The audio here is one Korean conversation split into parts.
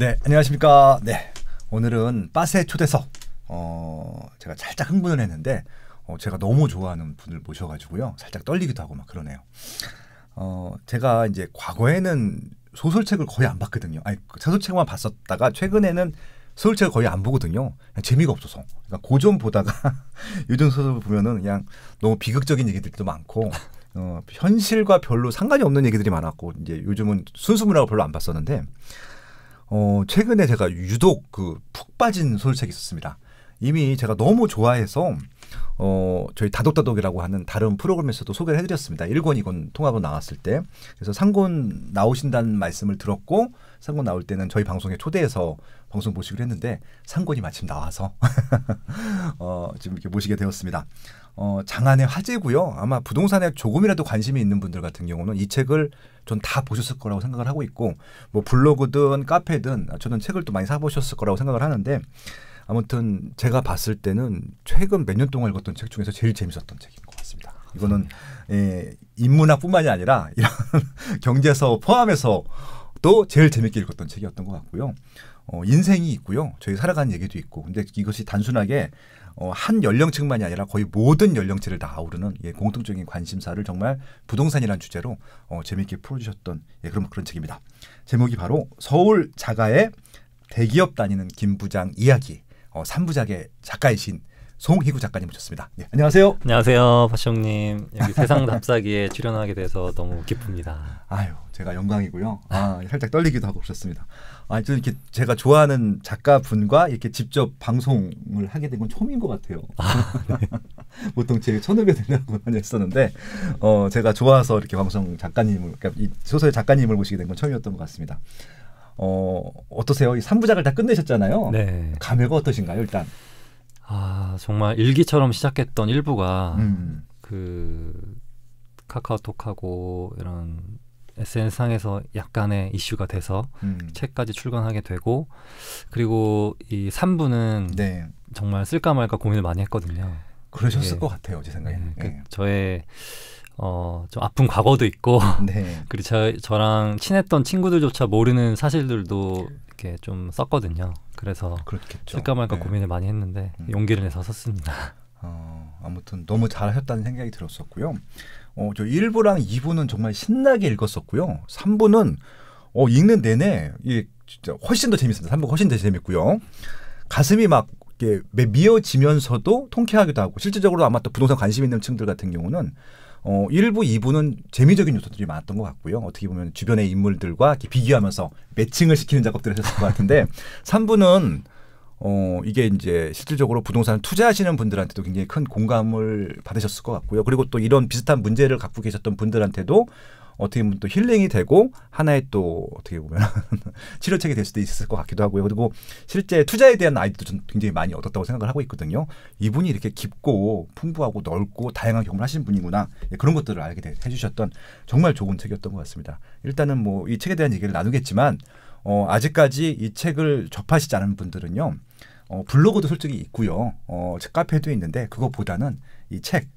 네, 안녕하십니까. 네, 오늘은 빠세 초대석. 어, 제가 살짝 흥분을 했는데 어, 제가 너무 좋아하는 분을 모셔가지고요, 살짝 떨리기도 하고 막 그러네요. 어, 제가 이제 과거에는 소설책을 거의 안 봤거든요. 아니, 그 소설책만 봤었다가 최근에는 소설책을 거의 안 보거든요. 그냥 재미가 없어서. 그러니까 고전 보다가 요즘 소설을 보면은 그냥 너무 비극적인 얘기들도 많고 어, 현실과 별로 상관이 없는 얘기들이 많았고 이제 요즘은 순수문학을 별로 안 봤었는데 어, 최근에 제가 유독 그 푹 빠진 소설책이 있었습니다. 이미 제가 너무 좋아해서 어, 저희 다독다독이라고 하는 다른 프로그램에서도 소개를 해드렸습니다. 1권, 2권 통합으로 나왔을 때. 그래서 상권 나오신다는 말씀을 들었고, 상권 나올 때는 저희 방송에 초대해서 방송 보시기로 했는데, 상권이 마침 나와서, 어, 지금 이렇게 모시게 되었습니다. 어, 장안의 화제고요. 아마 부동산에 조금이라도 관심이 있는 분들 같은 경우는 이 책을 전다 보셨을 거라고 생각을 하고 있고 뭐 블로그든 카페든 저는 책을 또 많이 사보셨을 거라고 생각을 하는데 아무튼 제가 봤을 때는 최근 몇 년 동안 읽었던 책 중에서 제일 재밌었던 책인 것 같습니다. 이거는 예, 인문학뿐만이 아니라 이런 경제서 포함해서 또 제일 재밌게 읽었던 책이었던 것 같고요. 어, 인생이 있고요. 저희 살아가는 얘기도 있고. 근데 이것이 단순하게 어, 한 연령층만이 아니라 거의 모든 연령층을 다 아우르는 예, 공통적인 관심사를 정말 부동산이라는 주제로 어, 재미있게 풀어주셨던 예, 그런 그런 책입니다. 제목이 바로 서울 자가의 대기업 다니는 김 부장 이야기 어, 3부작의 작가이신 송희구 작가님 모셨습니다. 예, 안녕하세요. 안녕하세요, 박시님 여기 세상 답사기에 출연하게 돼서 너무 기쁩니다. 아유, 제가 영광이고요. 아, 살짝 떨리기도 하고 그렇습니다. 아니 저 이렇게 제가 좋아하는 작가분과 이렇게 직접 방송을 하게 된 건 처음인 것 같아요. 아, 네. 보통 제가 천오백 되다고 많이 했었는데 어 제가 좋아서 이렇게 방송 작가님을 그러니까 이 소설 작가님을 모시게 된 건 처음이었던 것 같습니다. 어 어떠세요? 이 3부작을 다 끝내셨잖아요. 네. 감회가 어떠신가요, 일단? 아, 정말 일기처럼 시작했던 일부가 음. 그 카카오톡하고 이런 SNS상에서 약간의 이슈가 돼서 음. 책까지 출간하게 되고 그리고 이 3부는 네. 정말 쓸까 말까 고민을 많이 했거든요. 그러셨을 예. 것 같아요, 제 생각에. 네, 예, 그 예. 저의 어, 좀 아픈 과거도 있고 네. 그리고 저, 저랑 친했던 친구들조차 모르는 사실들도 이렇게 좀 썼거든요. 그래서 그렇겠죠. 쓸까 말까 네. 고민을 많이 했는데 음. 용기를 내서 썼습니다. 어, 아무튼 너무 잘하셨다는 생각이 들었었고요. 어, 저 1부랑 2부는 정말 신나게 읽었었고요. 3부는 어, 읽는 내내 이게 진짜 훨씬 더 재밌습니다. 3부 훨씬 더 재밌고요. 가슴이 막 이렇게 미어지면서도 통쾌하기도 하고 실질적으로 아마 또 부동산 관심 있는 층들 같은 경우는 어, 1부, 2부는 재미적인 요소들이 많았던 것 같고요. 어떻게 보면 주변의 인물들과 이렇게 비교하면서 매칭을 시키는 작업들을 했을 었것 같은데 3부는 어, 이게 이제 실질적으로 부동산 투자하시는 분들한테도 굉장히 큰 공감을 받으셨을 것 같고요. 그리고 또 이런 비슷한 문제를 갖고 계셨던 분들한테도 어떻게 보면 또 힐링이 되고 하나의 또 어떻게 보면 치료책이 될 수도 있을 것 같기도 하고요. 그리고 실제 투자에 대한 아이디어도 좀 굉장히 많이 얻었다고 생각을 하고 있거든요. 이분이 이렇게 깊고 풍부하고 넓고 다양한 경험을 하신 분이구나 예, 그런 것들을 알게 해주셨던 정말 좋은 책이었던 것 같습니다. 일단은 뭐 이 책에 대한 얘기를 나누겠지만 어, 아직까지 이 책을 접하시지 않은 분들은요. 어, 블로그도 솔직히 있고요. 어, 카페도 있는데 그거보다는 이 책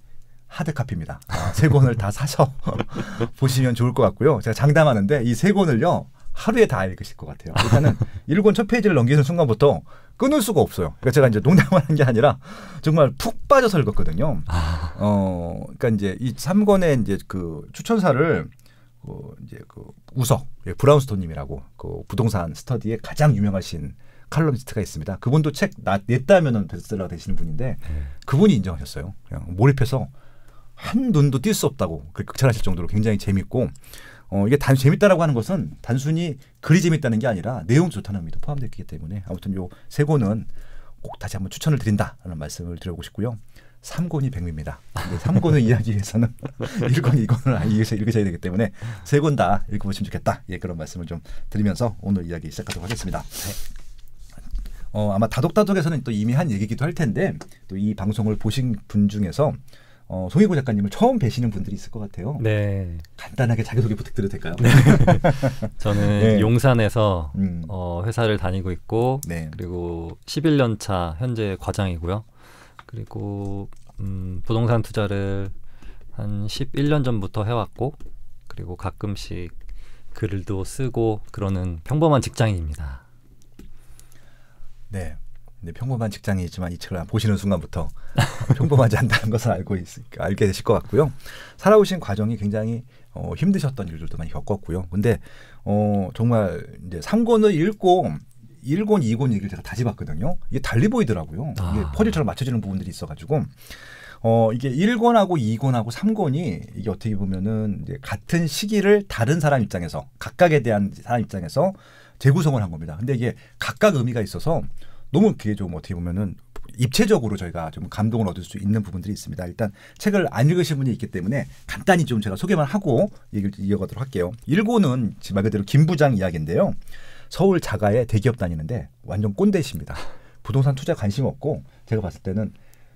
하드카피입니다. 어, 세 권을 다 사서 보시면 좋을 것 같고요. 제가 장담하는데 이 세 권을요. 하루에 다 읽으실 것 같아요. 일단은 일권 첫 페이지를 넘기는 순간부터 끊을 수가 없어요. 그러니까 제가 이제 농담을 한 게 아니라 정말 푹 빠져서 읽었거든요. 아. 어, 그러니까 이제 이 3권의 이제 그 추천사를 어, 이제 그 우석, 예, 브라운스톤님이라고 그 부동산 스터디에 가장 유명하신 칼럼니스트가 있습니다. 그분도 책 냈다면은 베스트셀러가 되시는 분인데 그분이 인정하셨어요. 그냥 몰입해서 한 눈도 뛸수 없다고 극찬하실 정도로 굉장히 재밌고 어, 이게 단 재밌다라고 하는 것은 단순히 글이 재밌다는 게 아니라 내용 좋다는 의미도 포함되기 때문에 아무튼 요 세 권은 꼭 다시 한번 추천을 드린다라는 말씀을 드리고 싶고요. 3권이 백미입니다. 근 3권을 이야기 위해서는 1권, 2권을 이어서 읽으셔야 되기 때문에 세 권 다 읽어보시면 좋겠다. 예, 그런 말씀을 좀 드리면서 오늘 이야기 시작하도록 하겠습니다. 네. 어, 아마 다독다독에서는 또 이미 한 얘기기도 할 텐데 또 이 방송을 보신 분 중에서 어, 송혜고 작가님을 처음 뵈시는 분들이 있을 것 같아요. 네. 간단하게 자기소개 부탁드려도 될까요? 네. 저는 네. 용산에서 음. 어, 회사를 다니고 있고 네. 그리고 11년 차 현재 과장이고요. 그리고 음, 부동산 투자를 한 11년 전부터 해왔고 그리고 가끔씩 글도 쓰고 그러는 평범한 직장인입니다. 네. 네, 평범한 직장이지만 이 책을 보시는 순간부터 평범하지 않다는 것을 알고 있, 알게 되실 것 같고요. 살아오신 과정이 굉장히 어, 힘드셨던 일들도 많이 겪었고요. 근데 어, 정말 이제 3권을 읽고 1권, 2권 얘기를 제가 다시 봤거든요. 이게 달리 보이더라고요. 아. 이게 퍼즐처럼 맞춰지는 부분들이 있어가지고 어, 이게 1권하고 2권하고 3권이 이게 어떻게 보면은 이제 같은 시기를 다른 사람 입장에서 각각에 대한 사람 입장에서 재구성을 한 겁니다. 근데 이게 각각 의미가 있어서 너무 이렇게 좀 어떻게 보면은 입체적으로 저희가 좀 감동을 얻을 수 있는 부분들이 있습니다. 일단 책을 안 읽으신 분이 있기 때문에 간단히 좀 제가 소개만 하고 얘기를 이어가도록 할게요. 1고는 말 그대로 김 부장 이야기인데요. 서울 자가에 대기업 다니는데 완전 꼰대십니다. 부동산 투자 관심 없고 제가 봤을 때는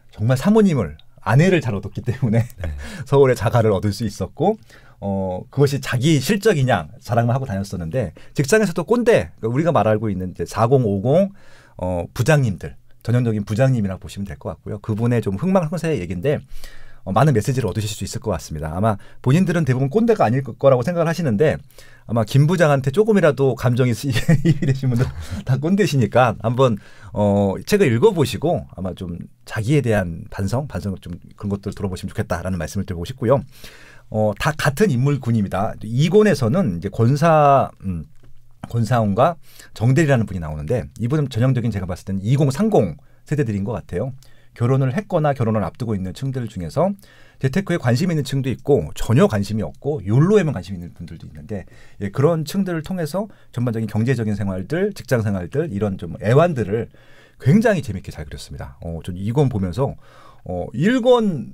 정말 사모님을 아내를 잘 얻었기 때문에 네. 서울의 자가를 얻을 수 있었고 어, 그것이 자기 실적이냐 자랑을 하고 다녔었는데 직장에서도 꼰대 그러니까 우리가 말하고 있는 이제 4050 어, 부장님들 전형적인 부장님이라고 보시면 될 것 같고요. 그분의 좀 흥망성쇠의 얘기인데 어, 많은 메시지를 얻으실 수 있을 것 같습니다. 아마 본인들은 대부분 꼰대가 아닐 거라고 생각을 하시는데 아마 김 부장한테 조금이라도 감정이 이입이 되신 분들 다 꼰대시니까 한번 어, 책을 읽어보시고 아마 좀 자기에 대한 반성, 반성 좀 그런 것들 들어보시면 좋겠다라는 말씀을 드리고 싶고요. 어, 다 같은 인물군입니다. 이권에서는 이제 권사 음, 권사원과 정대리라는 분이 나오는데 이분은 전형적인 제가 봤을 때는 2030 세대들인 것 같아요. 결혼을 했거나 결혼을 앞두고 있는 층들 중에서 재테크에 관심 있는 층도 있고 전혀 관심이 없고 욜로에만 관심 있는 분들도 있는데 예, 그런 층들을 통해서 전반적인 경제적인 생활들, 직장 생활들 이런 좀 애환들을 굉장히 재밌게 잘 그렸습니다. 어, 전 이권 보면서 어, 1권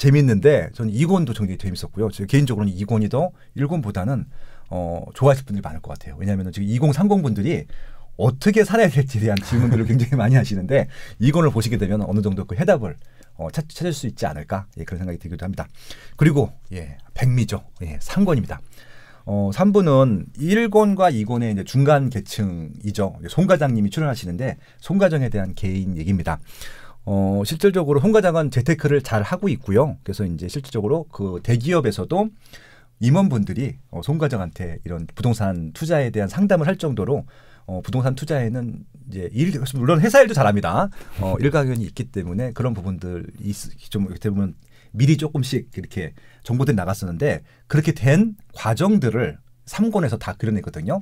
재밌는데 저는 이권도 굉장히 재밌었고요. 제 개인적으로는 2권이 더 1권보다는 어, 좋아하실 분들이 많을 것 같아요. 왜냐하면 지금 2030 분들이 어떻게 살아야 될지에 대한 질문들을 굉장히 많이 하시는데 이권을 보시게 되면 어느 정도 그 해답을 어, 찾, 찾을 수 있지 않을까 예, 그런 생각이 들기도 합니다. 그리고 예, 백미죠. 예, 3권입니다. 어, 3부는 1권과 2권의 이제 중간 계층이죠. 송 과장님이 출연하시는데 송 과정에 대한 개인 얘기입니다. 어, 실질적으로 홍과장은 재테크를 잘 하고 있고요. 그래서 이제 실질적으로 그 대기업에서도 임원분들이 어, 송과장한테 이런 부동산 투자에 대한 상담을 할 정도로 어, 부동산 투자에는 이제 일, 물론 회사 일도 잘합니다. 어, 일가견이 있기 때문에 그런 부분들 좀 이렇게 보면 미리 조금씩 이렇게 정보들이 나갔었는데 그렇게 된 과정들을 삼권에서 다그려냈거든요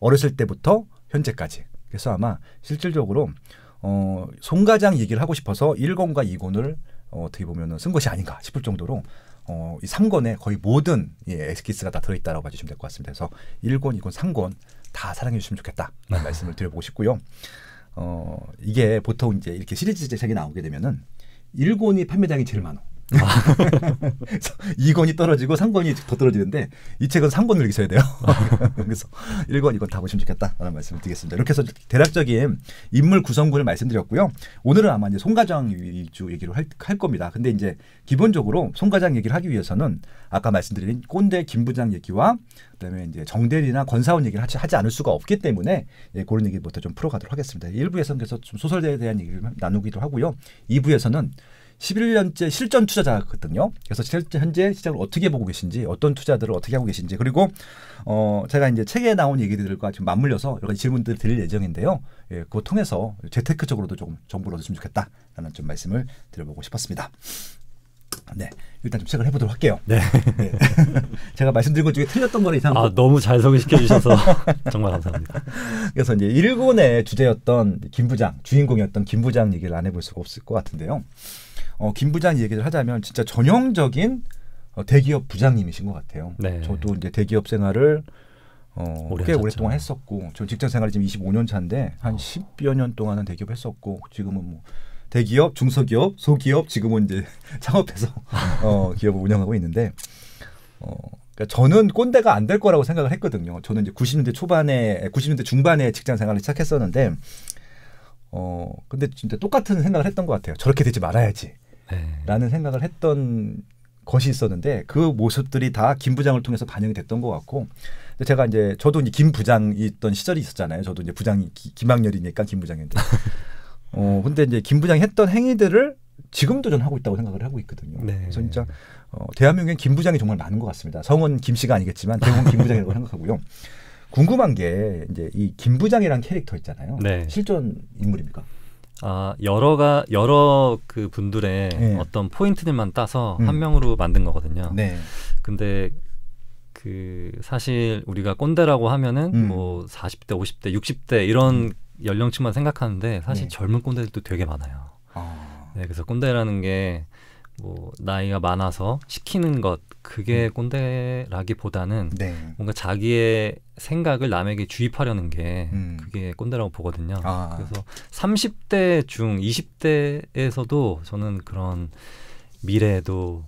어렸을 때부터 현재까지. 그래서 아마 실질적으로 어, 송가장 얘기를 하고 싶어서 1권과 2권을 어, 어떻게 보면 쓴 것이 아닌가 싶을 정도로 어, 이 3권에 거의 모든 예, 에스키스가 다 들어있다라고 봐주시면 될 것 같습니다. 그래서 1권, 2권, 3권 다 사랑해 주시면 좋겠다 라는 아. 말씀을 드려보고 싶고요. 어, 이게 보통 이제 이렇게 시리즈제 작이 나오게 되면은 1권이 판매량이 제일 많아. 2권이 떨어지고 3권이 더 떨어지는데 이 책은 3권을 읽으셔야 돼요. 아. 그래서 1권, 2권 다 보시면 좋겠다라는 말씀을 드리겠습니다. 이렇게 해서 대략적인 인물 구성군을 말씀드렸고요. 오늘은 아마 이제 송과장 위주 얘기를 할, 할 겁니다. 근데 이제 기본적으로 송과장 얘기를 하기 위해서는 아까 말씀드린 꼰대 김부장 얘기와 그다음에 이제 정대리나 권사원 얘기를 하지, 않을 수가 없기 때문에 예, 그런 얘기부터 좀 풀어가도록 하겠습니다. 1부에서는 그래좀 소설에 대한 얘기를 나누기도 하고요. 2부에서는 11년째 실전 투자자거든요. 그래서 현재 시장을 어떻게 보고 계신지, 어떤 투자들을 어떻게 하고 계신지, 그리고 어 제가 이제 책에 나온 얘기들과 지금 맞물려서 여러 가지 질문들을 드릴 예정인데요. 예, 그거 통해서 재테크적으로도 조금 정보를 얻었으면 좋겠다라는 좀 말씀을 드려보고 싶었습니다. 네, 일단 좀 시작을 해보도록 할게요. 네. 네. 제가 말씀드린 것 중에 틀렸던 거는 이상. 아, 너무 잘 소개시켜 주셔서 정말 감사합니다. 그래서 이제 일본의 주제였던 김 부장, 주인공이었던 김 부장 얘기를 안 해볼 수가 없을 것 같은데요. 어, 김 부장 얘기를 하자면 진짜 전형적인 어, 대기업 부장님이신 것 같아요. 네. 저도 이제 대기업 생활을 어, 꽤 하셨죠. 오랫동안 했었고 저 직장 생활이 지금 25년 차인데 한 10여 어. 년 동안은 대기업 했었고 지금은 뭐 대기업, 중소기업, 소기업 지금은 이제 창업해서 어, 기업을 운영하고 있는데 어, 그러니까 저는 꼰대가 안 될 거라고 생각을 했거든요. 저는 이제 90년대 초반에 90년대 중반에 직장 생활을 시작했었는데 어 근데 진짜 똑같은 생각을 했던 것 같아요. 저렇게 되지 말아야지. 라는 생각을 했던 것이 있었는데 그 모습들이 다 김 부장을 통해서 반영이 됐던 것 같고 제가 이제 저도 이제 김 부장이 있던 시절이 있었잖아요. 저도 이제 부장이 김학렬이니까 김 부장인데. 어 근데 이제 김 부장이 했던 행위들을 지금도 전 하고 있다고 생각을 하고 있거든요. 네. 그래서 진짜 어, 대한민국엔 김 부장이 정말 많은 것 같습니다. 성은 김 씨가 아니겠지만 대부분 김 부장이라고 생각하고요. 궁금한 게 이제 이 김 부장이란 캐릭터 있잖아요. 네. 실존 인물입니까? 아 여러가 여러 그 분들의 네. 어떤 포인트들만 따서 음. 한 명으로 만든 거거든요. 네. 근데 그 사실 우리가 꼰대라고 하면은 음. 뭐 40대, 50대, 60대 이런 음. 연령층만 생각하는데 사실 네. 젊은 꼰대들도 되게 많아요. 아. 네, 그래서 꼰대라는 게 뭐 나이가 많아서 시키는 것 그게 음. 꼰대라기보다는 네. 뭔가 자기의 생각을 남에게 주입하려는 게 음. 그게 꼰대라고 보거든요. 아. 그래서 30대 중 20대에서도 저는 그런 미래에도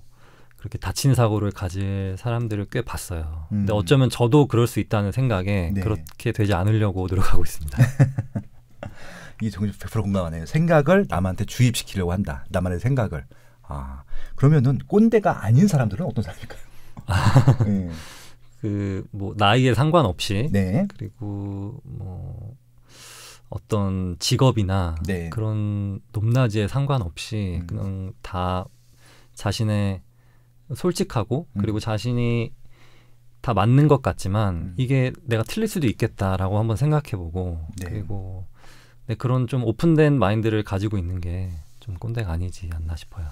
그렇게 다친 사고를 가질 사람들을 꽤 봤어요. 음. 근데 어쩌면 저도 그럴 수 있다는 생각에 네. 그렇게 되지 않으려고 노력하고 있습니다. 이 정신 100% 공감하네요. 생각을 남한테 주입시키려고 한다. 나만의 생각을. 아, 그러면은 꼰대가 아닌 사람들은 어떤 사람일까요? 네. 예. 그뭐 나이에 상관없이 네. 그리고 뭐 어떤 직업이나 네. 그런 높낮이에 상관없이 음. 그냥 다 자신의 솔직하고 음. 그리고 자신이 다 맞는 것 같지만 음. 이게 내가 틀릴 수도 있겠다라고 한번 생각해보고 네. 그리고 네, 그런 좀 오픈된 마인드를 가지고 있는 게 좀 꼰대가 아니지 않나 싶어요.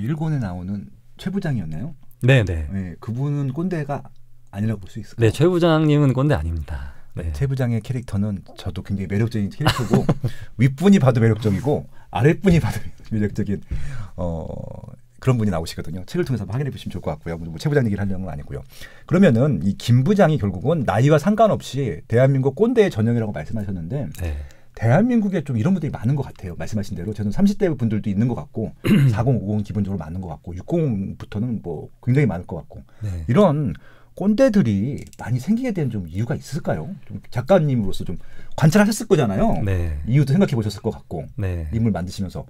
일본에 나오는 최 부장이었나요? 네네. 네, 네. 예, 그분은 꼰대가 아니라고 볼수 있을까요? 네, 최 부장님은 꼰대 아닙니다. 네. 네. 최 부장의 캐릭터는 저도 굉장히 매력적인 캐릭터고 윗분이 봐도 매력적이고 아랫분이 봐도 매력적인 어, 그런 분이 나오시거든요. 책을 통해서 확인해 보시면 좋을 것 같고요. 뭐최 뭐 부장 얘기를 하려는 건 아니고요. 그러면은 이김 부장이 결국은 나이와 상관없이 대한민국 꼰대의 전형이라고 말씀하셨는데 네. 대한민국에 좀 이런 분들이 많은 것 같아요. 말씀하신 대로 저는 30대 분들도 있는 것 같고 4050 기본적으로 많은 것 같고 60부터는 뭐 굉장히 많을 것 같고 네. 이런 꼰대들이 많이 생기게 된 좀 이유가 있을까요? 좀 작가님으로서 좀 관찰하셨을 거잖아요. 네. 이유도 생각해 보셨을 것 같고 네. 인물 만드시면서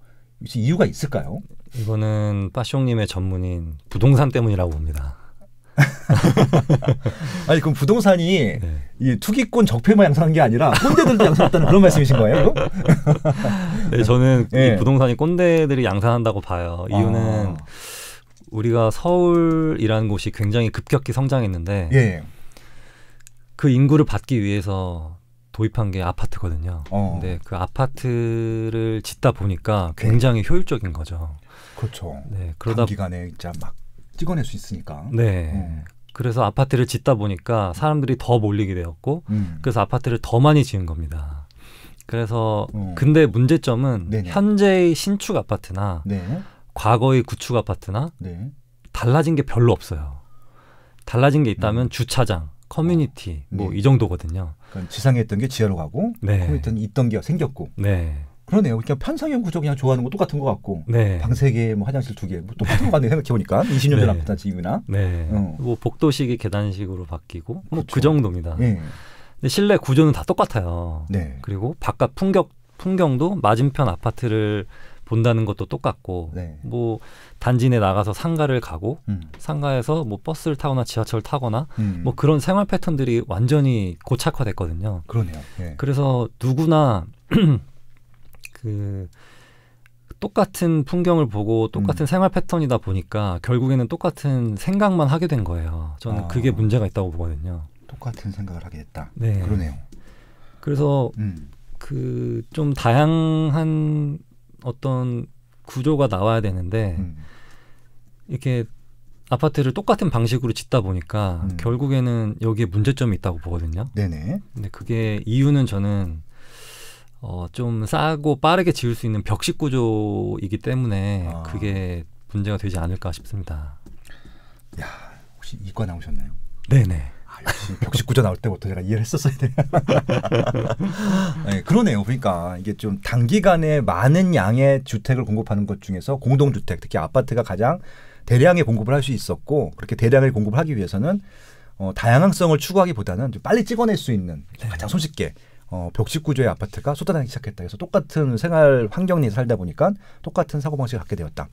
이유가 있을까요? 이거는 빠숑님의 전문인 부동산 때문이라고 봅니다. 아니 그럼 부동산이 네. 이 투기권 적폐만 양산한게 아니라 꼰대들도 양산했다는 그런 말씀이신 거예요? 네, 저는 네. 이 예. 부동산이 꼰대들이 양산한다고 봐요. 이유는 아. 우리가 서울이라는 곳이 굉장히 급격히 성장했는데 예. 그 인구를 받기 위해서 도입한 게 아파트거든요. 어. 근데 그 아파트를 짓다 보니까 네. 굉장히 효율적인 거죠. 그렇죠. 네, 그러다 기간에 진짜 막 찍어낼 수 있으니까. 네. 어. 그래서 아파트를 짓다 보니까 사람들이 더 몰리게 되었고 음. 그래서 아파트를 더 많이 지은 겁니다. 그래서 어. 근데 문제점은 네네. 네. 현재의 신축 아파트나 네. 과거의 구축 아파트나 네. 달라진 게 별로 없어요. 달라진 게 있다면 음. 주차장, 커뮤니티 어. 뭐이 네. 정도거든요. 그러니까 지상에 있던 게 지하로 가고 네. 커뮤니티는 있던 게 생겼고. 네. 그러네요. 그러니까 편성형 구조 그냥 좋아하는 거 똑같은 것 같고 네. 방세개 뭐 화장실 두개뭐 똑같은 것 같네 생각해 보니까 20년 전 아프다 지금이나 네. 어. 뭐 복도식이 계단식으로 바뀌고 뭐그 그렇죠. 정도입니다. 네. 근데 실내 구조는 다 똑같아요. 네. 그리고 바깥 풍경 풍경도 맞은편 아파트를 본다는 것도 똑같고 네. 뭐 단지 내 나가서 상가를 가고 음. 상가에서 뭐 버스를 타거나 지하철 타거나 음. 뭐 그런 생활 패턴들이 완전히 고착화됐거든요. 그러네요. 네. 그래서 누구나 그 똑같은 풍경을 보고 똑같은 음. 생활 패턴이다 보니까 결국에는 똑같은 생각만 하게 된 거예요. 저는 아. 그게 문제가 있다고 보거든요. 똑같은 생각을 하게 됐다. 네. 그러네요. 그래서 음. 그좀 다양한 어떤 구조가 나와야 되는데 음. 이렇게 아파트를 똑같은 방식으로 짓다 보니까 음. 결국에는 여기에 문제점이 있다고 보거든요. 네네. 근데 그게 이유는 저는 어, 좀 싸고 빠르게 지을 수 있는 벽식 구조이기 때문에 아. 그게 문제가 되지 않을까 싶습니다. 야, 혹시 이과 나오셨나요? 네네. 아, 역시 벽식 구조 나올 때부터 제가 이해를 했었어야 돼. 네, 그러네요. 그러니까 이게 좀 단기간에 많은 양의 주택을 공급하는 것 중에서 공동주택, 특히 아파트가 가장 대량의 공급을 할 수 있었고 그렇게 대량의 공급을 하기 위해서는 어, 다양성을 추구하기보다는 좀 빨리 찍어낼 수 있는 네. 가장 손쉽게 어, 벽식 구조의 아파트가 쏟아나기 시작했다. 그래서 똑같은 생활 환경 내에 살다 보니까 똑같은 사고 방식을 갖게 되었다.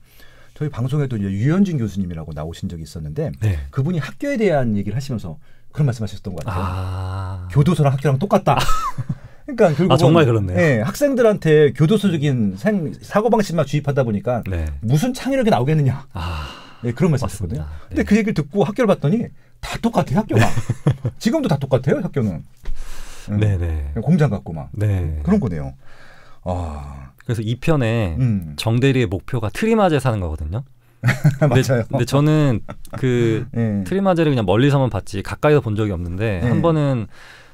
저희 방송에도 이제 유현진 교수님이라고 나오신 적이 있었는데 네. 그분이 학교에 대한 얘기를 하시면서 그런 말씀하셨던 것 같아요. 아... 교도소랑 학교랑 똑같다. 그러니까 결국 아, 정말 그렇네요. 예, 학생들한테 교도소적인 생, 사고방식만 주입하다 보니까 네. 무슨 창의력이 나오겠느냐. 아... 예, 네, 그런 말씀하셨거든요 근데 네. 그 얘기를 듣고 학교를 봤더니 다 똑같아요, 학교가. 지금도 다 똑같아요, 학교는. 음. 네네. 공장 같고 막 네. 그런 거네요. 아. 그래서 이 편에 음. 정대리의 목표가 트리마제 사는 거거든요. 근데, 맞아요. 근데 저는 그 네. 트리마제를 그냥 멀리서만 봤지 가까이서 본 적이 없는데 네. 한 번은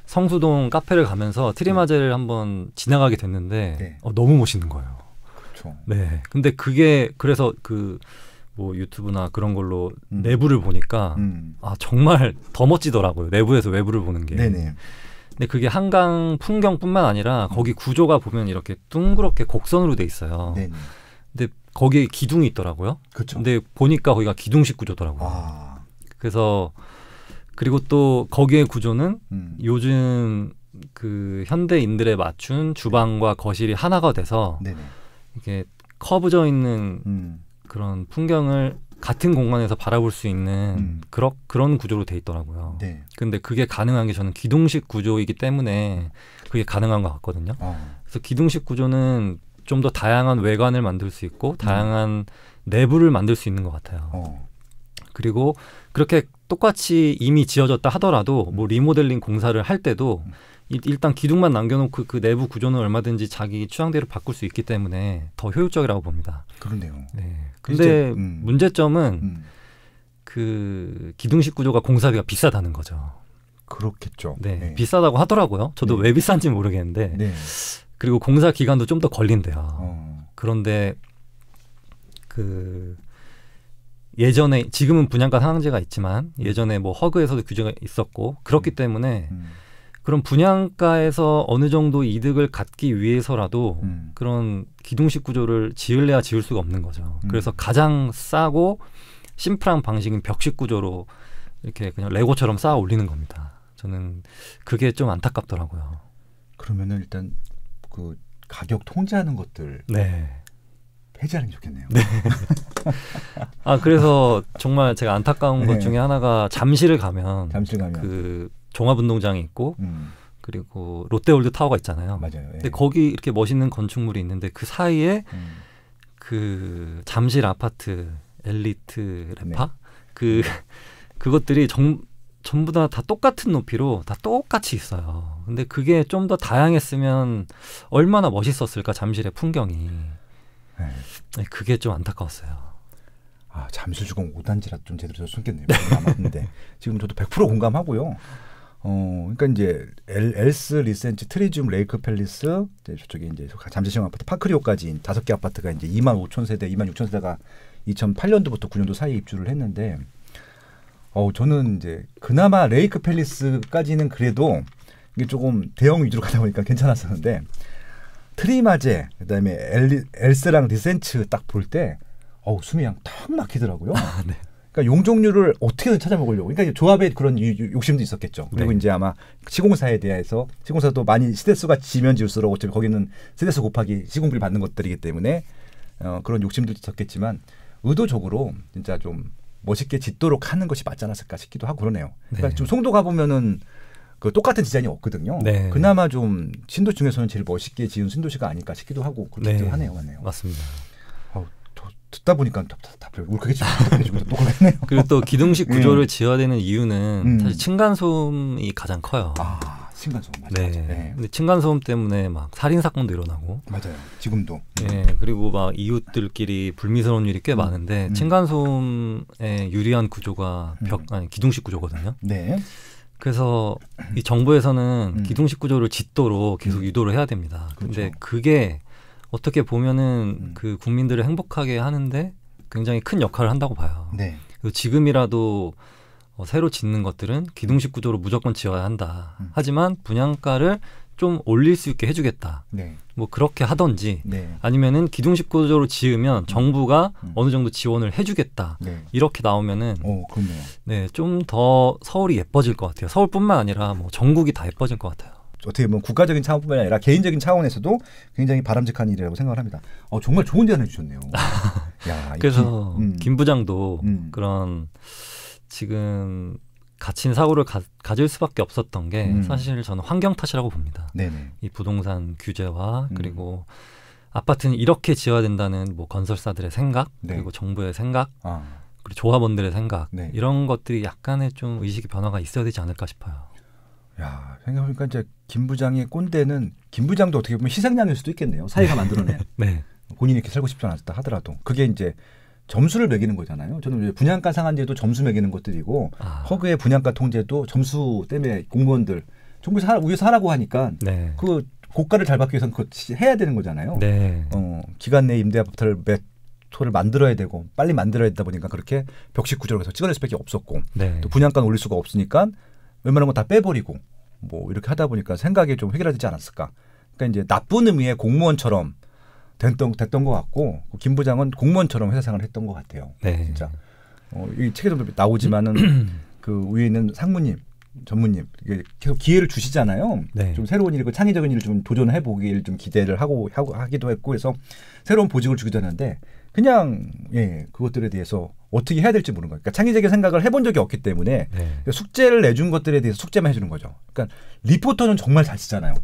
성수동 카페를 가면서 트리마제를 네. 한번 지나가게 됐는데 어, 너무 멋있는 거예요. 그렇죠. 네. 근데 그게 그래서 그 뭐 유튜브나 그런 걸로 음. 내부를 보니까 음. 아 정말 더 멋지더라고요. 내부에서 외부를 보는 게. 네네. 근데 그게 한강 풍경뿐만 아니라 음. 거기 구조가 보면 이렇게 둥그렇게 곡선으로 돼 있어요. 네 근데 거기에 기둥이 있더라고요. 그쵸. 근데 보니까 거기가 기둥식 구조더라고요. 아. 그래서 그리고 또 거기의 구조는 음. 요즘 그 현대인들에 맞춘 주방과 거실이 하나가 돼서 네네. 이게 커브져 있는 음. 그런 풍경을 같은 공간에서 바라볼 수 있는 음. 그런 그런 구조로 돼 있더라고요. 네. 근데 그게 가능한 게 저는 기둥식 구조이기 때문에 그게 가능한 것 같거든요. 어. 그래서 기둥식 구조는 좀 더 다양한 외관을 만들 수 있고 음. 다양한 내부를 만들 수 있는 것 같아요. 어. 그리고 그렇게 똑같이 이미 지어졌다 하더라도 음. 뭐 리모델링 공사를 할 때도 음. 일단 기둥만 남겨놓고 그 내부 구조는 얼마든지 자기 취향대로 바꿀 수 있기 때문에 더 효율적이라고 봅니다. 그런데요. 네. 근데 음. 문제점은 음. 그 기둥식 구조가 공사비가 비싸다는 거죠. 그렇겠죠. 네, 네. 비싸다고 하더라고요. 저도 네. 왜 비싼지 모르겠는데. 네. 그리고 공사 기간도 좀 더 걸린대요. 어. 그런데 그 예전에 지금은 분양가 상한제가 있지만 예전에 뭐 허그에서도 규제가 있었고 그렇기 음. 때문에 음. 그럼 분양가에서 어느 정도 이득을 갖기 위해서라도 음. 그런 기둥식 구조를 지을래야 지을 수가 없는 거죠. 음. 그래서 가장 싸고 심플한 방식인 벽식 구조로 이렇게 그냥 레고처럼 쌓아 올리는 겁니다. 저는 그게 좀 안타깝더라고요. 그러면은 일단 그 가격 통제하는 것들 네. 해제하는 게 좋겠네요. 네. 아 그래서 정말 제가 안타까운 네. 것 중에 하나가 잠실을 가면 잠실 가면 그 종합운동장이 있고 음. 그리고 롯데월드 타워가 있잖아요. 맞아요. 예. 근데 거기 이렇게 멋있는 건축물이 있는데 그 사이에 음. 그 잠실 아파트 엘리트 레파 네. 그 그것들이 정, 전부 다, 다 똑같은 높이로 다 똑같이 있어요. 근데 그게 좀 더 다양했으면 얼마나 멋있었을까 잠실의 풍경이. 네. 네. 그게 좀 안타까웠어요. 아 잠실 주공 5단지라 좀 제대로 숨겠네요. 남았는데 지금 저도 100% 공감하고요. 어, 그러니까 이제 엘, 엘스 리센치 트리즘 레이크 팰리스 이제 저쪽에 이제 잠시시흥 아파트 파크리오까지 다섯 개 아파트가 이제 2만 5천 세대, 2만 6천 세대가 2008년도부터 9년도 사이에 입주를 했는데 어 저는 이제 그나마 레이크 팰리스까지는 그래도 이게 조금 대형 위주로 가다 보니까 괜찮았었는데 트리마제 그다음에 엘, 엘스랑 리센츠 딱 볼 때 어우 숨이 그냥 턱 막히더라고요. 아, 네. 그러니까 용적률을 어떻게든 찾아먹으려고. 그러니까 조합에 그런 욕심도 있었겠죠. 네. 그리고 네. 이제 아마 시공사에 대해서 시공사도 많이 시대수가 지면 지울수록 어차피 거기는 세대수 곱하기 시공비를 받는 것들이기 때문에 어, 그런 욕심도 있었겠지만 의도적으로 진짜 좀 멋있게 짓도록 하는 것이 맞지 않았을까 싶기도 하고 그러네요. 그러니까 네. 좀 송도 가보면은 그 똑같은 디자인이 없거든요. 네. 그나마 좀 신도 중에서는 제일 멋있게 지은 신도시가 아닐까 싶기도 하고 그렇기도 네. 하네요, 맞네요. 맞습니다. 듣다 보니까 답답해 울컥해지고 녹음했네요. 그리고 또 기둥식 음. 구조를 네. 지어야 되는 이유는 음. 사실 층간소음이 가장 커요. 아 층간소음 맞아 네. 맞아. 네. 근데 층간소음 때문에 막 살인 사건도 일어나고 맞아요. 지금도. 음. 네. 그리고 막 이웃들끼리 불미스러운 일이 꽤 음. 많은데 음. 층간소음에 유리한 구조가 음. 벽 아니 기둥식 구조거든요. 네. 그래서 이 정부에서는 기둥식 구조를 짓도록 계속 유도를 해야 됩니다. 그렇죠. 근데 그게 어떻게 보면은 음. 그 국민들을 행복하게 하는데 굉장히 큰 역할을 한다고 봐요. 네. 그리고 지금이라도 어, 새로 짓는 것들은 기둥식 구조로 무조건 지어야 한다. 음. 하지만 분양가를 좀 올릴 수 있게 해주겠다. 네. 뭐 그렇게 하던지 네. 아니면은 기둥식 구조로 지으면 음. 정부가 음. 어느 정도 지원을 해주겠다. 네. 이렇게 나오면은 네, 좀 더 서울이 예뻐질 것 같아요. 서울뿐만 아니라 뭐 전국이 다 예뻐질 것 같아요. 어떻게 보면 국가적인 차원뿐만 아니라 개인적인 차원에서도 굉장히 바람직한 일이라고 생각을 합니다. 어, 정말 좋은 제안을 주셨네요. 야, 그래서 김, 음. 김 부장도 음. 그런 지금 갇힌 사고를 가, 질 수밖에 없었던 게 음. 사실 저는 환경 탓이라고 봅니다. 네네. 이 부동산 규제와 음. 그리고 아파트는 이렇게 지어야 된다는 뭐 건설사들의 생각 네. 그리고 정부의 생각 아. 그리고 조합원들의 생각 네. 이런 것들이 약간의 좀 의식의 변화가 있어야 되지 않을까 싶어요. 야 생각해보니까 이제 김 부장의 꼰대는 김 부장도 어떻게 보면 희생양일 수도 있겠네요. 사회가 네. 만들어낸. 네. 본인이 이렇게 살고 싶지 않았다 하더라도 그게 이제 점수를 매기는 거잖아요. 저는 분양가 상한제도 점수 매기는 것들이고 아. 허그의 분양가 통제도 점수 때문에 공무원들 정부 사 우유 사라고 하니까 네. 그 고가를 잘 받기 위해서는 그거 해야 되는 거잖아요. 네. 어, 기간 내임대아파트를몇 토를 만들어야 되고 빨리 만들어야 되다 보니까 그렇게 벽식 구조로 해서 찍어낼 수밖에 없었고 네. 또 분양가 올릴 수가 없으니까 웬만한 거다 빼버리고 뭐 이렇게 하다 보니까 생각이 좀 해결되지 않았을까. 그러니까 이제 나쁜 의미의 공무원처럼 됐던, 됐던 것 같고 김 부장은 공무원처럼 회사 생활을 했던 것 같아요. 네. 진짜 어, 이 책에도 나오지만은 그 위에 있는 상무님, 전무님 이게 계속 기회를 주시잖아요. 네. 좀 새로운 일이고 그 창의적인 일을 좀 도전해 보기를좀 기대를 하고, 하고 하기도 했고 해서 새로운 보직을 주기도 했는데 그냥 예 그것들에 대해서 어떻게 해야 될지 모르는 거예요. 그러니까 창의적인 생각을 해본 적이 없기 때문에 네. 그러니까 숙제를 내준 것들에 대해서 숙제만 해주는 거죠. 그러니까 리포터는 정말 잘 쓰잖아요.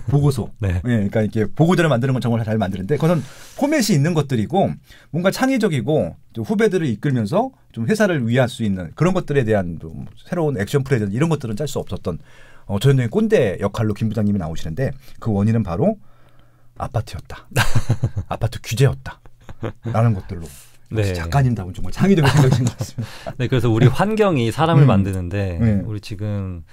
보고서. 네. 네. 그러니까 이렇게 보고자를 만드는 건 정말 잘 만드는데 그건 포맷이 있는 것들이고 뭔가 창의적이고 후배들을 이끌면서 좀 회사를 위할 수 있는 그런 것들에 대한 좀 새로운 액션 프레젠든 이런 것들은 짤 수 없었던 어, 전형의 꼰대 역할로 김 부장님이 나오시는데 그 원인은 바로 아파트였다. 아파트 규제였다. 라는 것들로 네. 작가님다운 정말 창의적인 생각이신 것 같습니다. 네, 그래서 우리 환경이 사람을 음. 만드는데 네. 우리 지금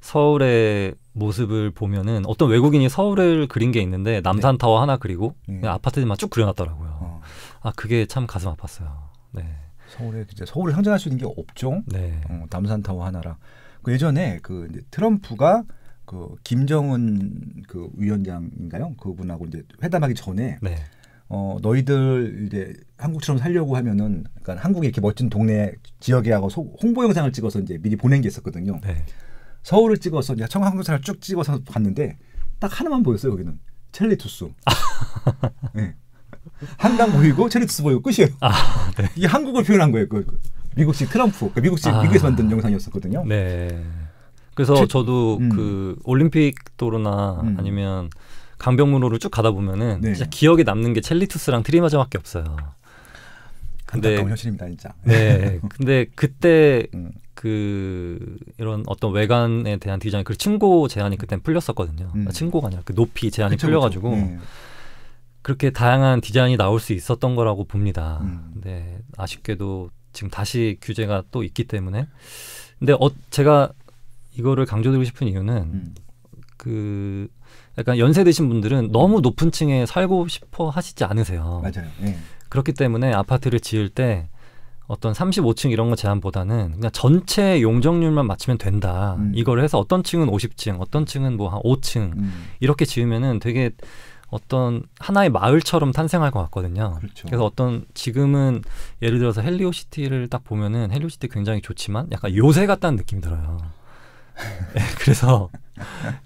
서울의 모습을 보면은 어떤 외국인이 서울을 그린 게 있는데 남산 네. 타워 네. 하나 그리고 음. 네. 아파트만 들쭉 그려놨더라고요. 어. 아 그게 참 가슴 아팠어요. 네. 서울에 이제 서울을 상징할 수 있는 게 없죠. 네. 어, 남산 타워 하나랑 그 예전에 그 트럼프가 그 김정은 그 위원장인가요? 그분하고 이제 회담하기 전에 네. 어 너희들 이제 한국처럼 살려고 하면은 그러니까 한국에 이렇게 멋진 동네 지역에 하고 소, 홍보 영상을 찍어서 이제 미리 보낸 게 있었거든요. 네. 서울을 찍어서 이제 청한국사를 쭉 찍어서 갔는데 딱 하나만 보였어요 거기는 첼리투스. 네. 한강 보이고 첼리투스 보이고 끝이에요. 아, 네. 이게 한국을 표현한 거예요. 그, 그, 미국식 트럼프, 그 미국식 아, 미국에서 만든 영상이었었거든요. 네. 그래서 제, 저도 음. 그 올림픽 도로나 음. 아니면 강병문로쭉 가다 보면은 네. 진짜 기억에 남는 게 첼리투스랑 트리마저밖에 없어요. 근데 현실입니다, 진짜. 네. 근데 그때 음. 그 이런 어떤 외관에 대한 디자인 그친고 제한이 그땐 풀렸었거든요. 음. 아, 층고가 아니라 그 높이 제한이 그쵸, 풀려가지고 그쵸. 네. 그렇게 다양한 디자인이 나올 수 있었던 거라고 봅니다. 음. 근데 아쉽게도 지금 다시 규제가 또 있기 때문에 근데 어, 제가 이거를 강조드리고 싶은 이유는 음. 그 약간 연세 드신 분들은 너무 높은 층에 살고 싶어 하시지 않으세요. 맞아요. 네. 그렇기 때문에 아파트를 지을 때 어떤 35층 이런 거 제한보다는 그냥 전체 용적률만 맞추면 된다. 음. 이걸 해서 어떤 층은 50층, 어떤 층은 뭐 한 5층 음. 이렇게 지으면은 되게 어떤 하나의 마을처럼 탄생할 것 같거든요. 그렇죠. 그래서 어떤 지금은 예를 들어서 헬리오시티를 딱 보면은 헬리오시티 굉장히 좋지만 약간 요새 같다는 느낌이 들어요. 네, 그래서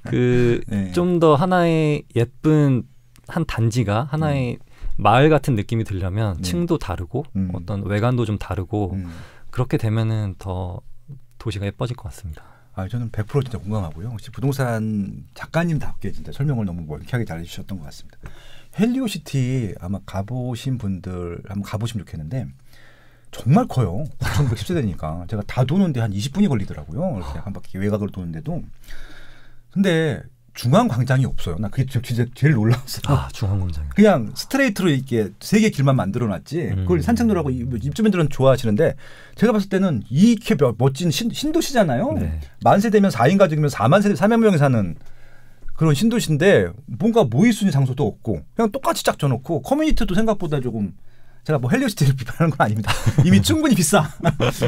그 좀더 네. 하나의 예쁜 한 단지가 하나의 음. 마을 같은 느낌이 들려면 음. 층도 다르고 음. 어떤 외관도 좀 다르고 음. 그렇게 되면은 더 도시가 예뻐질 것 같습니다. 아 저는 100% 진짜 공감하고요. 혹시 부동산 작가님답게 진짜 설명을 너무 멀쾌하게 잘해주셨던 것 같습니다. 헬리오시티 아마 가보신 분들 한번 가보시면 좋겠는데 정말 커요. 9,910세대니까 제가 다 도는데 한 20분이 걸리더라고요. 이렇게 한 바퀴 외곽을 도는데도. 근데 중앙 광장이 없어요. 나 그게 진짜 제일 놀라웠어요. 아, 중앙 광장. 그냥 스트레이트로 이렇게 세개 길만 만들어 놨지. 그걸 음. 산책로라고 뭐 입주민들은 좋아하시는데 제가 봤을 때는 이렇게 멋진 신, 신도시잖아요. 네. 만세 되면 4인 가족이면 4만 세대 4만 명이 사는 그런 신도시인데 뭔가 모의순위 장소도 없고 그냥 똑같이 짝쳐놓고 커뮤니티도 생각보다 조금 제가 뭐 헬리오시티를 비판하는 건 아닙니다. 이미 충분히 비싸.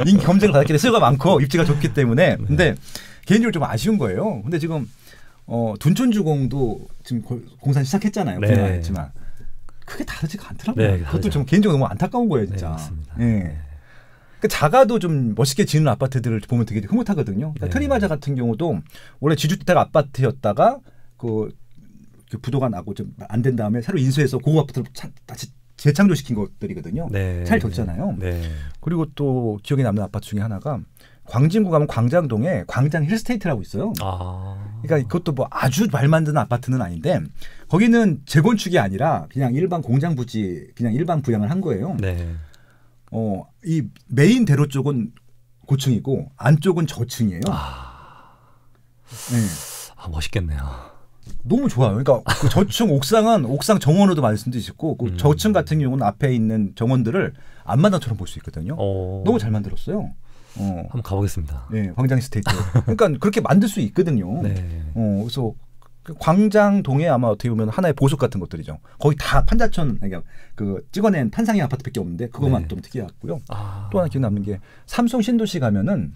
인기 검증을 받았기 때문에 수요가 많고 입지가 좋기 때문에. 네. 근데 개인적으로 좀 아쉬운 거예요. 근데 지금 어, 둔촌주공도 지금 공산 시작했잖아요. 네. 했지만 크게 다르지가 않더라고요. 네, 그것도 좀 개인적으로 너무 안타까운 거예요, 진짜. 네, 맞습니다. 예. 네. 그 자가도 좀 멋있게 지는 아파트들을 보면 되게 흐뭇하거든요. 그러니까 네. 트리마자 같은 경우도 원래 지주택 아파트였다가 그, 그 부도가 나고 좀 안 된 다음에 새로 인수해서 고급 아파트로 차, 다시 재창조시킨 것들이거든요. 네. 잘 됐잖아요. 네. 그리고 또 기억에 남는 아파트 중에 하나가 광진구 가면 광장동에 광장 힐스테이트라고 있어요. 아. 그러니까 그것도 뭐 아주 말 만드는 아파트는 아닌데 거기는 재건축이 아니라 그냥 일반 공장 부지 그냥 일반 부양을 한 거예요. 네. 어, 이 메인 대로 쪽은 고층이고 안쪽은 저층이에요. 아. 네. 아 멋있겠네요. 너무 좋아요. 그러니까 그 저층 옥상은 옥상 정원으로도 말씀 도 있고 그 음. 저층 같은 경우는 앞에 있는 정원들을 앞마당처럼볼 수 있거든요. 어. 너무 잘 만들었어요. 어. 한번 가보겠습니다. 네, 광장 스테이트. 그러니까 그렇게 만들 수 있거든요. 네. 어, 그래서 그 광장 동에 아마 어떻게 보면 하나의 보석 같은 것들이죠. 거의 다 판자촌 그러니까 그 찍어낸 탄상의 아파트밖에 없는데 그것만 네. 좀 특이했고요. 해 아. 또 하나 기억 남는 게 삼성 신도시 가면은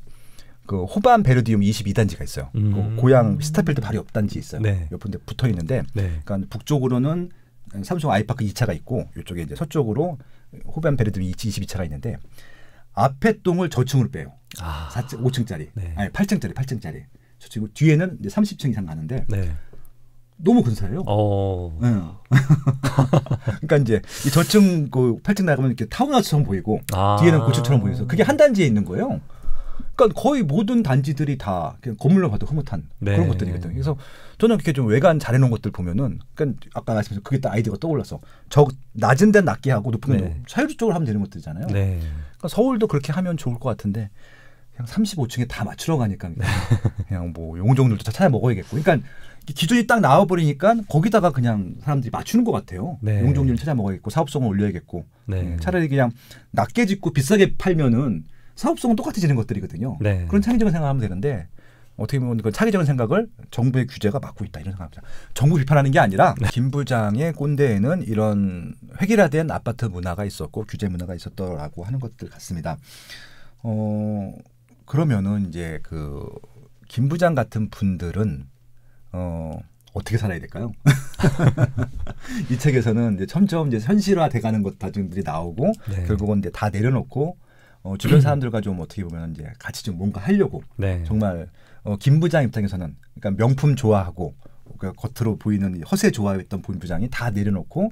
그 호반 베르디움 22단지가 있어요. 그 음. 그 고향 스타필드 바로 옆 단지 있어요. 네. 옆 군데 붙어 있는데, 네. 그러니까 북쪽으로는 삼성 아이파크 2차가 있고 이쪽에 이제 서쪽으로 호반 베르디움 22차가 있는데 앞에 동을 저층으로 빼요. 아. 4층, 5층짜리, 네. 아니 8층짜리, 8층짜리. 저층 뒤에는 이제 30층 이상 가는데. 네. 너무 근사해요. 어. 네. 그러니까 이제 저층 그 8층 나가면 이렇게 타운하우스처럼 보이고 아. 뒤에는 고층처럼 보여서 그게 한 단지에 있는 거예요. 그러니까 거의 모든 단지들이 다 그냥 건물로 봐도 흐뭇한 네. 그런 것들이거든요. 그래서 저는 그렇게 좀 외관 잘해놓은 것들 보면은 그러니까 아까 말씀하신 그게 딱 아이디어가 떠올라서 저 낮은 데는 낮게 하고 높은 데는 네. 사유주 쪽으로 하면 되는 것들이잖아요. 네. 그러니까 서울도 그렇게 하면 좋을 것 같은데 그냥 35층에 다 맞추러 가니까 그냥, 그냥 뭐 용종들도 다 찾아 먹어야겠고. 그러니까 기준이 딱 나와버리니까 거기다가 그냥 사람들이 맞추는 것 같아요. 네. 용종률 찾아 먹어야겠고 사업성을 올려야겠고 네. 예, 차라리 그냥 낮게 짓고 비싸게 팔면은 사업성은 똑같아지는 것들이거든요. 네. 그런 창의적인 생각하면 되는데 어떻게 보면 그 차기적인 생각을 정부의 규제가 막고 있다 이런 생각입니다. 정부 비판하는 게 아니라 네. 김 부장의 꼰대에는 이런 획일화된 아파트 문화가 있었고 규제 문화가 있었더라고 하는 것들 같습니다. 어 그러면은 이제 그김 부장 같은 분들은 어 어떻게 살아야 될까요? 이 책에서는 이제 점점 이제 현실화 돼가는 것 다중들이 나오고 네. 결국은 이제 다 내려놓고 어, 주변 사람들과 좀 어떻게 보면 이제 같이 좀 뭔가 하려고 네. 정말 어, 김 부장 입장에서는 그러니까 명품 좋아하고 그 겉으로 보이는 허세 좋아했던 본 부장이 다 내려놓고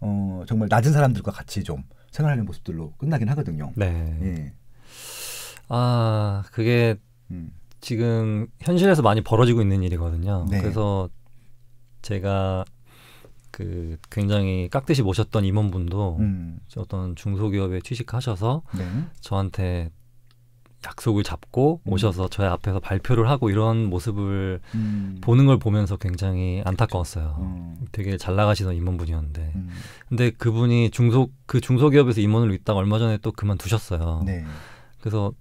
어, 정말 낮은 사람들과 같이 좀 생활하는 모습들로 끝나긴 하거든요. 네. 예. 아 그게 음. 지금 현실에서 많이 벌어지고 있는 일이거든요. 네. 그래서 제가 그 굉장히 깍듯이 모셨던 임원분도 음. 어떤 중소기업에 취직하셔서 네. 저한테 약속을 잡고 음. 오셔서 저희 앞에서 발표를 하고 이런 모습을 음. 보는 걸 보면서 굉장히 안타까웠어요. 음. 되게 잘 나가시던 임원분이었는데, 음. 근데 그분이 중소 그 중소기업에서 임원으로 있다가 얼마 전에 또 그만두셨어요. 네. 그래서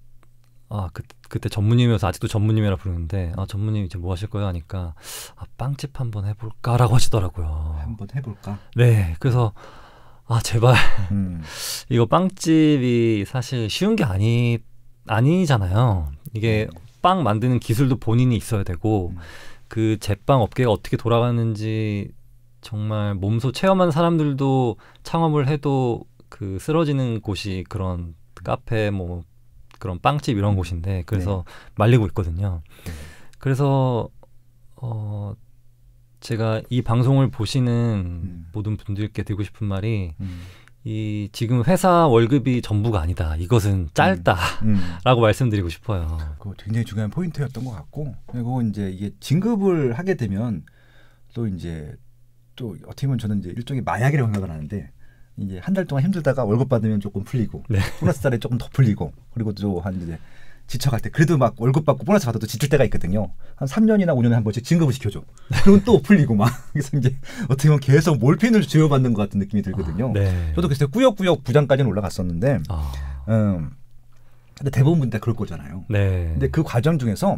아, 그, 그때 전무님이어서 아직도 전무님이라 부르는데 아, 전무님 이제 뭐 하실 거예요 하니까 아, 빵집 한번 해볼까라고 하시더라고요. 한번 해볼까? 네, 그래서 아 제발 음. 이거 빵집이 사실 쉬운 게 아니 아니잖아요. 이게 네. 빵 만드는 기술도 본인이 있어야 되고 음. 그 제빵 업계가 어떻게 돌아가는지 정말 몸소 체험한 사람들도 창업을 해도 그 쓰러지는 곳이 그런 카페 뭐 그런 빵집 이런 음. 곳인데 그래서 네. 말리고 있거든요. 네. 그래서 어 제가 이 방송을 보시는 음. 모든 분들께 드리고 싶은 말이 음. 이 지금 회사 월급이 전부가 아니다. 이것은 음. 짧다라고 음. 말씀드리고 싶어요. 그 굉장히 중요한 포인트였던 것 같고 그리고 이제 이게 진급을 하게 되면 또 이제 또 어떻게 보면 저는 이제 일종의 마약이라고 생각을 하는데 이제 한 달 동안 힘들다가 월급 받으면 조금 풀리고 네. 보너스 달에 조금 더 풀리고 그리고 또 한 이제 지쳐갈 때 그래도 막 월급 받고 보너스 받아도 지칠 때가 있거든요. 한 3년이나 5년에 한 번씩 진급을 시켜줘. 그럼 또 풀리고 막 그래서 이제 어떻게 보면 계속 몰핀을 주요받는 것 같은 느낌이 들거든요. 아, 네. 저도 글쎄 꾸역꾸역 부장까지는 올라갔었는데, 아. 음, 근데 대부분 다 그럴 거잖아요. 네. 근데 그 과정 중에서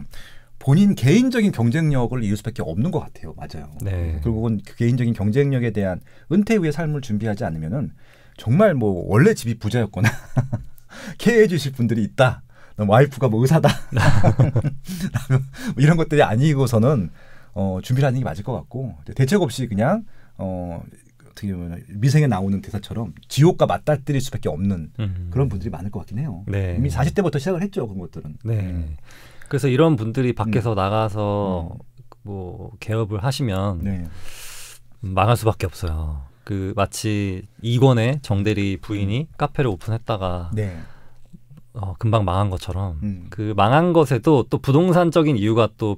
본인 개인적인 경쟁력을 이을 수밖에 없는 것 같아요. 맞아요. 네. 결국은 그 개인적인 경쟁력에 대한 은퇴 후의 삶을 준비하지 않으면은 정말 뭐 원래 집이 부자였거나 케어해 주실 분들이 있다. 뭐 와이프가 뭐 의사다. 뭐 이런 것들이 아니고서는 어, 준비를 하는 게 맞을 것 같고 대책 없이 그냥 어, 어떻게 보면 미생에 나오는 대사처럼 지옥과 맞닥뜨릴 수밖에 없는 음 그런 분들이 많을 것 같긴 해요. 네. 이미 40대부터 시작을 했죠 그런 것들은. 네. 음. 그래서 이런 분들이 밖에서 음. 나가서 음. 뭐 개업을 하시면 네. 망할 수밖에 없어요. 그 마치 이권의 정대리 부인이 음. 카페를 오픈했다가 네. 어, 금방 망한 것처럼 음. 그 망한 것에도 또 부동산적인 이유가 또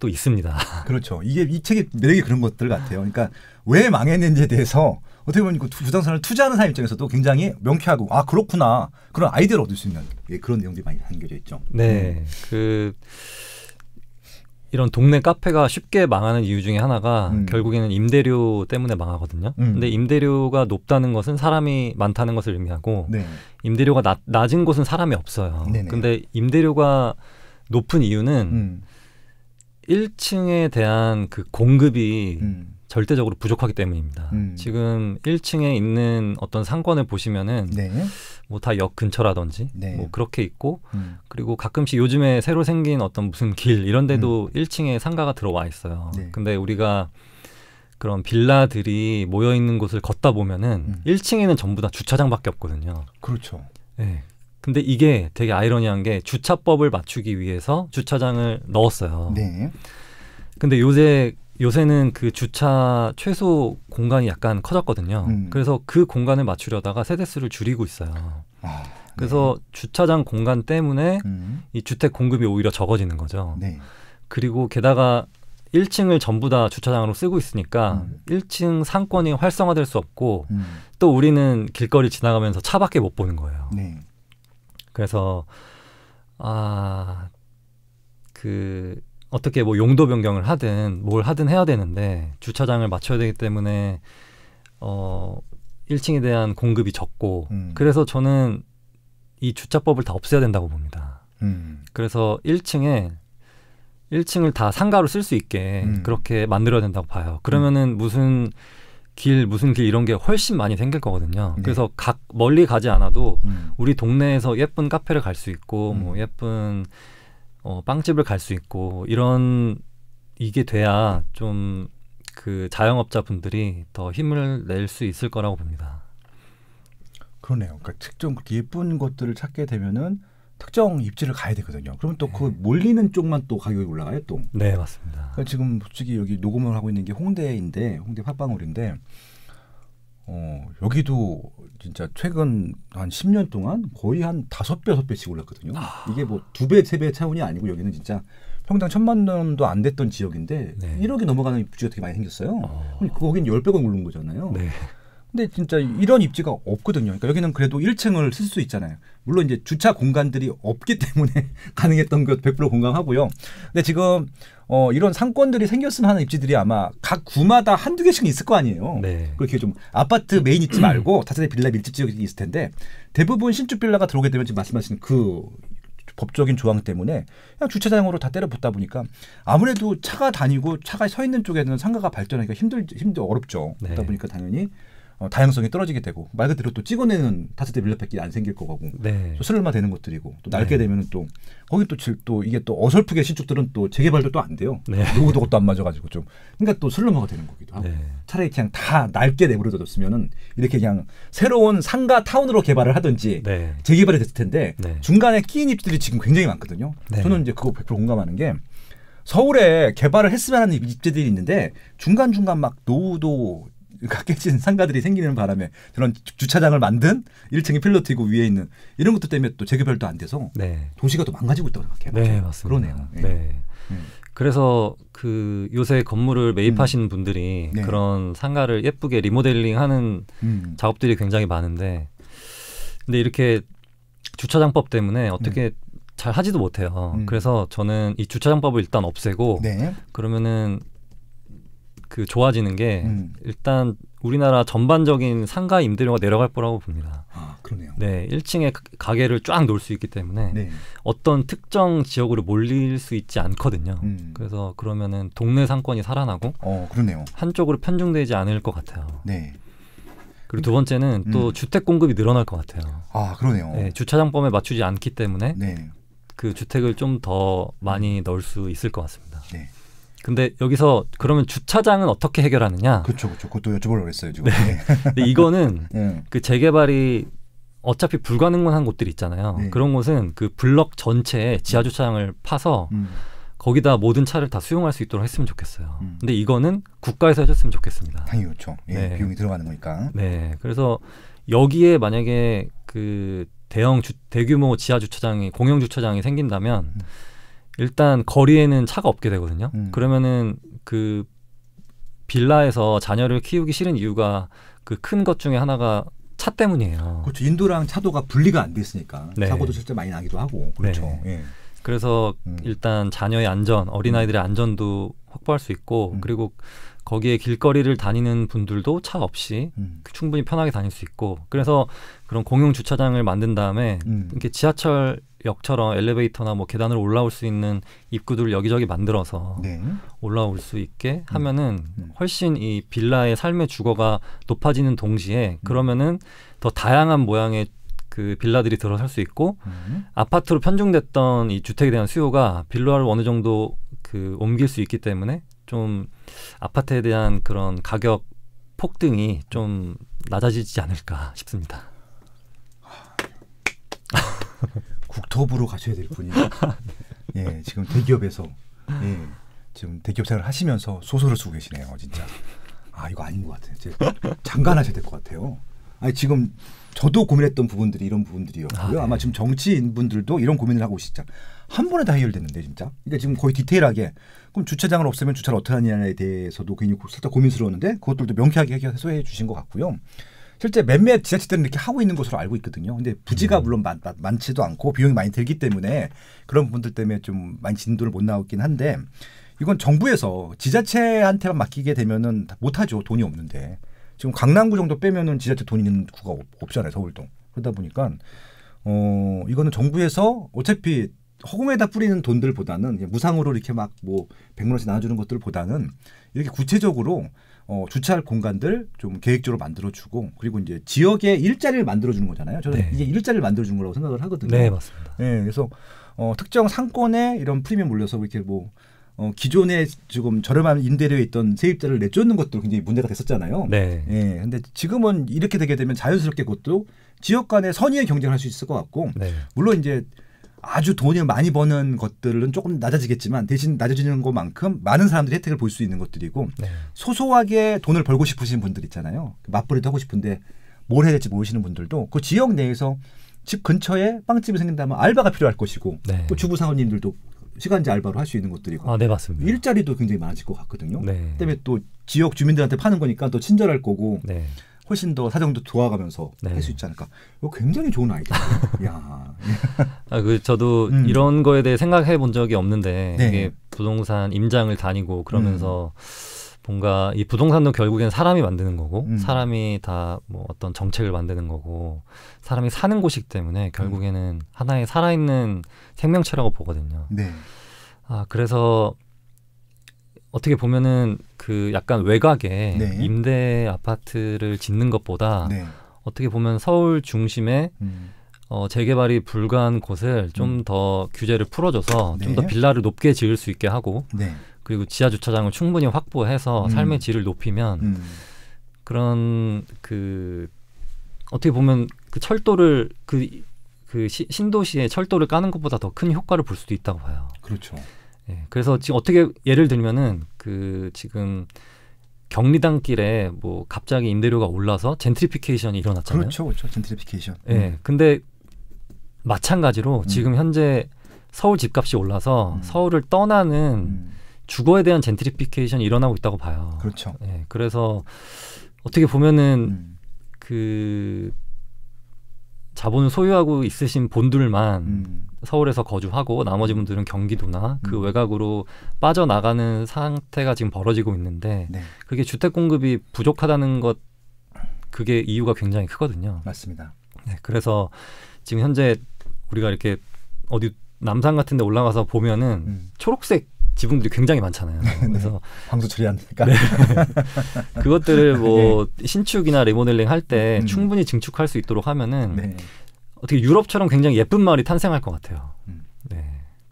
또 있습니다. 그렇죠. 이게 이 책이 내게 그런 것들 같아요. 그러니까 왜 망했는지에 대해서 어떻게 보면 그 부동산을 투자하는 사람 입장에서도 굉장히 명쾌하고 아 그렇구나 그런 아이디어를 얻을 수 있는 예, 그런 내용들이 많이 담겨져 있죠. 네, 그 이런 동네 카페가 쉽게 망하는 이유 중에 하나가 음. 결국에는 임대료 때문에 망하거든요. 음. 근데 임대료가 높다는 것은 사람이 많다는 것을 의미하고 네. 임대료가 낮, 낮은 곳은 사람이 없어요. 네네. 근데 임대료가 높은 이유는 음. 1층에 대한 그 공급이 음. 절대적으로 부족하기 때문입니다. 음. 지금 1층에 있는 어떤 상권을 보시면은 네. 뭐다 역 근처라든지 네. 뭐 그렇게 있고 음. 그리고 가끔씩 요즘에 새로 생긴 어떤 무슨 길 이런 데도 음. 1층에 상가가 들어와 있어요. 네. 근데 우리가 그런 빌라들이 모여 있는 곳을 걷다 보면은 음. 1층에는 전부 다 주차장밖에 없거든요. 그렇죠. 네. 근데 이게 되게 아이러니한 게 주차법을 맞추기 위해서 주차장을 넣었어요. 네. 근데 요새 요새는 그 주차 최소 공간이 약간 커졌거든요. 음. 그래서 그 공간을 맞추려다가 세대 수를 줄이고 있어요. 아, 네. 그래서 주차장 공간 때문에 음. 이 주택 공급이 오히려 적어지는 거죠. 네. 그리고 게다가 1층을 전부 다 주차장으로 쓰고 있으니까 음. 1층 상권이 활성화될 수 없고 음. 또 우리는 길거리 지나가면서 차밖에 못 보는 거예요. 네. 그래서 아그 어떻게 뭐 용도 변경을 하든 뭘 하든 해야 되는데 주차장을 맞춰야 되기 때문에 어 1층에 대한 공급이 적고 음. 그래서 저는 이 주차법을 다 없애야 된다고 봅니다. 음. 그래서 1층에 1층을 다 상가로 쓸 수 있게 음. 그렇게 만들어야 된다고 봐요. 그러면은 음. 무슨 길 무슨 길 이런 게 훨씬 많이 생길 거거든요. 네. 그래서 각 멀리 가지 않아도 음. 우리 동네에서 예쁜 카페를 갈 수 있고 뭐 음. 예쁜 어, 빵집을 갈 수 있고 이런 이게 돼야 좀 그 자영업자분들이 더 힘을 낼 수 있을 거라고 봅니다. 그러네요. 그러니까 특정 예쁜 것들을 찾게 되면은 특정 입지를 가야 되거든요. 그러면 또그 네. 몰리는 쪽만 또 가격이 올라가요, 또. 네, 맞습니다. 그러니까 지금 솔직히 여기 녹음을 하고 있는 게 홍대인데 홍대 팥방울인데 어, 여기도 진짜 최근 한 10년 동안 거의 한 다섯 배, 여섯 배씩 올랐거든요. 아. 이게 뭐 두 배, 세 배 차원이 아니고 여기는 진짜 평당 천만 원도 안 됐던 지역인데 네. 1억이 넘어가는 입지가 되게 많이 생겼어요. 어. 그 거긴 10배가 오른 거잖아요. 네. 근데 진짜 이런 입지가 없거든요. 그러니까 여기는 그래도 1층을 쓸 수 있잖아요. 물론 이제 주차 공간들이 없기 때문에 가능했던 것 100% 공감하고요. 근데 지금 어 이런 상권들이 생겼으면 하는 입지들이 아마 각 구마다 한두 개씩 있을 거 아니에요. 네. 그렇게 좀 아파트 메인 입지 말고 다세대 빌라 밀집 지역이 있을 텐데 대부분 신축 빌라가 들어오게 되면 지금 말씀하신 그 법적인 조항 때문에 그냥 주차장으로 다 때려붙다 보니까 아무래도 차가 다니고 차가 서 있는 쪽에는 상가가 발전하기가 힘들 힘들 어렵죠. 그러다 네. 보니까 당연히 어, 다양성이 떨어지게 되고 말 그대로 또 찍어내는 다섯 대밀렵팩이안 생길 거고 네. 또술르마 되는 것들이고 또 네. 낡게 네. 되면 또 거기 또, 질, 또 이게 또 어설프게 신축들은 또 재개발도 또 안 돼요. 네. 누구도 것도 안 맞아가지고 좀 그러니까 또 슬럼화가 되는 거기도 하고 네. 차라리 그냥 다 낡게 내버려뒀으면은 이렇게 그냥 새로운 상가 타운으로 개발을 하든지 네. 재개발이 됐을 텐데 중간에 끼인 입들이 지금 굉장히 많거든요. 저는 이제 그거 100% 공감하는 게 서울에 개발을 했으면 하는 입지들이 있는데 중간중간 막 노후도 깨진 상가들이 생기는 바람에 그런 주차장을 만든 1층이 필로티고 위에 있는 이런 것들 때문에 또 재개발도 안 돼서 네. 도시가 또 망가지고 있다고 생각해요. 네, 맞습니다. 그러네요. 예. 네. 네. 그래서 그 요새 건물을 매입하신 음. 분들이 네. 그런 상가를 예쁘게 리모델링하는 음. 작업들이 굉장히 많은데 근데 이렇게 주차장법 때문에 어떻게 음. 잘 하지도 못해요. 음. 그래서 저는 이 주차장법을 일단 없애고 네. 그러면은 그 좋아지는 게 음. 일단 우리나라 전반적인 상가 임대료가 내려갈 거라고 봅니다. 아, 그러네요. 네, 1층에 가게를 쫙 놓을 수 있기 때문에 네. 어떤 특정 지역으로 몰릴 수 있지 않거든요. 음. 그래서 그러면은 동네 상권이 살아나고 어, 그러네요. 한쪽으로 편중되지 않을 것 같아요. 네. 그리고 두 번째는 음. 또 주택 공급이 늘어날 것 같아요. 아, 그러네요. 네, 주차장법에 맞추지 않기 때문에 네. 그 주택을 좀 더 많이 넣을 수 있을 것 같습니다. 네. 근데 여기서 그러면 주차장은 어떻게 해결하느냐? 그렇죠, 그렇죠. 그것도 여쭤보려고 했어요 지금. 네. 네. 근데 이거는 네. 그 재개발이 어차피 불가능한 곳들이 있잖아요. 네. 그런 곳은 그 블럭 전체에 지하 주차장을 파서 음. 거기다 모든 차를 다 수용할 수 있도록 했으면 좋겠어요. 음. 근데 이거는 국가에서 해줬으면 좋겠습니다. 당연히 그렇죠. 예, 네. 비용이 들어가는 거니까. 네, 그래서 여기에 만약에 그 대형 주, 대규모 지하 주차장이 공영 주차장이 생긴다면. 음. 일단 거리에는 차가 없게 되거든요. 음. 그러면은 그 빌라에서 자녀를 키우기 싫은 이유가 그 큰 것 중에 하나가 차 때문이에요. 그렇죠. 인도랑 차도가 분리가 안돼으니까 네. 사고도 실제 많이 나기도 하고 그렇죠. 네. 예. 그래서 음. 일단 자녀의 안전, 어린아이들의 음. 안전도 확보할 수 있고 음. 그리고 거기에 길거리를 다니는 분들도 차 없이 음. 충분히 편하게 다닐 수 있고 그래서 그런 공용 주차장을 만든 다음에 음. 이렇게 지하철 역처럼 엘리베이터나 뭐계단을 올라올 수 있는 입구들을 여기저기 만들어서 네. 올라올 수 있게 음. 하면은 음. 훨씬 이 빌라의 삶의 주거가 높아지는 동시에 음. 그러면은 더 다양한 모양의 그 빌라들이 들어설 수 있고 음. 아파트로 편중됐던 이 주택에 대한 수요가 빌라를 어느 정도 그 옮길 수 있기 때문에 좀 아파트에 대한 그런 가격 폭등이 좀 낮아지지 않을까 싶습니다. 국토부로 가셔야 될 분이 네. 예, 지금 대기업에서 예, 지금 대기업 생활 하시면서 소설을 쓰고 계시네요, 진짜. 아 이거 아닌 것 같아요. 제 장관 하셔야 될 것 같아요. 아니 지금 저도 고민했던 부분들이 이런 부분들이었고요. 아, 네. 아마 지금 정치인 분들도 이런 고민을 하고 시작. 한 번에 다 해결됐는데 진짜. 그러니까 지금 거의 디테일하게 그럼 주차장을 없애면 주차를 어떻게 하느냐에 대해서도 괜히 살짝 고민스러웠는데 그것들도 명쾌하게 해결해서 해 주신 것 같고요. 실제 몇몇 지자체들은 이렇게 하고 있는 것으로 알고 있거든요. 근데 부지가 음. 물론 많, 많지도 않고 비용이 많이 들기 때문에 그런 부분들 때문에 좀 많이 진도를 못나왔긴 한데 이건 정부에서 지자체한테만 맡기게 되면은 못하죠. 돈이 없는데. 지금 강남구 정도 빼면은 지자체 돈 있는 구가 없잖아요. 서울동. 그러다 보니까 어 이거는 정부에서 어차피 허공에다 뿌리는 돈들보다는 무상으로 이렇게 막 뭐 백만 원씩 나눠주는 것들보다는 이렇게 구체적으로 어, 주차할 공간들 좀 계획적으로 만들어주고 그리고 이제 지역에 일자리를 만들어주는 거잖아요. 저는 네. 이게 일자리를 만들어준 거라고 생각을 하거든요. 네, 맞습니다. 네, 그래서 어, 특정 상권에 이런 프리미엄 올려서 이렇게 뭐 어, 기존에 지금 저렴한 임대료에 있던 세입자를 내쫓는 것도 굉장히 문제가 됐었잖아요. 네. 예. 근데 지금은 이렇게 되게 되면 자연스럽게 그것도 지역 간의 선의의 경쟁을 할 수 있을 것 같고, 네. 물론 이제 아주 돈을 많이 버는 것들은 조금 낮아지겠지만 대신 낮아지는 것만큼 많은 사람들이 혜택을 볼 수 있는 것들이고 네. 소소하게 돈을 벌고 싶으신 분들 있잖아요. 맞벌이도 하고 싶은데 뭘 해야 될지 모르시는 분들도 그 지역 내에서 집 근처에 빵집이 생긴다면 알바가 필요할 것이고 네. 또 그 주부 사원님들도 시간제 알바로 할 수 있는 것들이고 아, 네, 맞습니다. 일자리도 굉장히 많아질 것 같거든요. 네. 그다음에 또 지역 주민들한테 파는 거니까 또 친절할 거고 네. 훨씬 더 사정도 좋아가면서 네. 할수 있지 않을까. 이거 굉장히 좋은 아이디어. 야. 예. 아, 그 저도 음. 이런 거에 대해 생각해 본 적이 없는데 네. 이게 부동산 임장을 다니고 그러면서 음. 뭔가 이 부동산도 결국엔 사람이 만드는 거고 음. 사람이 다 뭐 어떤 정책을 만드는 거고 사람이 사는 곳이기 때문에 결국에는 하나의 살아있는 생명체라고 보거든요. 네. 아 그래서 어떻게 보면은 그 약간 외곽에 네. 임대 아파트를 짓는 것보다 네. 어떻게 보면 서울 중심에 음. 어, 재개발이 불가한 곳을 좀더 음. 규제를 풀어줘서 네. 좀더 빌라를 높게 지을 수 있게 하고 네. 그리고 지하 주차장을 충분히 확보해서 음. 삶의 질을 높이면 음. 그런 그 어떻게 보면 그 철도를 그그 그, 그 신도시에 철도를 까는 것보다 더 큰 효과를 볼 수도 있다고 봐요. 그렇죠. 예, 그래서 지금 어떻게 예를 들면은 그 지금 경리단 길에 뭐 갑자기 임대료가 올라서 젠트리피케이션이 일어났잖아요. 그렇죠, 그렇죠. 젠트리피케이션. 예, 음. 근데 마찬가지로 음. 지금 현재 서울 집값이 올라서 음. 서울을 떠나는 음. 주거에 대한 젠트리피케이션이 일어나고 있다고 봐요. 그렇죠. 예, 그래서 어떻게 보면은 음. 그 자본을 소유하고 있으신 본들만 음. 서울에서 거주하고 나머지 음. 분들은 경기도나 그 음. 외곽으로 빠져나가는 상태가 지금 벌어지고 있는데 네. 그게 주택 공급이 부족하다는 것 그게 이유가 굉장히 크거든요. 맞습니다. 네, 그래서 지금 현재 우리가 이렇게 어디 남산 같은 데 올라가서 보면은 음. 초록색 지붕들이 굉장히 많잖아요. 네, 그래서 방수 처리안 니까 네. 그것들을 뭐 네. 신축이나 리모델링 할때 음. 충분히 증축할 수 있도록 하면은 네. 어떻게 유럽처럼 굉장히 예쁜 마을이 탄생할 것 같아요. 음. 네.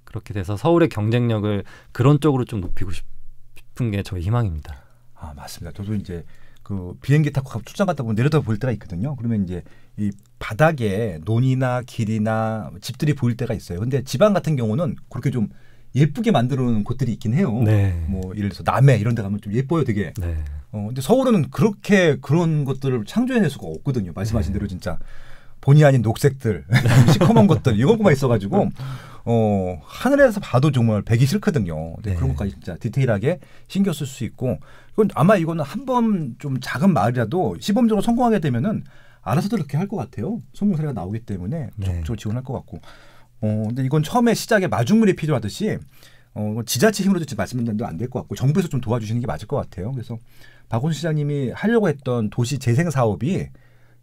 그렇게 돼서 서울의 경쟁력을 그런 쪽으로 좀 높이고 싶은 게저의 희망입니다. 아 맞습니다. 저도 이제 그 비행기 타고 출장 갔다 보면 내려다 볼 때가 있거든요. 그러면 이제 이 바닥에 논이나 길이나 집들이 보일 때가 있어요. 근데 지방 같은 경우는 그렇게 좀 예쁘게 만들어 놓은 곳들이 있긴 해요. 네. 뭐 예를 들어서 남해 이런 데 가면 좀 예뻐요, 되게. 네. 어 근데 서울은 그렇게 그런 것들을 창조해낼 수가 없거든요. 말씀하신 네. 대로 진짜 본의 아닌 녹색들, 시커먼 것들 이런 것만 있어가지고 어 하늘에서 봐도 정말 배기 싫거든요. 네. 그런 것까지 진짜 디테일하게 신경 쓸 수 있고 이건 아마 이거는 한번 좀 작은 마을이라도 시범적으로 성공하게 되면은 알아서도 이렇게 할 것 같아요. 소명사례가 나오기 때문에 적극적으로 네. 지원할 것 같고. 어 근데 이건 처음에 시작에 마중물이 필요하듯이 어 지자체 힘으로도 지금 말씀드린 대로 안 될 것 같고 정부에서 좀 도와주시는 게 맞을 것 같아요. 그래서 박원순 시장님이 하려고 했던 도시 재생 사업이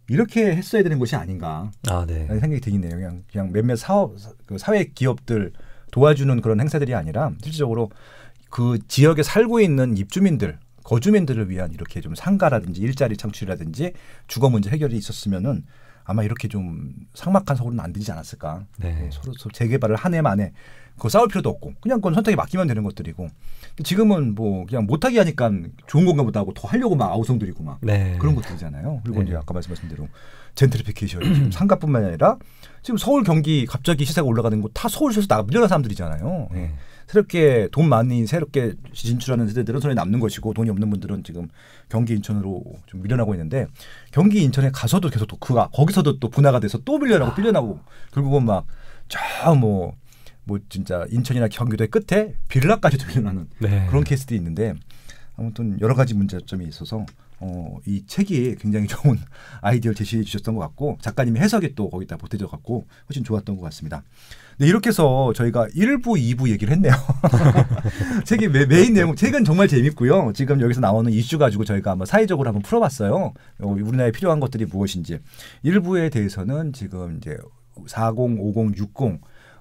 이렇게 했어야 되는 것이 아닌가 아, 네. 생각이 드긴 해요. 그냥, 그냥 몇몇 사업, 그 사회 기업들 도와주는 그런 행사들이 아니라 실질적으로 그 지역에 살고 있는 입주민들 거주민들을 위한 이렇게 좀 상가라든지 일자리 창출이라든지 주거 문제 해결이 있었으면은 아마 이렇게 좀 상막한 서울은 안 되지 않았을까. 네. 네 서로 재개발을 한 해 만에 그거 싸울 필요도 없고 그냥 그건 선택에 맡기면 되는 것들이고 지금은 뭐 그냥 못하게 하니까 좋은 건가 보다 하고 더 하려고 막 아우성 들이고 막 네. 그런 것들이잖아요. 그리고 네. 이제 아까 말씀하신 대로 젠트리피케이션이 지금 상가뿐만 아니라 지금 서울 경기 갑자기 시세가 올라가는 거 다 서울에서 나 밀려난 사람들이잖아요. 네. 예. 새롭게 돈 많이 새롭게 진출하는 세대들은 손에 남는 것이고 돈이 없는 분들은 지금 경기 인천으로 좀 밀려나고 있는데 경기 인천에 가서도 계속 또 그가 거기서도 또 분화가 돼서 또 밀려나고 아. 밀려나고 결국은 막 저뭐 뭐 진짜 인천이나 경기도의 끝에 빌라까지 들려나는 네. 그런 케이스도 있는데 아무튼 여러 가지 문제점이 있어서 어, 이 책이 굉장히 좋은 아이디어 를 제시해 주셨던 것 같고 작가님의 해석이 또 거기다 보태져 갖고 훨씬 좋았던 것 같습니다. 네, 이렇게 해서 저희가 1부, 2부 얘기를 했네요. 책의 메, 메인 내용, 책은 정말 재밌고요. 지금 여기서 나오는 이슈 가지고 저희가 한번 사회적으로 한번 풀어봤어요. 어, 우리나라에 필요한 것들이 무엇인지. 1부에 대해서는 지금 이제 40, 50, 60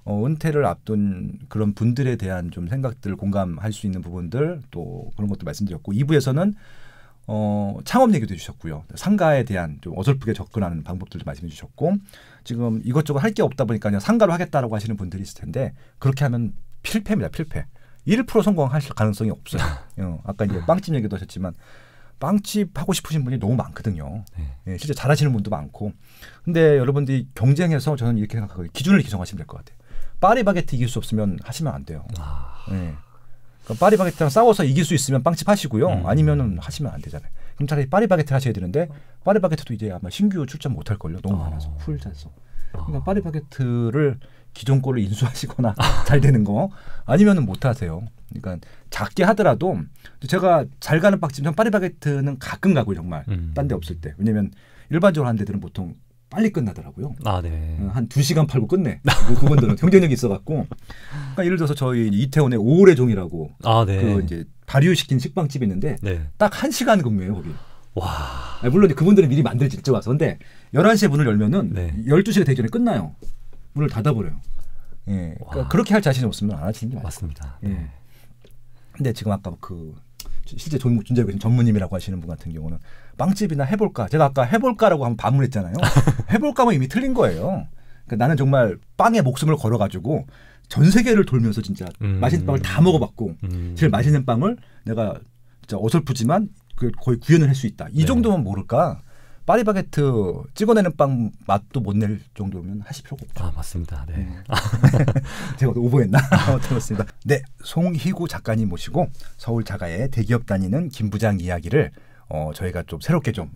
어, 은퇴를 앞둔 그런 분들에 대한 좀 생각들 공감할 수 있는 부분들 또 그런 것도 말씀드렸고 2부에서는 어, 창업 얘기도 해주셨고요. 상가에 대한 좀 어설프게 접근하는 방법들도 말씀해 주셨고 지금 이것저것 할 게 없다 보니까 그냥 상가로 하겠다라고 하시는 분들이 있을 텐데 그렇게 하면 필패입니다. 필패. 1% 성공하실 가능성이 없어요. 어, 아까 이제 빵집 얘기도 하셨지만 빵집 하고 싶으신 분이 너무 많거든요. 네. 예, 실제 잘하시는 분도 많고. 근데 여러분들이 경쟁해서 저는 이렇게 생각하고 기준을 정하시면 될 것 같아요. 파리바게트 이길 수 없으면 하시면 안 돼요. 아. 예. 네. 그까 그러니까 파리바게트랑 싸워서 이길 수 있으면 빵집 하시고요. 음. 아니면은 하시면 안 되잖아요. 그럼 차라리 파리바게트 하셔야 되는데 파리바게트도 이제 아마 신규 출전 못할 걸요. 너무 아. 많아서 쿨 잔소. 아. 그러니까 파리바게트를 기존 골을 인수하시거나 잘 되는 거 아니면은 못 하세요. 그러니까 작게 하더라도 제가 잘 가는 빵집 전 파리바게트는 가끔 가고 정말 음. 딴데 없을 때. 왜냐면 일반적으로 하는 데들은 보통 빨리 끝나더라고요. 아, 네. 어, 한 2시간 팔고 끝내. 그분들은 경쟁력이 있어갖고. 그러니까 예를 들어서 저희 이태원에 오래종이라고. 아, 네. 그 이제 발효시킨 식빵집이 있는데 네. 딱 1시간 근무예요, 거기. 와. 아니, 물론 그분들은 미리 만들지 일찍 와서. 근데 11시에 문을 열면은 네. 12시가 되기 전에 끝나요. 문을 닫아버려요. 예. 그러니까 그렇게 할 자신이 없으면 안 하시는 게 맞습니다. 예. 네. 예. 근데 지금 아까 그 실제 존재하고 계신 전무님이라고 하시는 분 같은 경우는 빵집이나 해볼까. 제가 아까 해볼까라고 한번 반문했잖아요. 해볼까면 하 이미 틀린 거예요. 그러니까 나는 정말 빵에 목숨을 걸어가지고 전 세계를 돌면서 진짜 음. 맛있는 빵을 다 먹어봤고 음. 제일 맛있는 빵을 내가 진짜 어설프지만 그 거의 구현을 할 수 있다. 이 네. 정도면 모를까. 파리바게트 찍어내는 빵 맛도 못 낼 정도면 하실 필요가 없죠. 아 맞습니다. 네. 음. 제가 오버했나? 아, 들었습니다. 네, 송희구 작가님 모시고 서울 자가의 대기업 다니는 김 부장 이야기를 어, 저희가 좀 새롭게 좀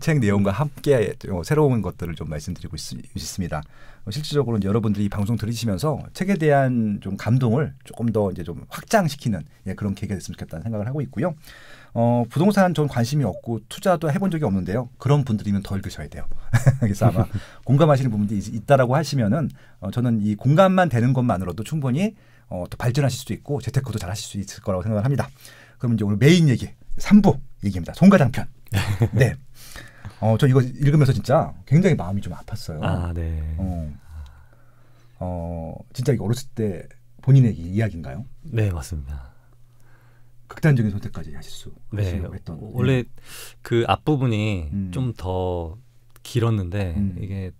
책 내용과 함께 어, 새로운 것들을 좀 말씀드리고 있, 습니다 어, 실질적으로 여러분들이 방송 들으시면서 책에 대한 좀 감동을 조금 더 이제 좀 확장시키는 예, 그런 계기가 됐으면 좋겠다는 생각을 하고 있고요. 어, 부동산 전 관심이 없고 투자도 해본 적이 없는데요. 그런 분들이면 덜 드셔야 돼요. 그래서 아마 공감하시는 부분들이 있다라고 하시면은 어, 저는 이 공감만 되는 것만으로도 충분히 어, 또 발전하실 수도 있고 재테크도 잘 하실 수 있을 거라고 생각을 합니다. 그럼 이제 오늘 메인 얘기 3부 얘기입니다. 송가장편. 네. 어, 저 이거 읽으면서 진짜 굉장히 마음이 좀 아팠어요. 아, 네. 어, 어 진짜 이거 어렸을 때 본인의 이야기인가요? 네, 맞습니다. 극단적인 선택까지 하실 수 네, 했던 어, 원래 그 앞부분이 음. 좀더 길었는데 음. 이게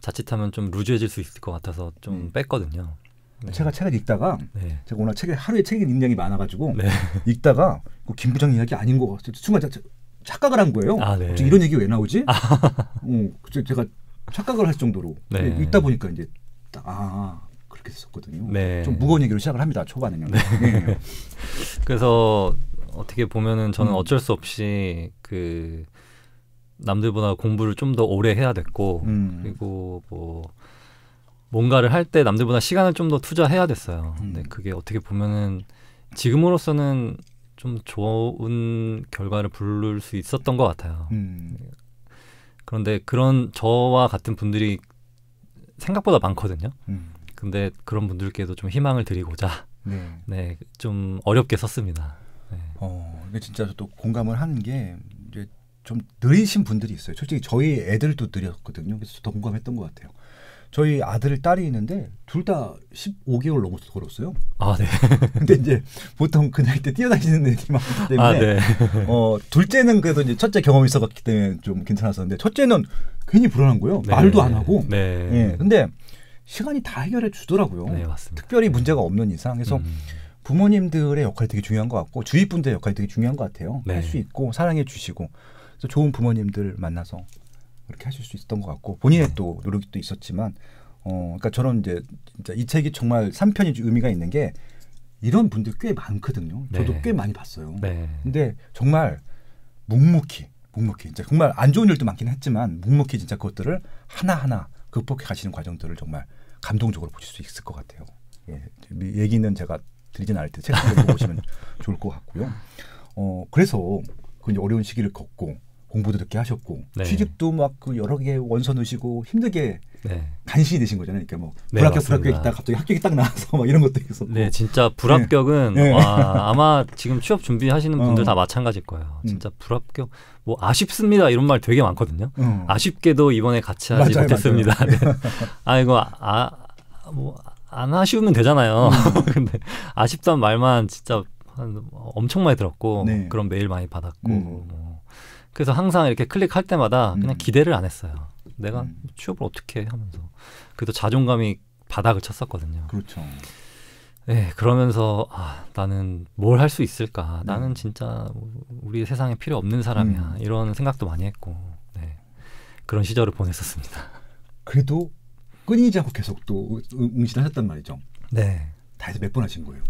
자칫하면 좀 루즈해질 수 있을 것 같아서 좀 음. 뺐거든요. 네. 제가 책을 읽다가 네. 제가 워낙 책에 하루에 책 읽는 양이 많아가지고 네. 읽다가 뭐 김 부장 이야기 아닌 것 같아요. 순간 착각을 한 거예요. 아, 네. 이런 얘기 왜 나오지? 아. 어, 제가 착각을 할 정도로 네. 예, 읽다 보니까 이제 딱, 아 그렇게 썼거든요. 네. 좀 무거운 얘기로 시작을 합니다. 초반에는. 네. 예. 그래서 어떻게 보면은 저는 음. 어쩔 수 없이 그 남들보다 공부를 좀 더 오래 해야 됐고 음. 그리고 뭐 뭔가를 할 때 남들보다 시간을 좀 더 투자해야 됐어요. 음. 근데 그게 어떻게 보면은 지금으로서는 좀 좋은 결과를 부를 수 있었던 것 같아요. 음. 그런데 그런 저와 같은 분들이 생각보다 많거든요. 음. 근데 그런 분들께도 좀 희망을 드리고자 네, 네좀 어렵게 썼습니다. 네. 어, 근데 진짜 저도 공감을 하는 게 이제 좀 느리신 분들이 있어요. 솔직히 저희 애들도 느렸거든요. 그래서 더 공감했던 것 같아요. 저희 아들 딸이 있는데 둘 다 15개월 넘어서 걸었어요. 아, 네. 근데 이제 보통 그날때 뛰어다니는 애들이 많기 때문에 아, 네. 어, 둘째는 그래도 이제 첫째 경험이 있어갔기 때문에 좀 괜찮았었는데 첫째는 괜히 불안한 거예요. 네. 말도 안 하고. 네. 예. 근데 시간이 다 해결해 주더라고요. 네, 맞습니다. 특별히 문제가 없는 이상. 그래서 음. 부모님들의 역할이 되게 중요한 것 같고 주위 분들의 역할이 되게 중요한 것 같아요. 네. 할수 있고 사랑해 주시고 좋은 부모님들 만나서 그렇게 하실 수 있었던 것 같고 본인의 네. 또노력도 있었지만 어 그러니까 저는 이제 진짜 이 책이 정말 3편이 의미가 있는 게 이런 분들 꽤 많거든요. 저도 네. 꽤 많이 봤어요. 네. 근데 정말 묵묵히 묵묵히 진짜 정말 안 좋은 일도 많긴 했지만 묵묵히 진짜 그것들을 하나하나 극복해 가시는 과정들을 정말 감동적으로 보실 수 있을 것 같아요. 예. 얘기는 제가 드리진 않을 텐데 책을 보시면 좋을 것 같고요. 어 그래서 그 어려운 시기를 걷고 공부도 늦게 하셨고 네. 취직도 막 그 여러 개 원서 넣으시고 힘들게 네. 간신히 되신 거잖아요. 그러니까 뭐 네, 불합격 불합격 있다 갑자기 합격이 딱 나와서 막 이런 것도 있어고 네, 진짜 불합격은 네. 와, 네. 아마 지금 취업 준비하시는 분들 어. 다 마찬가지일 거예요. 진짜 음. 불합격 뭐 아쉽습니다 이런 말 되게 많거든요. 음. 아쉽게도 이번에 같이 하지 맞아요, 못했습니다. 네. 아 이거 아뭐 안 아쉬우면 되잖아요. 음. 근데 아쉽다는 말만 진짜 한 엄청 많이 들었고 그런 메일 많이 받았고. 음. 뭐. 그래서 항상 이렇게 클릭할 때마다 그냥 음. 기대를 안 했어요. 내가 음. 취업을 어떻게 해 하면서 그래도 자존감이 바닥을 쳤었거든요. 그렇죠. 네, 그러면서 아, 나는 뭘 할 수 있을까? 네. 나는 진짜 뭐 우리 세상에 필요 없는 사람이야. 음. 이런 생각도 많이 했고 네, 그런 시절을 보냈었습니다. 그래도 끊이지 않고 계속 또응시 하셨단 말이죠. 네. 다 해서 몇 번 하신 거예요?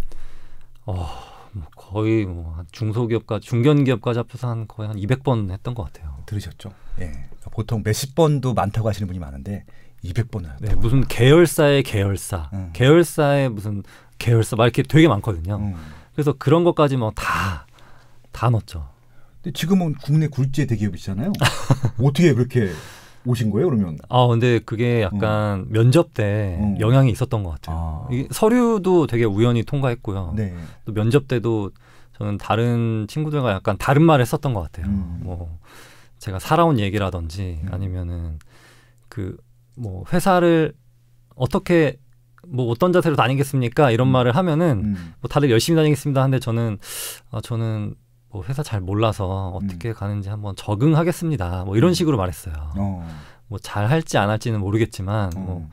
어, 뭐 거의 뭐 중소기업과 중견기업과잡혀서한 거의 한 200번 했던 것 같아요. 들으셨죠? 예. 그러니까 보통 몇십 번도 많다고 하시는 분이 많은데 200번을. 네, 무슨 계열사의 계열사, 음. 계열사의 무슨 계열사 막 이렇게 되게 많거든요. 음. 그래서 그런 것까지 뭐 다 다 넣었죠. 근데 지금은 국내 굴지의 대기업이잖아요. 어떻게 그렇게 오신 거예요, 그러면? 아, 근데 그게 약간 음. 면접 때 음. 영향이 있었던 것 같아요. 아. 서류도 되게 우연히 통과했고요. 네. 또 면접 때도 저는 다른 친구들과 약간 다른 말을 썼던 것 같아요. 음. 뭐 제가 살아온 얘기라든지 음. 아니면은 그 뭐 회사를 어떻게 뭐 어떤 자세로 다니겠습니까? 이런 음. 말을 하면은 음. 뭐 다들 열심히 다니겠습니다. 하는데 저는 아 저는 뭐 회사 잘 몰라서 어떻게 음. 가는지 한번 적응하겠습니다. 뭐 이런 음. 식으로 말했어요. 어. 뭐잘 할지 안 할지는 모르겠지만 어. 뭐 음.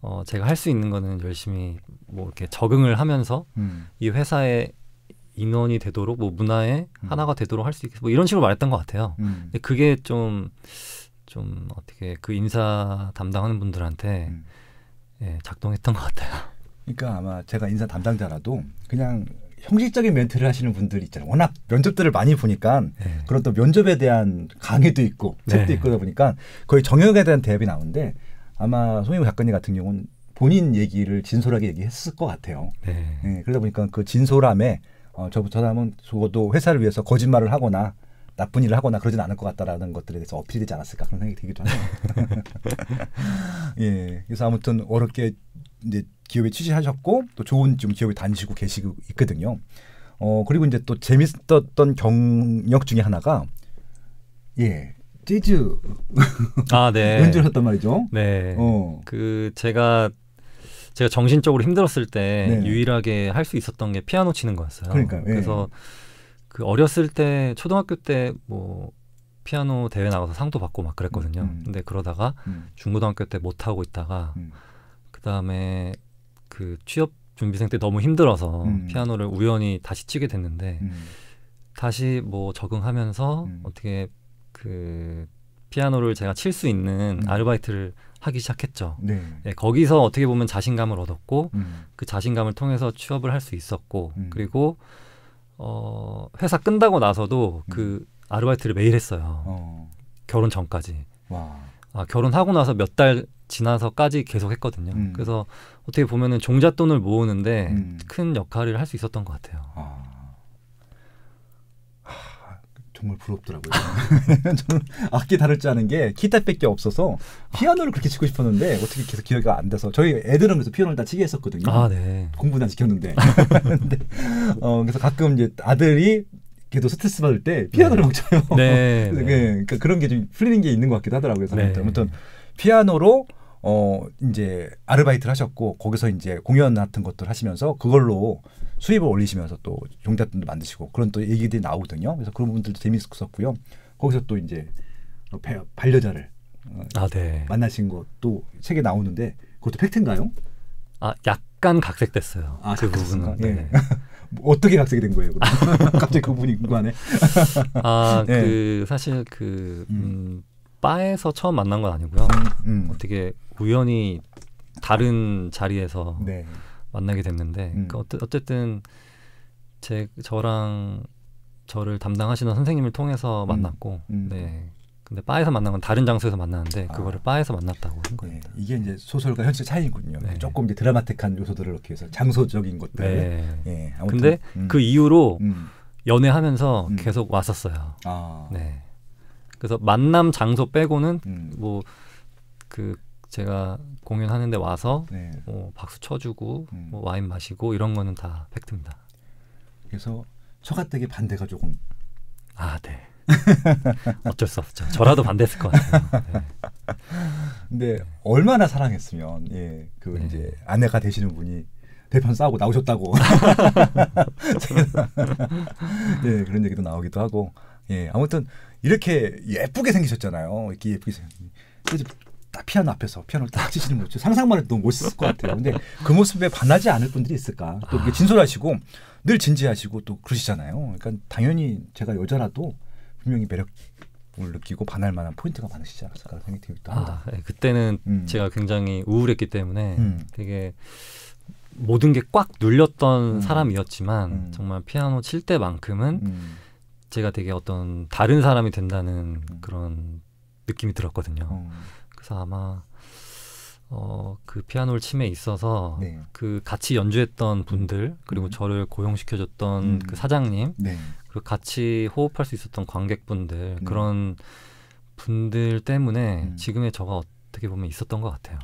어, 제가 할 수 있는 거는 열심히 뭐 이렇게 적응을 하면서 음. 이 회사의 인원이 되도록 뭐 문화의 음. 하나가 되도록 할 수 있게 뭐 이런 식으로 말했던 것 같아요. 음. 근데 그게 좀좀 좀 어떻게 그 인사 담당하는 분들한테 예, 작동했던 것 같아요. 그러니까 아마 제가 인사 담당자라도 그냥 형식적인 멘트를 하시는 분들이 있잖아요. 워낙 면접들을 많이 보니까 네. 그런 또 면접에 대한 강의도 있고 책도 네. 있고 다 보니까 거의 정형에 대한 대답이 나오는데 아마 송영우 작가님 같은 경우는 본인 얘기를 진솔하게 얘기했을 것 같아요. 네. 네 그러다 보니까 그 진솔함에 어, 저부터 하면 저어도 회사를 위해서 거짓말을 하거나 나쁜 일을 하거나 그러진 않을 것 같다라는 것들에 대해서 어필이 되지 않았을까 그런 생각이 들기도 하네요. 예, 그래서 아무튼 어렵게 이제 기업에 취직하셨고또 좋은 좀 기업에 다니시고 계시고 있거든요. 어 그리고 이제 또 재밌었던 경력 중에 하나가 예 재즈 아 네. 연주하셨단 말이죠. 네. 어. 그 제가 제가 정신적으로 힘들었을 때 네. 유일하게 할 수 있었던 게 피아노 치는 거였어요. 그러니까 그래서 그 어렸을 때 초등학교 때 뭐 피아노 대회 나가서 상도 받고 막 그랬거든요. 음, 음. 근데 그러다가 음. 중고등학교 때 못 하고 있다가 음. 그다음에 그 취업 준비생 때 너무 힘들어서 음. 피아노를 우연히 다시 치게 됐는데 음. 다시 뭐 적응하면서 음. 어떻게 그 피아노를 제가 칠 수 있는 음. 아르바이트를 하기 시작했죠. 네. 네. 거기서 어떻게 보면 자신감을 얻었고 음. 그 자신감을 통해서 취업을 할 수 있었고 음. 그리고 어 회사 끝나고 나서도 그 아르바이트를 매일 했어요. 어. 결혼 전까지. 와. 아, 결혼하고 나서 몇달 지나서까지 계속 했거든요. 음. 그래서 어떻게 보면은 종잣돈을 모으는데 음. 큰 역할을 할 수 있었던 것 같아요. 아. 하, 정말 부럽더라고요. 저는 악기 다룰 줄 아는 게 기타밖에 없어서 피아노를 그렇게 치고 싶었는데 어떻게 계속 기억이 안 돼서 저희 애들은 그래서 피아노를 다 치게 했었거든요. 아, 네. 공부는 안 시켰는데. 근데 어, 그래서 가끔 이제 아들이 걔도 스트레스 받을 때 피아노를 네. 막 쳐요. 네. 네. 그러니까 그런 게 좀 풀리는 게 있는 것 같기도 하더라고요. 네. 아무튼 피아노로 어 이제 아르바이트를 하셨고 거기서 이제 공연 같은 것들 하시면서 그걸로 수입을 올리시면서 또 종잣돈도 만드시고 그런 또 얘기들이 나오거든요. 그래서 그런 부분들도 재밌었고요. 거기서 또 이제 반려자를 어, 아, 네. 만나신 것도 책에 나오는데 그것도 팩트인가요? 아 약간 각색됐어요. 아, 그 부분은. 네. 예. 뭐 어떻게 각색이 된 거예요? 갑자기 그 분이 궁금하네. 아그 예. 네. 사실 그 음. 음, 바에서 처음 만난 건 아니고요. 음, 음. 어떻게 우연히 다른 자리에서 네. 만나게 됐는데 음. 그 그러니까 어째, 어쨌든 제 저랑 저를 담당하시는 선생님을 통해서 음. 만났고 음. 네 근데 바에서 만난 건 다른 장소에서 만났는데 아. 그거를 바에서 만났다고 한거예다 네. 이게 이제 소설과 현실 차이군요. 네. 조금 이제 드라마틱한 요소들을 넣기 위해서 장소적인 것들. 네. 네. 근데 음. 그 이후로 음. 연애하면서 음. 계속 왔었어요. 아. 네. 그래서 만남 장소 빼고는 음. 뭐그 제가 공연하는데 와서 네. 뭐 박수 쳐주고 음. 뭐 와인 마시고 이런 거는 다 팩트입니다. 그래서 처가댁의 반대가 조금 아 네. 어쩔 수 없죠. 저라도 반대했을 것 같아요. 네. 근데 얼마나 사랑했으면 예, 그 네. 이제 아내가 되시는 분이 대판 싸우고 나오셨다고. 네 그런 얘기도 나오기도 하고 예 아무튼 이렇게 예쁘게 생기셨잖아요. 이렇게 예쁘게 생기. 딱 피아노 앞에서 피아노를 딱 치시는 모습 상상만 해도 너무 멋있을 것 같아요. 근데 그 모습에 반하지 않을 분들이 있을까? 또 이게 아. 진솔하시고 늘 진지하시고 또 그러시잖아요. 그러니까 당연히 제가 여자라도 분명히 매력 을 느끼고 반할 만한 포인트가 많으시지 않았을까 생각이 들기도 합니다 아, 예, 그때는 음. 제가 굉장히 우울했기 때문에 음. 되게 모든 게 꽉 눌렸던 음. 사람이었지만 음. 정말 피아노 칠 때만큼은 음. 제가 되게 어떤 다른 사람이 된다는 음. 그런 느낌이 들었거든요. 어. 그래서 아마 어, 그 피아노를 침에 있어서 네. 그 같이 연주했던 분들 그리고 음. 저를 고용시켜줬던 음. 그 사장님 네. 그리고 같이 호흡할 수 있었던 관객분들 음. 그런 분들 때문에 음. 지금의 저가 어떻게 보면 있었던 것 같아요.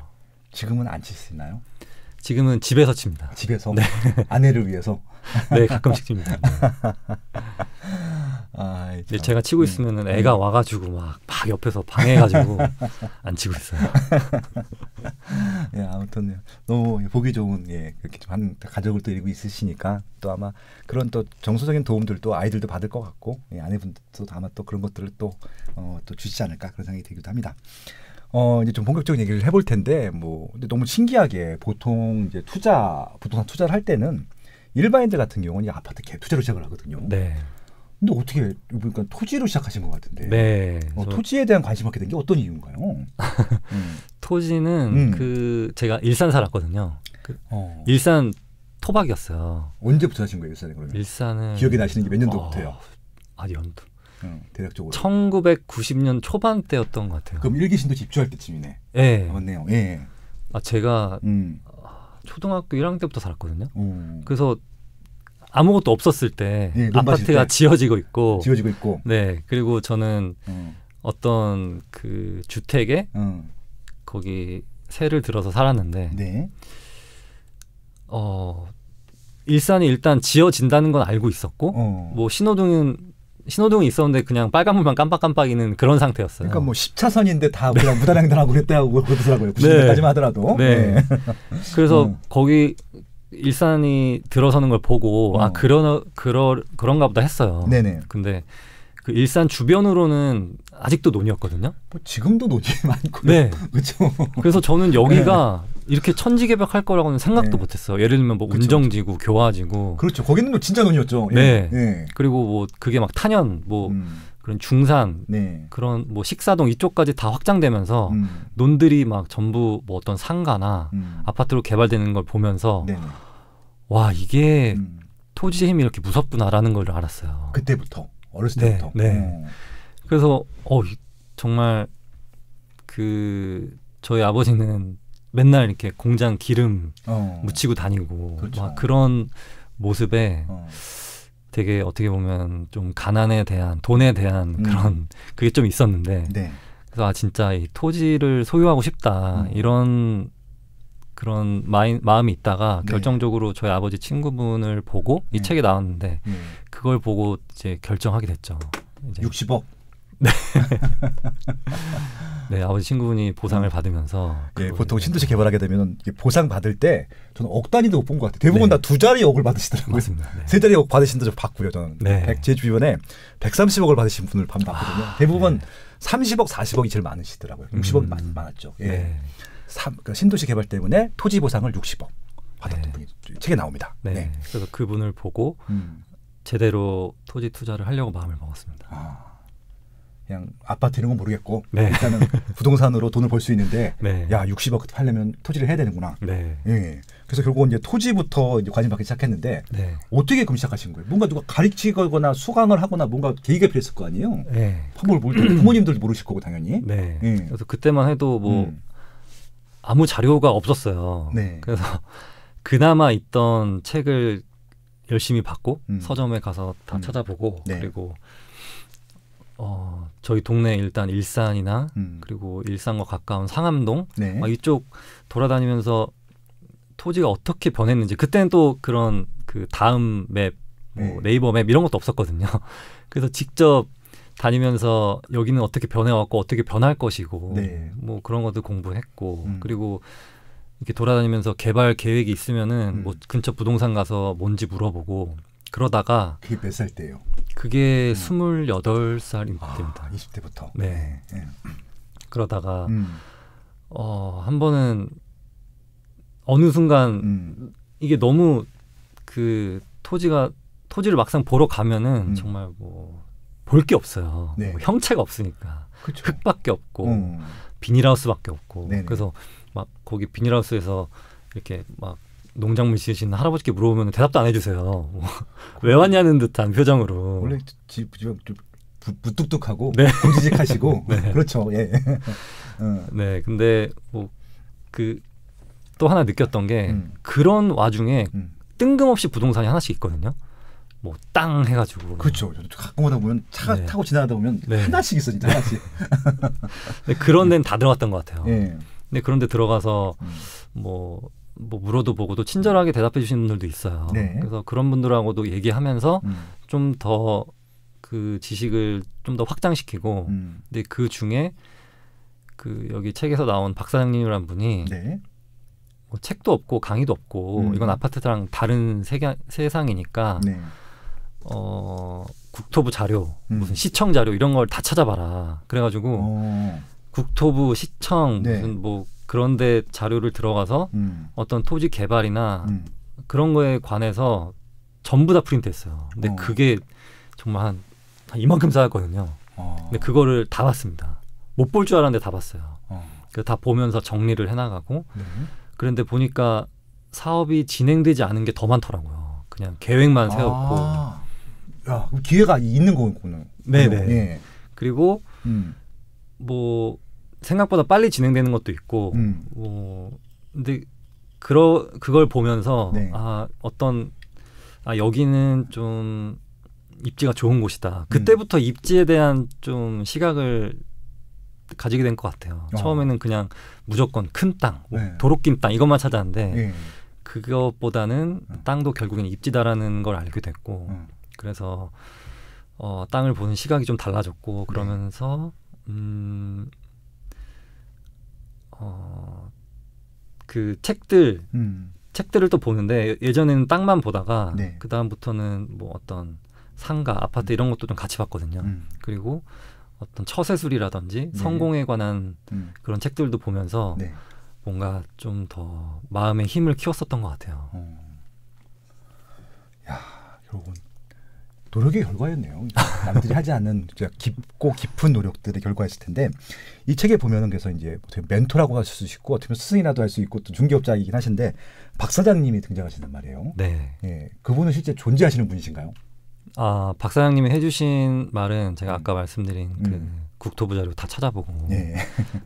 지금은 안 치시나요? 지금은 집에서 칩니다. 집에서 네. 아내를 위해서. 네 가끔씩 칩니다. 아, 이제 제가 치고 음. 있으면은 음. 애가 음. 와가지고 막, 막 옆에서 방해가지고안 치고 있어요. 예, 아무튼 너무 보기 좋은 예 그렇게 좀 한 가족을 또 이루고 있으시니까 또 아마 그런 또 정서적인 도움들도 아이들도 받을 것 같고 예, 아내분도 들 아마 또 그런 것들을 또어또 어, 또 주시지 않을까 그런 생각이 들기도 합니다. 어 이제 좀 본격적인 얘기를 해볼 텐데 뭐 근데 너무 신기하게 보통 이제 투자 부동산 투자를 할 때는 일반인들 같은 경우는 아파트 갭 투자로 시작을 하거든요. 네. 근데 어떻게 그러니까 토지로 시작하신 것 같은데. 네. 어, 토지에 대한 관심 갖게 된 게 어떤 이유인가요? 음. 토지는 음. 그 제가 일산 살았거든요. 그 어. 일산 토박이었어요. 언제부터 하신 거예요, 일산에 그러면? 일산은 기억이 나시는 게 몇 년도부터요? 아, 어, 아, 연도. 응, 대략적으로. 1990년 초반 때였던 것 같아요. 그럼 일기신도 집주할 때쯤이네. 네. 맞네요. 예. 아, 제가 음. 초등학교 1학년 때부터 살았거든요. 오. 음. 그래서 아무것도 없었을 때 예, 아파트가 때? 지어지고 있고 지어지고 있고 네 그리고 저는 음. 어떤 그 주택에 음. 거기 세를 들어서 살았는데 네. 어 일산이 일단 지어진다는 건 알고 있었고 어. 뭐 신호등은 신호등이 있었는데 그냥 빨간불만 깜빡깜빡이는 그런 상태였어요. 그러니까 뭐 10차선인데 다 네. 무단횡단하고 그랬다고 그러더라고요. 90m까지만 네. 하더라도. 네. 네. 그래서 음. 거기 일산이 들어서는 걸 보고 아, 어. 아그런 그러 그런가 보다 했어요. 네네. 근데 그 일산 주변으로는 아직도 논이었거든요. 뭐 지금도 논이 많고 네. 그렇죠. 그래서 저는 여기가 네. 이렇게 천지개벽할 거라고는 생각도 네. 못했어. 요 예를 들면 뭐 그쵸, 운정지구, 교화지구. 그렇죠. 거기는 뭐 진짜 논이었죠. 예. 네. 네. 그리고 뭐 그게 막 탄현 뭐 음. 그런 중산 네. 그런 뭐 식사동 이쪽까지 다 확장되면서 음. 논들이 막 전부 뭐 어떤 상가나 음. 아파트로 개발되는 걸 보면서 네와 이게 음. 토지의 힘이 이렇게 무섭구나라는 걸 알았어요. 그때부터 어렸을 네, 때부터. 네. 네. 그래서 어 정말 그 저희 아버지는 맨날 이렇게 공장 기름 어. 묻히고 다니고 그렇죠. 막 그런 모습에. 어. 되게 어떻게 보면 좀 가난에 대한 돈에 대한 음. 그런 그게 좀 있었는데 네. 그래서 아 진짜 이 토지를 소유하고 싶다 음. 이런 그런 마인, 마음이 있다가 네. 결정적으로 저희 아버지 친구분을 보고 이 네. 책이 나왔는데 음. 그걸 보고 이제 결정하게 됐죠. 이제 60억. 네. 네, 아버지 친구분이 보상을 음. 받으면서 예, 보통 신도시 개발하게 되면 보상 받을 때 저는 억 단위도 못 본 것 같아요. 대부분 네. 다두 자리 억을 받으시더라고요. 맞습니다. 네. 세 자리 억 받으신 분적 봤고요. 저는 네. 100, 제 주변에 130억을 받으신 분을 반봤거든요. 아, 대부분 네. 30억, 40억이 제일 많으시더라고요. 60억이 음. 많, 음. 많았죠. 예. 네. 3, 그러니까 신도시 개발 때문에 토지 보상을 60억 받았던 네. 분이 책에 나옵니다. 네. 네. 그래서 그분을 보고 음. 제대로 토지 투자를 하려고 마음을 먹었습니다. 아. 그냥 아파트 이런 건 모르겠고 네. 일단은 부동산으로 돈을 벌 수 있는데 네. 야 60억 팔려면 토지를 해야 되는구나. 네. 예. 그래서 결국은 이제 토지부터 이제 관심 받기 시작했는데 네. 어떻게 그럼 시작하신 거예요? 뭔가 누가 가르치거나 수강을 하거나 뭔가 계기가 필요했을 거 아니에요? 네. 팝을 모를 때 부모님들도 모르실 거고 당연히. 네. 예. 그래서 그때만 해도 뭐 음. 아무 자료가 없었어요. 네. 그래서 그나마 있던 책을 열심히 받고 음. 서점에 가서 다 음. 찾아보고 네. 그리고 어, 저희 동네 일단 일산이나 음. 그리고 일산과 가까운 상암동 네. 막 이쪽 돌아다니면서 토지가 어떻게 변했는지 그때는 또 그런 그 다음 맵, 뭐 네. 이버 맵 이런 것도 없었거든요. 그래서 직접 다니면서 여기는 어떻게 변해왔고 어떻게 변할 것이고 네. 뭐 그런 것도 공부했고 음. 그리고 이렇게 돌아다니면서 개발 계획이 있으면은 뭐 음. 뭐 근처 부동산 가서 뭔지 물어보고 그러다가 그게 몇 살 때예요? 그게 음. 28살입니다. 아, 20대부터. 네. 네. 예. 그러다가 음. 어, 한 번은 어느 순간 음. 이게 너무 그 토지가 토지를 막상 보러 가면은 음. 정말 뭐 볼 게 없어요. 네. 뭐 형체가 없으니까 그쵸. 흙밖에 없고 음. 비닐하우스밖에 없고 네네. 그래서 막 거기 비닐하우스에서 이렇게 막 농작물 지으신 할아버지께 물어보면 대답도 안 해주세요. 왜 왔냐는 듯한 표정으로. 원래 집, 좀 무뚝뚝하고 네. 고지직하시고 네. 그렇죠. 예. 어. 네, 근데 뭐 그 또 하나 느꼈던 게 음. 그런 와중에 음. 뜬금없이 부동산이 하나씩 있거든요. 뭐 땅 해가지고 그렇죠. 가끔 오다 보면 차 네. 타고 지나다 보면 네. 하나씩 있어, 진짜 하나씩. 그런 예. 데는 다 들어갔던 것 같아요. 네. 근데 그런데 들어가서 음. 뭐뭐 물어도 보고도 친절하게 대답해 주시는 분들도 있어요. 네. 그래서 그런 분들하고도 얘기하면서 음. 좀더 그 지식을 좀 더 확장시키고 음. 근데 그 중에 그 여기 책에서 나온 박사장님이란 분이 네. 뭐 책도 없고 강의도 없고 음. 이건 아파트랑 다른 세계, 세상이니까 네. 어 국토부 자료 음. 무슨 시청 자료 이런 걸 다 찾아봐라 그래가지고 오. 어. 국토부 시청 네. 무슨 뭐 그런데 자료를 들어가서 음. 어떤 토지 개발이나 음. 그런 거에 관해서 전부 다 프린트했어요. 근데 어. 그게 정말 한, 이만큼 쌓였거든요. 어. 근데 그거를 다 봤습니다. 못 볼 줄 알았는데 다 봤어요. 어. 그다 보면서 정리를 해나가고 네. 그런데 보니까 사업이 진행되지 않은 게 더 많더라고요. 그냥 계획만 아. 세웠고. 아. 야, 기회가 있는 거였구나. 네네. 네. 네. 예. 그리고 음. 뭐 생각보다 빨리 진행되는 것도 있고 음. 어, 근데 그러 그걸 보면서 네. 아 어떤 아 여기는 좀 입지가 좋은 곳이다. 그때부터 음. 입지에 대한 좀 시각을 가지게 된 것 같아요. 어. 처음에는 그냥 무조건 큰 땅, 뭐 네. 도로낌 땅 이것만 찾았는데 네. 그것보다는 어. 땅도 결국엔 입지다라는 걸 알게 됐고 음. 그래서 어, 땅을 보는 시각이 좀 달라졌고 네. 그러면서 음, 어, 그 책들 음. 책들을 또 보는데 예전에는 땅만 보다가 네. 그 다음부터는 뭐 어떤 상가, 아파트 음. 이런 것도 좀 같이 봤거든요. 음. 그리고 어떤 처세술이라든지 네. 성공에 관한 음. 그런 책들도 보면서 네. 뭔가 좀 더 마음의 힘을 키웠었던 것 같아요. 어. 야, 결국은 노력의 결과였네요. 남들이 하지 않은 깊고 깊은 노력들의 결과였을 텐데 이 책에 보면은 그래서 이제 멘토라고 할수 있고 어떻게 보면 스승이라도 할 수 있고 또 중개업자이긴 하신데 박 사장님이 등장하시단 말이에요. 네. 예, 그분은 실제 존재하시는 분이신가요? 아, 박 사장님이 해주신 말은 제가 음. 아까 말씀드린 그 음. 국토부 자료 다 찾아보고 네.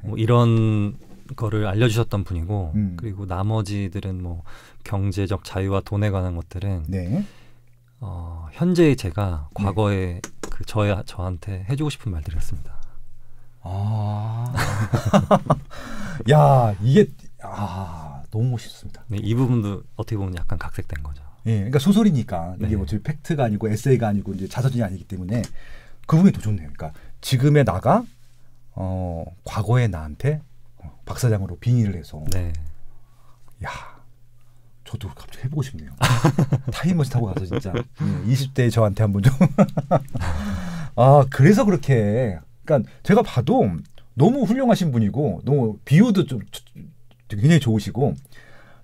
뭐 이런 거를 알려주셨던 분이고 음. 그리고 나머지들은 뭐 경제적 자유와 돈에 관한 것들은 네. 어, 현재의 제가 네. 과거에 그 저의 저한테 해주고 싶은 말들이었습니다. 아, 야 이게 아 너무 멋있습니다. 네, 이 부분도 어떻게 보면 약간 각색된 거죠. 예, 그러니까 소설이니까 이게 네. 어차피 뭐 팩트가 아니고 에세이가 아니고 이제 자서전이 아니기 때문에 그 부분이 더 좋네요. 그러니까 지금의 나가 어 과거의 나한테 어, 박사장으로 빙의를 해서 네. 야 저도 갑자기 해보고 싶네요. 타임머신 타고 가서 진짜 20대 음, 저한테 한번 좀. 아 그래서 그렇게. 그러니까 제가 봐도 너무 훌륭하신 분이고 너무 비유도 좀 굉장히 좋으시고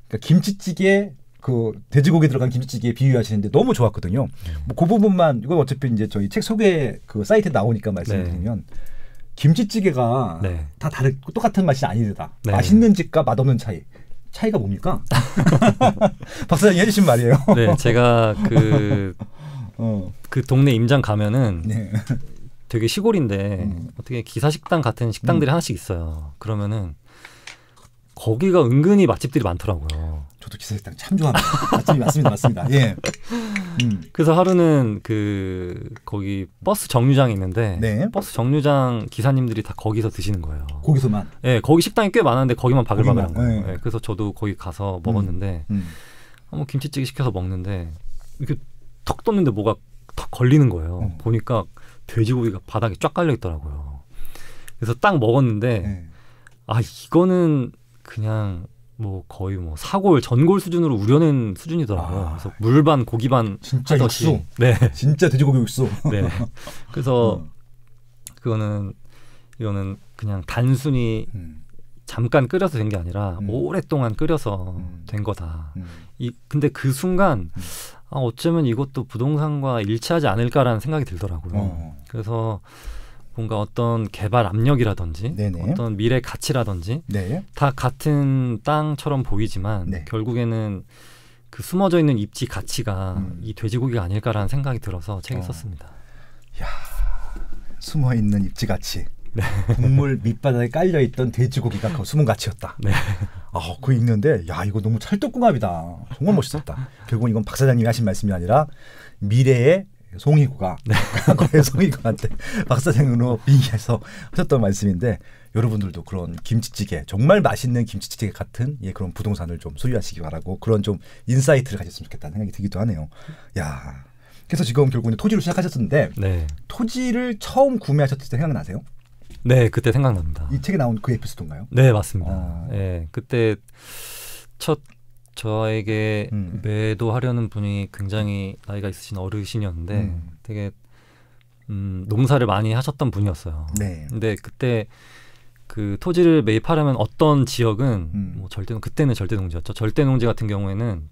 그러니까 김치찌개 그 돼지고기 들어간 김치찌개 비유하시는데 너무 좋았거든요. 음. 뭐그 부분만 이건 어차피 이제 저희 책 소개 그 사이트에 나오니까 말씀드리면 네. 김치찌개가 네. 다 다르고 똑같은 맛이 아니다. 네. 맛있는 집과 맛없는 차이. 차이가 뭡니까? 박사님 해주신 말이에요. 네, 제가 그, 어. 그 동네 임장 가면은 네. 되게 시골인데 음. 어떻게 기사식당 같은 식당들이 음. 하나씩 있어요. 그러면은 거기가 은근히 맛집들이 많더라고요. 저도 기사식당 참 좋아합니다. 맛집이 맞습니다, 맞습니다. 예. 음. 그래서 하루는 그 거기 버스 정류장 있는데 네. 버스 정류장 기사님들이 다 거기서 드시는 거예요. 거기서만. 예, 거기 식당이 꽤 많았는데 거기만 바글바글한 거예요. 예. 예, 그래서 저도 거기 가서 음. 먹었는데 음. 음. 어, 한번 뭐 김치찌개 시켜서 먹는데 이렇게 턱 떴는데 뭐가 턱 걸리는 거예요. 어. 보니까 돼지고기가 바닥에 쫙 깔려 있더라고요. 그래서 딱 먹었는데 네. 아 이거는 그냥 뭐 거의 뭐 사골 전골 수준으로 우려낸 수준이더라고요. 아, 그래서 물반 고기반 진짜 하듯이. 육수. 네. 진짜 돼지고기 육수. 네. 그래서 음. 그거는 이거는 그냥 단순히 음. 잠깐 끓여서 된 게 아니라 음. 오랫동안 끓여서 음. 된 거다. 음. 이 근데 그 순간 아, 어쩌면 이것도 부동산과 일치하지 않을까라는 생각이 들더라고요. 어. 어. 그래서 뭔가 어떤 개발 압력이라든지 네네. 어떤 미래 가치라든지 네. 다 같은 땅처럼 보이지만 네. 결국에는 그 숨어져 있는 입지 가치가 음. 이 돼지고기가 아닐까라는 생각이 들어서 책에 어. 썼습니다. 야 숨어 있는 입지 가치. 네. 국물 밑바닥에 깔려 있던 돼지고기가 그 숨은 가치였다. 네. 아, 그 읽는데 야 이거 너무 찰떡궁합이다. 정말 멋있었다. 결국 이건 박 사장님이 하신 말씀이 아니라 미래의 송이구가 네. 과거의 송이구한테 박사장으로 빙의해서 하셨던 말씀인데 여러분들도 그런 김치찌개 정말 맛있는 김치찌개 같은 예, 그런 부동산을 좀 소유하시기 바라고 그런 좀 인사이트를 가졌으면 좋겠다는 생각이 들기도 하네요. 야 그래서 지금 결국은 토지로 시작하셨는데 네. 토지를 처음 구매하셨을 때 생각나세요? 네, 그때 생각납니다. 이 책에 나온 그 에피소드인가요? 네, 맞습니다. 아. 네, 그때 첫 저에게 음. 매도하려는 분이 굉장히 나이가 있으신 어르신이었는데 음. 되게 음, 농사를 많이 하셨던 분이었어요. 네. 근데 그때 그 토지를 매입하려면 어떤 지역은 음. 뭐 절대 그때는 절대 농지였죠. 절대 농지 같은 경우에는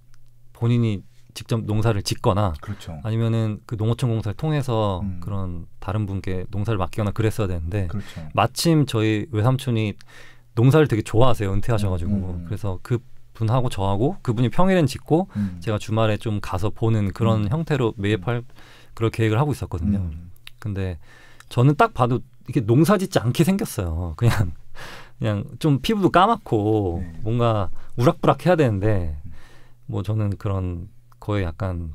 본인이 직접 농사를 짓거나 그렇죠. 아니면은 그 농어촌 공사를 통해서 음. 그런 다른 분께 농사를 맡기거나 그랬어야 되는데 그렇죠. 마침 저희 외삼촌이 농사를 되게 좋아하세요 은퇴하셔가지고 음. 음, 음. 그래서 그 분하고 저하고 그분이 평일엔 짓고 음. 제가 주말에 좀 가서 보는 그런 음. 형태로 매입할 그런 계획을 하고 있었거든요. 음. 근데 저는 딱 봐도 이게 농사 짓지 않게 생겼어요. 그냥 그냥 좀 피부도 까맣고 네. 뭔가 우락부락 해야 되는데 음. 뭐 저는 그런 거의 약간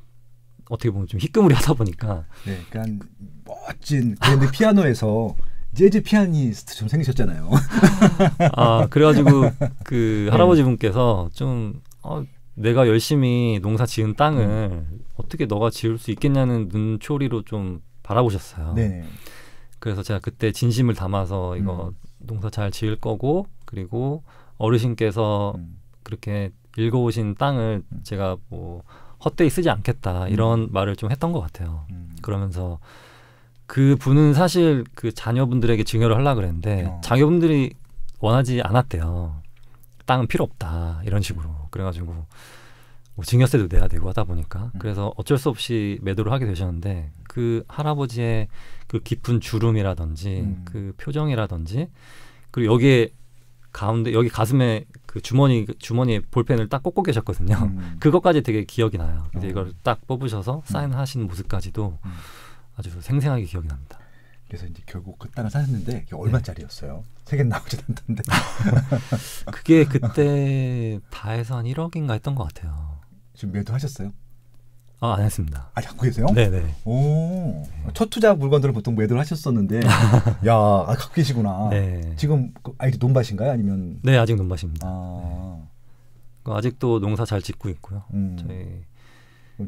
어떻게 보면 좀 희끄무리 하다 보니까 네, 그러 멋진 그런데 피아노에서 재즈 피아니스트처럼 생기셨잖아요. 아, 아 그래가지고 그 네. 할아버지 분께서 좀 어, 내가 열심히 농사 지은 땅을 음. 어떻게 너가 지을 수 있겠냐는 눈초리로 좀 바라보셨어요. 네 그래서 제가 그때 진심을 담아서 이거 음. 농사 잘 지을 거고 그리고 어르신께서 음. 그렇게 읽어오신 땅을 음. 제가 뭐 헛되이 쓰지 않겠다 이런 음. 말을 좀 했던 것 같아요. 음. 그러면서 그 분은 사실 그 자녀분들에게 증여를 하려고 그랬는데 어. 자녀분들이 원하지 않았대요. 땅은 필요 없다 이런 식으로 그래가지고 뭐 증여세도 내야 되고 하다 보니까 음. 그래서 어쩔 수 없이 매도를 하게 되셨는데 그 할아버지의 그 깊은 주름이라든지 음. 그 표정이라든지 그리고 여기에 가운데 여기 가슴에 그 주머니 주머니에 볼펜을 딱 꽂고 계셨거든요. 음. 그것까지 되게 기억이 나요. 근데 어. 이걸 딱 뽑으셔서 음. 사인하신 모습까지도. 음. 아주 생생하게 기억이 납니다. 그래서 이제 결국 그 땅을 샀는데 얼마짜리였어요? 네. 세겐 나오지 않던데. 그게 그때 다 해서 한 1억인가 했던 것 같아요. 지금 매도하셨어요? 아, 안 했습니다. 아, 갖고 계세요? 네네. 오, 네. 첫 투자 물건들을 보통 매도를 하셨었는데, 야, 아, 갖고 계시구나. 네. 지금 그 아직 논밭인가요? 아니면? 네, 아직 논밭입니다. 아. 네. 그 아직도 농사 잘 짓고 있고요. 음. 저희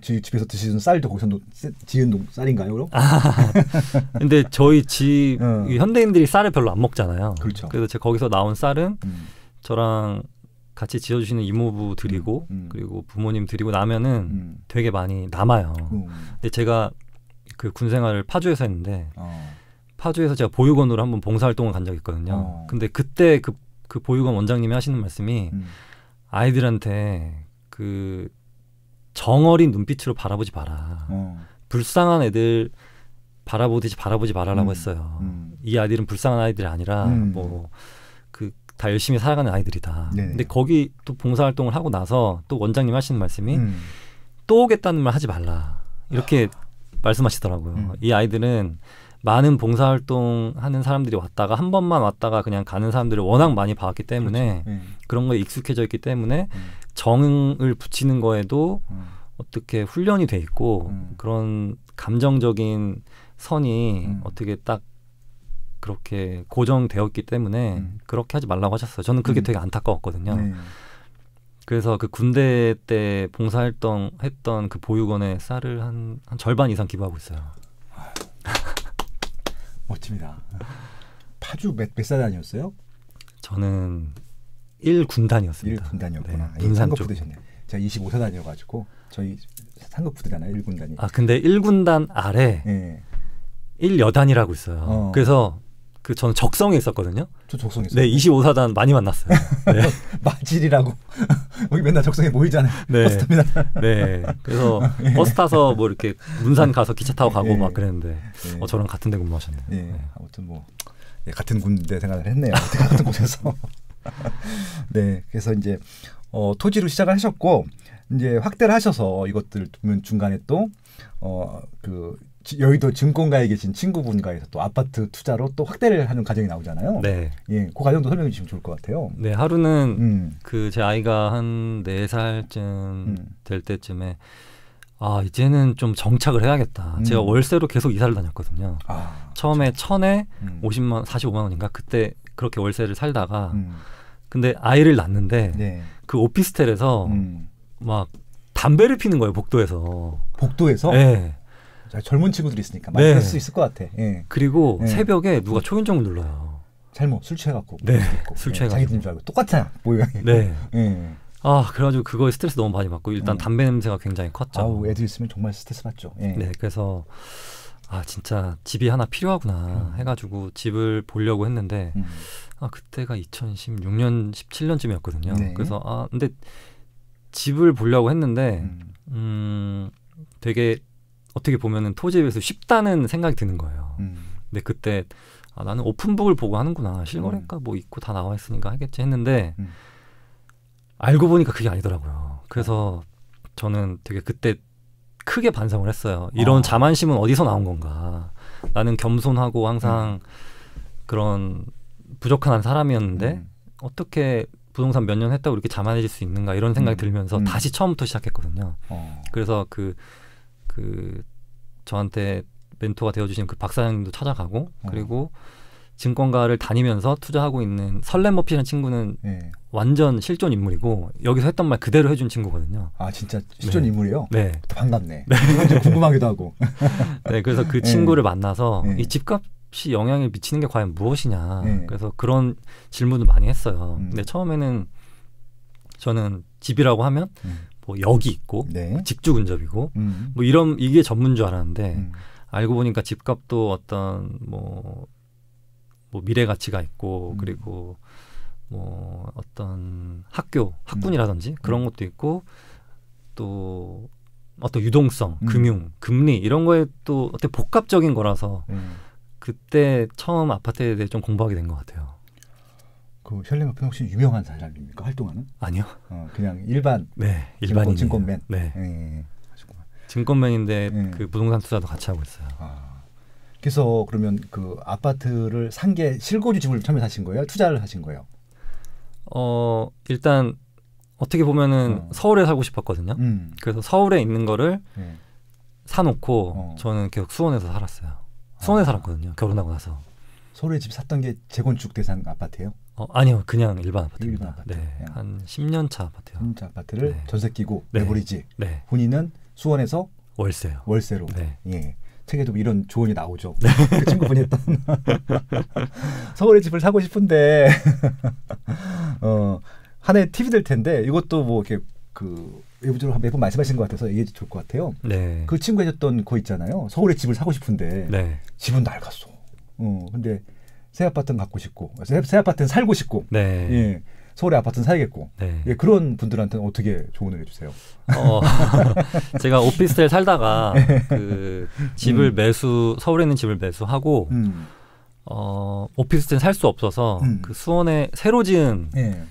지, 집에서 드시는 쌀도 거기서 노, 지은 농, 쌀인가요, 그럼? 아, 근데 저희 집 어. 현대인들이 쌀을 별로 안 먹잖아요. 그렇죠. 그래서 제가 거기서 나온 쌀은 음. 저랑 같이 지어주시는 이모부 드리고 음, 음. 그리고 부모님 드리고 나면은 음. 되게 많이 남아요. 음. 근데 제가 그 군생활을 파주에서 했는데 어. 파주에서 제가 보육원으로 한번 봉사활동을 간 적이 있거든요. 어. 근데 그때 그, 그 보육원 원장님이 하시는 말씀이 음. 아이들한테 그 정어린 눈빛으로 바라보지 마라. 어. 불쌍한 애들 바라보듯이 바라보지 말아라고 음, 했어요. 음. 이 아이들은 불쌍한 아이들이 아니라 음. 뭐그 다 열심히 살아가는 아이들이다. 네네. 근데 거기 또 봉사활동을 하고 나서 또 원장님 하시는 말씀이 음. 또 오겠다는 말 하지 말라 이렇게 말씀하시더라고요. 음. 이 아이들은 많은 봉사활동 하는 사람들이 왔다가 한 번만 왔다가 그냥 가는 사람들을 워낙 많이 봐왔기 때문에 그렇죠. 네. 그런 거에 익숙해져 있기 때문에 음. 정을 붙이는 거에도 음. 어떻게 훈련이 돼 있고 음. 그런 감정적인 선이 음. 어떻게 딱 그렇게 고정되었기 때문에 음. 그렇게 하지 말라고 하셨어요. 저는 그게 음. 되게 안타까웠거든요. 네. 그래서 그 군대 때 봉사활동 했던 그 보육원에 쌀을 한, 한 절반 이상 기부하고 있어요. 멋집니다. 파주 몇, 몇살단이었어요 저는 1군단이었습니다. 1군단이었구나. 네, 예, 분산 쪽. 부대셨네요. 제가 25사 단이어가지고 저희 상급 부대잖아요. 1군단이. 아 근데 1군단 아래 네. 예. 1여단이라고 있어요. 어. 그래서 그 저는 적성에 있었거든요. 저 적성에 있어요. 네, 25사단 많이 만났어요. 네. 마질이라고 우리 맨날 적성에 모이잖아요. 네. 버스 탑니다. 네. 그래서 예. 버스 타서 뭐 이렇게 문산 가서 기차 타고 가고 예. 막 그랬는데 예. 어, 저랑 같은 데 근무하셨네요. 예. 네. 아무튼 뭐 예, 같은 군대 생활을 했네요. 같은 곳에서. 네, 그래서 이제 어, 토지로 시작을 하셨고 이제 확대를 하셔서 이것들 보면 중간에 또 어 그 여의도 증권가에 계신 친구분과에서 또 아파트 투자로 또 확대를 하는 과정이 나오잖아요. 네. 예, 그 과정도 설명해 주시면 좋을 것 같아요. 네, 하루는 음. 그제 아이가 한 네 살쯤 음. 될 때쯤에 아 이제는 좀 정착을 해야겠다. 음. 제가 월세로 계속 이사를 다녔거든요. 아, 처음에 천에 음. 오십만 사십오만 원인가 그때 그렇게 월세를 살다가 음. 근데 아이를 낳는데 네. 그 오피스텔에서 음. 막 담배를 피는 거예요 복도에서. 복도에서? 네. 젊은 친구들이 있으니까 많이 할수 네. 있을 것 같아. 예. 그리고 예. 새벽에 누가 초인종을 눌러요. 잘못 술 취해갖고. 네. 술 예, 취해갖고. 자기줄 알고 똑같아 모양이. 네. 예. 아 그래가지고 그거에 스트레스 너무 많이 받고 일단 음. 담배 냄새가 굉장히 컸죠. 아우 애들 있으면 정말 스트레스 받죠. 예. 네. 그래서 아 진짜 집이 하나 필요하구나 음. 해가지고 집을 보려고 했는데 음. 아 그때가 2016년 17년쯤이었거든요. 네. 그래서 아 근데 집을 보려고 했는데 음. 음 되게 어떻게 보면은 토지에서 비해 쉽다는 생각이 드는 거예요. 음. 근데 그때 아, 나는 오픈북을 보고 하는구나 실거래가 음. 뭐 있고 다 나와 있으니까 하겠지 했는데 음. 알고 보니까 그게 아니더라고요. 그래서 아. 저는 되게 그때 크게 반성을 했어요. 이런 어. 자만심은 어디서 나온 건가? 나는 겸손하고 항상 음. 그런 부족한 사람이었는데 음. 어떻게 부동산 몇 년 했다고 이렇게 자만해질 수 있는가 이런 생각이 음. 들면서 음. 다시 처음부터 시작했거든요. 어. 그래서 그그 그 저한테 멘토가 되어주신 그 박사장님도 찾아가고 어. 그리고 증권가를 다니면서 투자하고 있는 설렘 버핏이라는 친구는 네. 완전 실존 인물이고 여기서 했던 말 그대로 해준 친구거든요. 아 진짜 네. 실존 네. 인물이요? 네. 반갑네. 네. 궁금하기도 하고. 네, 그래서 그 예. 친구를 만나서 예. 이 집값이 영향을 미치는 게 과연 무엇이냐. 그래서 그런 질문을 많이 했어요. 음. 근데 처음에는 저는 집이라고 하면 음. 뭐 역이 있고 네. 직주 근접이고 음. 뭐 이런 이게 전문 줄 알았는데 음. 알고 보니까 집값도 어떤 뭐뭐 미래 가치가 있고 음. 그리고 뭐 어떤 학교 학군이라든지 음. 그런 것도 있고 또 어떤 유동성, 음. 금융, 금리 이런 거에 또 어떻게 복합적인 거라서 음. 그때 처음 아파트에 대해 좀 공부하게 된 것 같아요. 그 셜링 앞에 혹시 유명한 사람입니까 활동하는? 아니요. 어, 그냥 일반. 네, 일반인. 증권맨. 네. 네. 증권맨인데 네. 그 부동산 투자도 같이 하고 있어요. 아. 그래서 그러면 그 아파트를 산 게 실거주 집을 처음에 사신 거예요? 투자를 하신 거예요? 어 일단 어떻게 보면은 어. 서울에 살고 싶었거든요. 음. 그래서 서울에 있는 거를 네. 사놓고 어. 저는 계속 수원에서 살았어요. 수원에 아. 살았거든요. 결혼하고 나서. 서울에 집 샀던 게 재건축 대상 아파트예요? 어, 아니요, 그냥 일반 아파트입니 일반 아파트. 네, 예. 한 10년 차 아파트요. 10년 차 아파트를 네. 전세 끼고 네. 레버리지. 네. 본인은 수원에서 월세요. 월세로. 네. 예. 책에도 이런 조언이 나오죠. 그 친구분이 했던 서울에 집을 사고 싶은데 어, 한해 팁이 될 텐데 이것도 뭐 이렇게 그 일부러 매번 말씀하신 것 같아서 이해 좋을 것 같아요. 네. 그 친구 해줬던 거 있잖아요. 서울에 집을 사고 싶은데 네. 집은 낡았어. 어, 근데 새 아파트는 갖고 싶고 새, 새 아파트는 살고 싶고. 네. 예. 서울의 아파트는 사야겠고 네. 예, 그런 분들한테는 어떻게 조언을 해주세요? 어, 제가 오피스텔 살다가 네. 그 집을 음. 매수 서울에 있는 집을 매수하고 음. 어, 오피스텔 살 수 없어서 음. 그 수원에 새로 지은 네.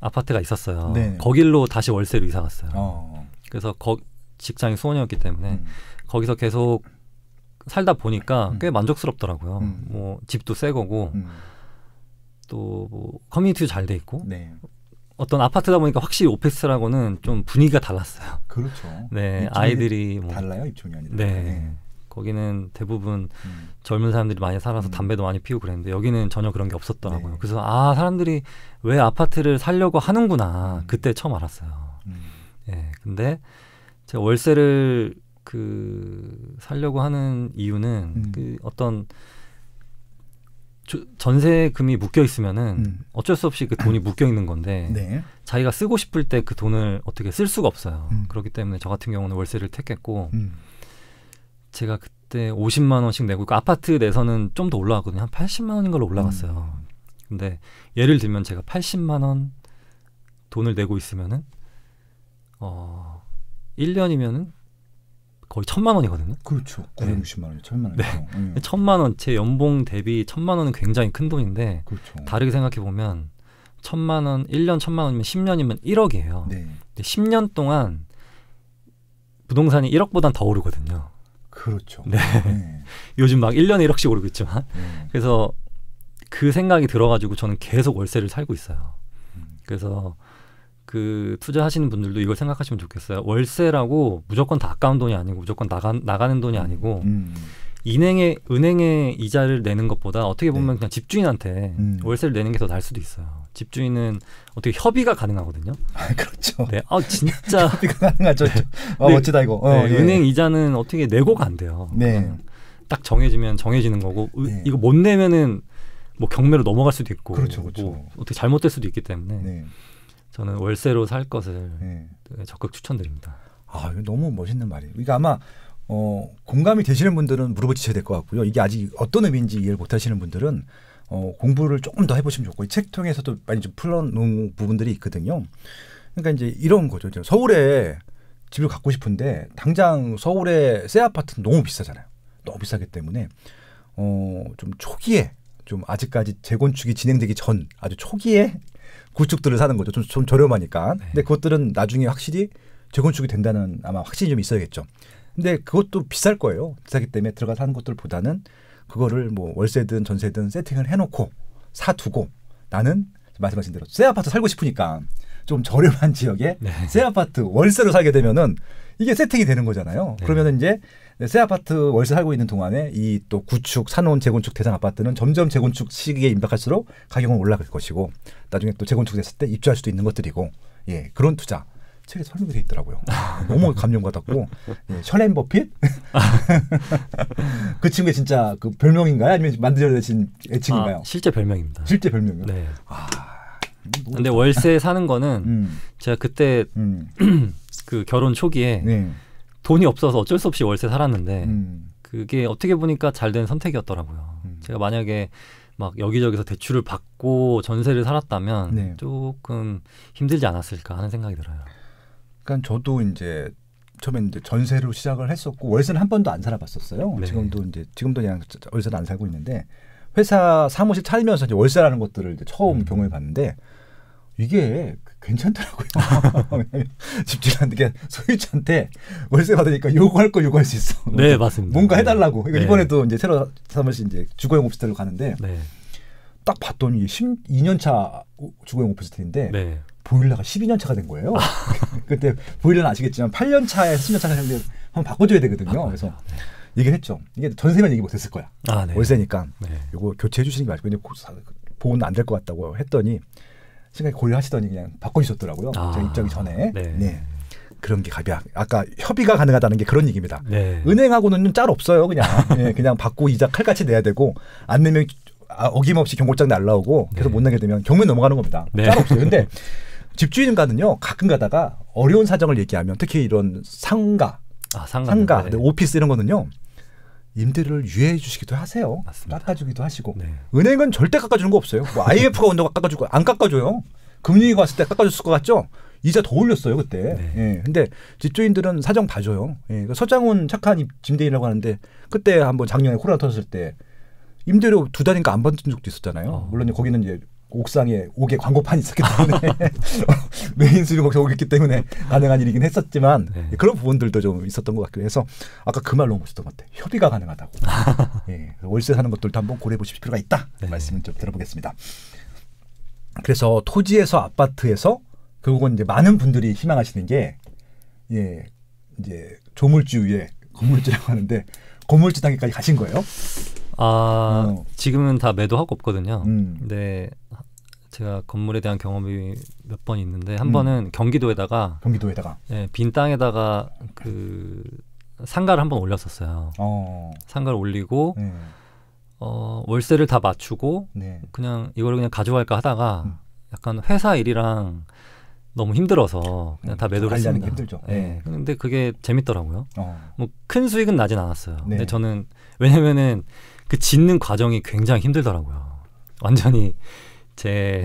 아파트가 있었어요. 네. 거길로 다시 월세로 이사 갔어요. 어. 그래서 거, 직장이 수원이었기 때문에 음. 거기서 계속 살다 보니까 음. 꽤 만족스럽더라고요. 음. 뭐 집도 새 거고. 또뭐 커뮤니티도 잘 돼 있고 네. 어떤 아파트다 보니까 확실히 오페스라고는좀 분위기가 달랐어요. 그렇죠. 네, 아이들이 뭐, 달라요 입촌이 아니라. 네. 네. 거기는 대부분 음. 젊은 사람들이 많이 살아서 음. 담배도 많이 피우고 그랬는데 여기는 전혀 그런 게 없었더라고요. 네. 그래서 아 사람들이 왜 아파트를 살려고 하는구나 음. 그때 처음 알았어요. 음. 예, 근데 제가 월세를 그 살려고 하는 이유는 음. 그 어떤 전세금이 묶여 있으면은 음. 어쩔 수 없이 그 돈이 묶여 있는 건데 네. 자기가 쓰고 싶을 때 그 돈을 어떻게 쓸 수가 없어요. 음. 그렇기 때문에 저 같은 경우는 월세를 택했고 음. 제가 그때 50만 원씩 내고 그 아파트 내서는 좀 더 올라갔거든요. 한 80만 원인 걸로 올라갔어요. 음. 근데 예를 들면 제가 80만 원 돈을 내고 있으면은 어 1년이면은 거의 천만 원이거든요. 그렇죠. 960만 원, 네. 천만 원. 네. 음. 천만 원, 제 연봉 대비 천만 원은 굉장히 큰 돈인데 그렇죠. 다르게 생각해 보면 천만 원, 1년 천만 원이면 10년이면 1억이에요. 네. 근데 10년 동안 부동산이 1억보단 더 오르거든요. 그렇죠. 네. 네. 요즘 막 1년에 1억씩 오르고 있지만 네. 그래서 그 생각이 들어가지고 저는 계속 월세를 살고 있어요. 음. 그래서 그 투자하시는 분들도 이걸 생각하시면 좋겠어요. 월세라고 무조건 다 아까운 돈이 아니고 무조건 나가, 나가는 돈이 아니고 음. 은행에 음. 은행에 이자를 내는 것보다 어떻게 보면 네. 그냥 집주인한테 음. 월세를 내는 게 더 날 수도 있어요. 집주인은 어떻게 협의가 가능하거든요. 아, 그렇죠. 네, 아 진짜 협의가 가능하죠. 와 네. 아, 네, 멋지다 이거. 어, 네, 예. 은행 이자는 어떻게 내고가 안 돼요. 네. 음. 딱 정해지면 정해지는 거고 으, 네. 이거 못 내면은 뭐 경매로 넘어갈 수도 있고 그렇죠, 그렇죠. 뭐 어떻게 잘못될 수도 있기 때문에 네. 저는 월세로 살 것을 네. 적극 추천드립니다. 아, 너무 멋있는 말이에요. 그러니 아마 어, 공감이 되시는 분들은 물어보셔야 될 것 같고요. 이게 아직 어떤 의미인지 이해를 못하시는 분들은 어, 공부를 조금 더 해보시면 좋고 책 통해서도 많이 좀 풀어놓은 부분들이 있거든요. 그러니까 이제 이런 거죠. 서울에 집을 갖고 싶은데 당장 서울에새 아파트는 너무 비싸잖아요. 너무 비싸기 때문에 어, 좀 초기에 좀 아직까지 재건축이 진행되기 전 아주 초기에 구축들을 사는 거죠. 좀, 좀 저렴하니까. 네. 근데 그것들은 나중에 확실히 재건축이 된다는 아마 확신이 좀 있어야겠죠. 근데 그것도 비쌀 거예요. 비싸기 때문에 들어가서 하는 것들보다는 그거를 뭐 월세든 전세든 세팅을 해놓고 사두고 나는 말씀하신 대로 새 아파트 살고 싶으니까 좀 저렴한 지역에 네. 새 아파트 월세로 살게 되면은 이게 세팅이 되는 거잖아요. 네. 그러면 이제 네, 새 아파트 월세 살고 있는 동안에 이 또 구축, 산온 재건축 대상 아파트는 점점 재건축 시기에 임박할수록 가격은 올라갈 것이고 나중에 또 재건축 됐을 때 입주할 수도 있는 것들이고 예 그런 투자 책에 설명이 돼 있더라고요. 너무 감명 받았고 예, 셜렌 버핏 그 친구의 진짜 그 별명인가요? 아니면 만들어내신 애칭인가요? 아, 실제 별명입니다. 실제 별명이요. 네. 아, 근데 월세 사는 거는 음. 제가 그때 음. 그 결혼 초기에 네. 돈이 없어서 어쩔 수 없이 월세 살았는데 음. 그게 어떻게 보니까 잘 된 선택이었더라고요. 음. 제가 만약에 막 여기저기서 대출을 받고 전세를 살았다면 네. 조금 힘들지 않았을까 하는 생각이 들어요. 그러니까 저도 이제 처음에 이제 전세로 시작을 했었고 월세는 한 번도 안 살아봤었어요. 네. 지금도 이제 지금도 그냥 월세를 안 살고 있는데 회사 사무실 차리면서 이제 월세라는 것들을 이제 처음 음. 경험해 봤는데 이게 괜찮더라고요. 집주인한테 소유주한테 월세 받으니까 요구할 거 요구할 수 있어. 네 맞습니다. 뭔가 네. 해달라고. 그러니까 네. 이번에도 이제 새로 사무실 이제 주거용 오피스텔로 가는데 네. 딱 봤더니 12년 차 주거용 오피스텔인데 네. 보일러가 12년 차가 된 거예요. 그때 보일러는 아시겠지만 8년 차에 10년 차가 되는 한번 바꿔줘야 되거든요. 바꿔야, 그래서 얘기를 했죠. 이게 전세면 얘기 못했을 거야. 아, 네. 월세니까 네. 요거 교체해 주시는 게 맞고 근데 보호는 안 될 것 같다고 했더니 생각 고려하시더니 그냥 바꿔주셨더라고요. 아. 제가 입장이 전에. 네. 네. 그런 게 갑이야. 아까 협의가 가능하다는 게 그런 얘기입니다. 네. 은행하고는 짤 없어요. 그냥 네, 그냥 받고 이자 칼같이 내야 되고 안 내면 아, 어김없이 경고장 날라오고 계속 네. 못 내게 되면 경매 넘어가는 겁니다. 네. 짤 없어요. 근데 집주인과는요 가끔 가다가 어려운 사정을 얘기하면 특히 이런 상가, 아, 상가, 상가 네. 네, 오피스 이런 거는요 임대료를 유예해 주시기도 하세요. 맞습니다. 깎아주기도 하시고 네. 은행은 절대 깎아주는 거 없어요. 뭐 IMF가 온다고 깎아주고 안 깎아줘요. 금융위가 왔을 때 깎아줬을 것 같죠? 이자 더 올렸어요 그때. 네. 예. 근데 집주인들은 사정 봐줘요. 예. 그 서장훈 착한 임대인이라고 하는데 그때 한번 작년에 코로나 터졌을 때 임대료 두 달인가 안 받은 적도 있었잖아요. 어. 물론 거기는 이제 옥상에 옥에 광고판이 있었기 때문에 메인 수리이 거기서 오겠기 때문에 가능한 일이긴 했었지만 네. 예, 그런 부분들도 좀 있었던 것 같기도 해서 아까 그말로무 멋있던 것 같아요. 협의가 가능하다고. 예, 월세 사는 것들도 한번 고려해 보실 필요가 있다. 그 네. 말씀을 좀 들어보겠습니다. 그래서 토지에서 아파트에서 결국은 이제 많은 분들이 희망하시는 게 예, 이제 조물주 위에 건물주라고 하는데 건물주 단계까지 가신 거예요. 아 어. 지금은 다 매도하고 없거든요. 음. 근데 제가 건물에 대한 경험이 몇 번 있는데 한 음. 번은 경기도에다가 경기도에다가 예, 빈 땅에다가 그 상가를 한 번 올렸었어요. 어. 상가를 올리고 네. 어, 월세를 다 맞추고 네. 그냥 이걸 그냥 가져갈까 하다가 음. 약간 회사 일이랑 너무 힘들어서 그냥 음, 다 매도를 했습니다. 힘들죠. 예. 네. 근데 그게 재밌더라고요. 어. 뭐큰 수익은 나진 않았어요. 근데 네. 저는 왜냐면은 그 짓는 과정이 굉장히 힘들더라고요. 완전히 제,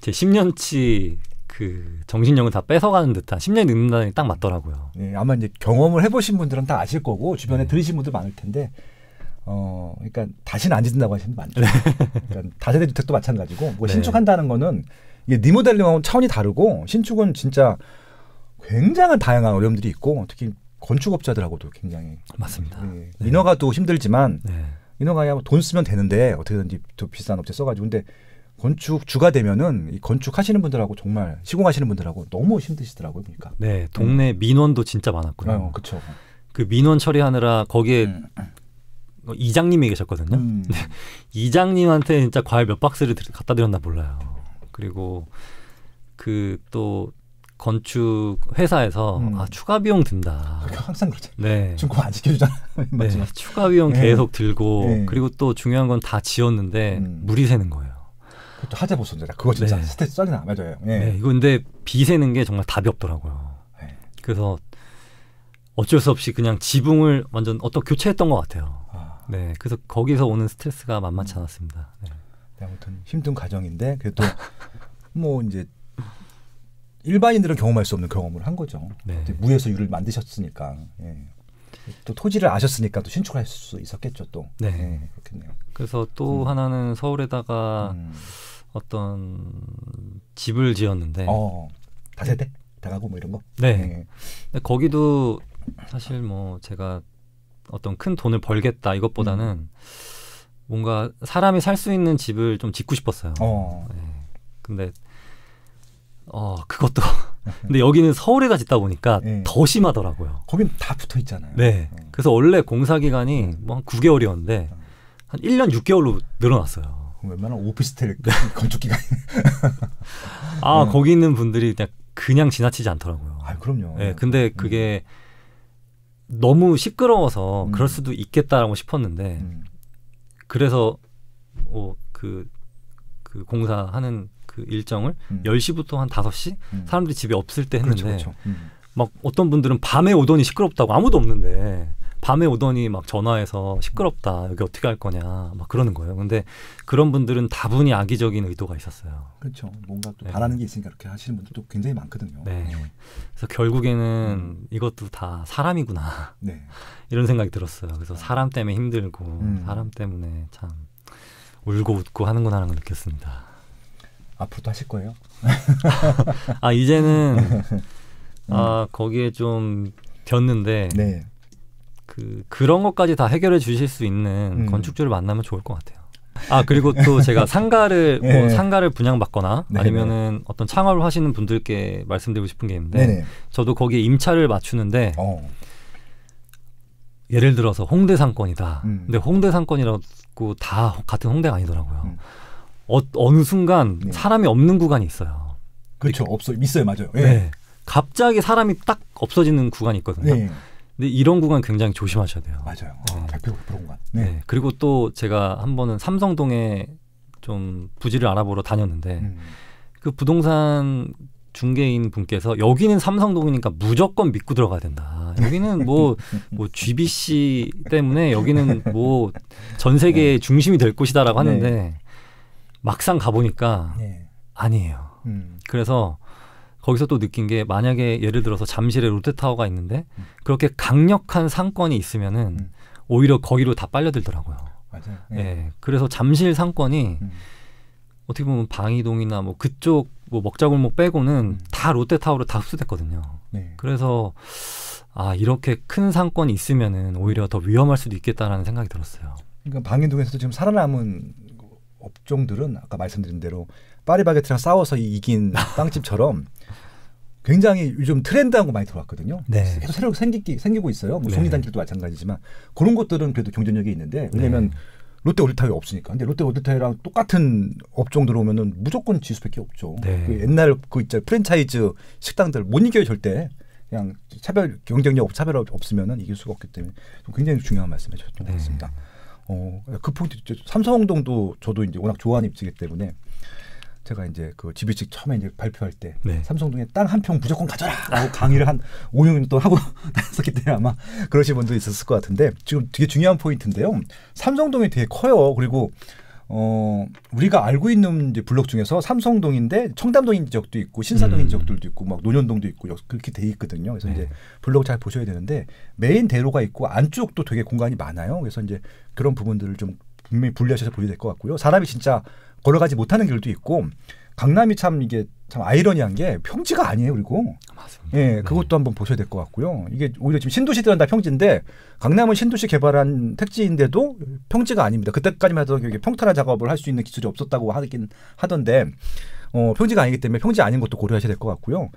제 10년치 그 정신력을 다 뺏어가는 듯한 10년이 늦는다는 게 딱 맞더라고요. 네, 아마 이제 경험을 해보신 분들은 다 아실 거고 주변에 네. 들으신 분들 많을 텐데 어, 그러니까 다시는 안 짓는다고 하시는 분 많죠. 네. 그러니까 다세대 주택도 마찬가지고 뭐 네. 신축한다는 거는 이게 리모델링하고 차원이 다르고 신축은 진짜 굉장한 다양한 어려움들이 있고 특히 건축업자들하고도 굉장히 맞습니다. 예, 네. 인허가도 힘들지만 네. 인허가야 돈 쓰면 되는데 어떻게든지 더 비싼 업체 써가지고 근데 건축주가 되면은 이 건축하시는 분들하고 정말 시공하시는 분들하고 너무 힘드시더라고요 보니까. 네, 동네 음. 민원도 진짜 많았고요. 어, 그렇그 민원 처리하느라 거기에 음. 어, 이장님이 계셨거든요. 음. 이장님한테 진짜 과일 몇 박스를 갖다 드렸나 몰라요. 그리고 그또 건축 회사에서 음. 아, 추가 비용 든다. 항상 그렇죠. 네. 준공 안 지켜주잖아. 네, 추가 비용 네. 계속 들고 네. 그리고 또 중요한 건 다 지었는데 음. 물이 새는 거예요. 그것도 화재 보수제라. 그거 진짜 네. 스트레스 썰이나 맞아요. 예. 네, 이거 근데 비 새는 게 정말 답이 없더라고요. 네. 그래서 어쩔 수 없이 그냥 지붕을 완전 어떤 교체했던 것 같아요. 아. 네, 그래서 거기서 오는 스트레스가 만만치 음. 않았습니다. 네. 네. 아무튼 힘든 과정인데 그래도 뭐 이제 일반인들은 경험할 수 없는 경험을 한 거죠. 네. 무에서 유를 만드셨으니까. 예. 또 토지를 아셨으니까 또 신축할 수 있었겠죠 또. 네. 예, 그렇겠네요. 그래서 또 음. 하나는 서울에다가 음. 어떤 집을 지었는데 어, 어. 다세대 다가구 뭐 이런 거. 네. 네. 근데 거기도 사실 뭐 제가 어떤 큰 돈을 벌겠다 이것보다는 음. 뭔가 사람이 살 수 있는 집을 좀 짓고 싶었어요. 어. 네. 근데 어, 그것도. 근데 여기는 서울에가 짓다 보니까 네. 더 심하더라고요. 거긴 다 붙어 있잖아요. 네. 네. 그래서 원래 공사 기간이 음. 뭐한 9개월이었는데 한 1년 어. 6개월로 늘어났어요. 웬만한 오피스텔 네. 건축 기간. 아, 네. 거기 있는 분들이 그냥 그냥 지나치지 않더라고요. 아, 그럼요. 네, 근데 음. 그게 음. 너무 시끄러워서 음. 그럴 수도 있겠다라고 싶었는데 음. 그래서 어, 그, 그 공사하는 그 일정을 음. 10시부터 한 5시 음. 사람들이 집에 없을 때 했는데 그렇죠, 그렇죠. 음. 막 어떤 분들은 밤에 오더니 시끄럽다고 아무도 없는데 밤에 오더니 막 전화해서 시끄럽다 여기 어떻게 할 거냐 막 그러는 거예요. 근데 그런 분들은 다분히 악의적인 의도가 있었어요. 그렇죠. 뭔가 또 네. 바라는 게 있으니까 그렇게 하시는 분들도 굉장히 많거든요. 네. 네. 그래서 결국에는 음. 이것도 다 사람이구나 네. 이런 생각이 들었어요. 그래서 아. 사람 때문에 힘들고 음. 사람 때문에 참 울고 웃고 하는구나라는 걸 느꼈습니다. 앞으로도 하실 거예요? 아 이제는 음. 아 거기에 좀 겼는데 네. 그 그런 것까지 다 해결해 주실 수 있는 음. 건축주를 만나면 좋을 것 같아요. 아 그리고 또 제가 상가를 뭐 네. 뭐 상가를 분양받거나 네, 네. 아니면은 어떤 창업을 하시는 분들께 말씀드리고 싶은 게 있는데 네. 네. 저도 거기에 임차를 맞추는데 어. 예를 들어서 홍대 상권이다. 음. 근데 홍대 상권이라고 다 같은 홍대가 아니더라고요. 음. 어, 느 순간 네. 사람이 없는 구간이 있어요. 그렇죠. 없어 있어요. 맞아요. 네. 네. 갑자기 사람이 딱 없어지는 구간이 있거든요. 네. 근데 이런 구간 굉장히 조심하셔야 돼요. 맞아요. 어. 1 0 그런 구간. 네. 네. 그리고 또 제가 한 번은 삼성동에 좀 부지를 알아보러 다녔는데 음. 그 부동산 중개인 분께서 여기는 삼성동이니까 무조건 믿고 들어가야 된다. 여기는 뭐, 뭐 GBC 때문에 여기는 뭐 전 세계의 중심이 될 곳이다라고 네. 하는데 막상 가보니까 예. 아니에요. 음. 그래서 거기서 또 느낀 게 만약에 예를 들어서 잠실에 롯데타워가 있는데 음. 그렇게 강력한 상권이 있으면은 음. 오히려 거기로 다 빨려들더라고요. 맞아요. 예. 예. 그래서 잠실 상권이 음. 어떻게 보면 방이동이나 뭐 그쪽 뭐 먹자골목 빼고는 음. 다 롯데타워로 다 흡수됐거든요. 네. 그래서 아 이렇게 큰 상권이 있으면은 오히려 더 위험할 수도 있겠다라는 생각이 들었어요. 그러니까 방이동에서도 지금 살아남은 업종들은 아까 말씀드린 대로 파리바게트랑 싸워서 이긴 빵집처럼 굉장히 요즘 트렌드한 거 많이 들어왔거든요. 네. 계속 새로 생기, 기 생기고 있어요. 뭐 송리단길도 네. 마찬가지지만 그런 것들은 그래도 경쟁력이 있는데 네. 왜냐면 네. 롯데 월드타이 없으니까. 근데 롯데 월드타이랑 똑같은 업종 들어오면은 무조건 지 수밖에 없죠. 네. 그 옛날 그 있잖아 프랜차이즈 식당들 못 이겨요 절대. 그냥 차별 경쟁력 차별 없으면은 이길 수가 없기 때문에 굉장히 중요한 말씀해 주셨던 것 네. 같습니다. 어, 그 포인트 삼성동도 저도 이제 워낙 좋아하는 입지이기 때문에 제가 이제 그 집일식 처음에 이제 발표할 때 네. 삼성동에 땅 한 평 무조건 가져라라고 강의를 한 5년 동안 하고 나섰기 때문에 아마 그러신 분도 있었을 것 같은데 지금 되게 중요한 포인트인데요. 삼성동이 되게 커요. 그리고 어, 우리가 알고 있는 이제 블록 중에서 삼성동인데 청담동인 지역도 있고 신사동인 음. 지역들도 있고 막 논현동도 있고 그렇게 돼 있거든요. 그래서 네. 이제 블록 잘 보셔야 되는데 메인 대로가 있고 안쪽도 되게 공간이 많아요. 그래서 이제 그런 부분들을 좀 분명히 분리하셔서 보셔야 될 것 같고요. 사람이 진짜 걸어가지 못하는 길도 있고 강남이 참 이게 참 아이러니한 게 평지가 아니에요. 그리고 맞습니다. 예, 네. 그것도 네. 한번 보셔야 될 것 같고요. 이게 오히려 지금 신도시들은 다 평지인데 강남은 신도시 개발한 택지인데도 평지가 아닙니다. 그때까지만 해도 이게 평탄화 작업을 할 수 있는 기술이 없었다고 하긴 하던데 어, 평지가 아니기 때문에 평지 아닌 것도 고려하셔야 될 것 같고요.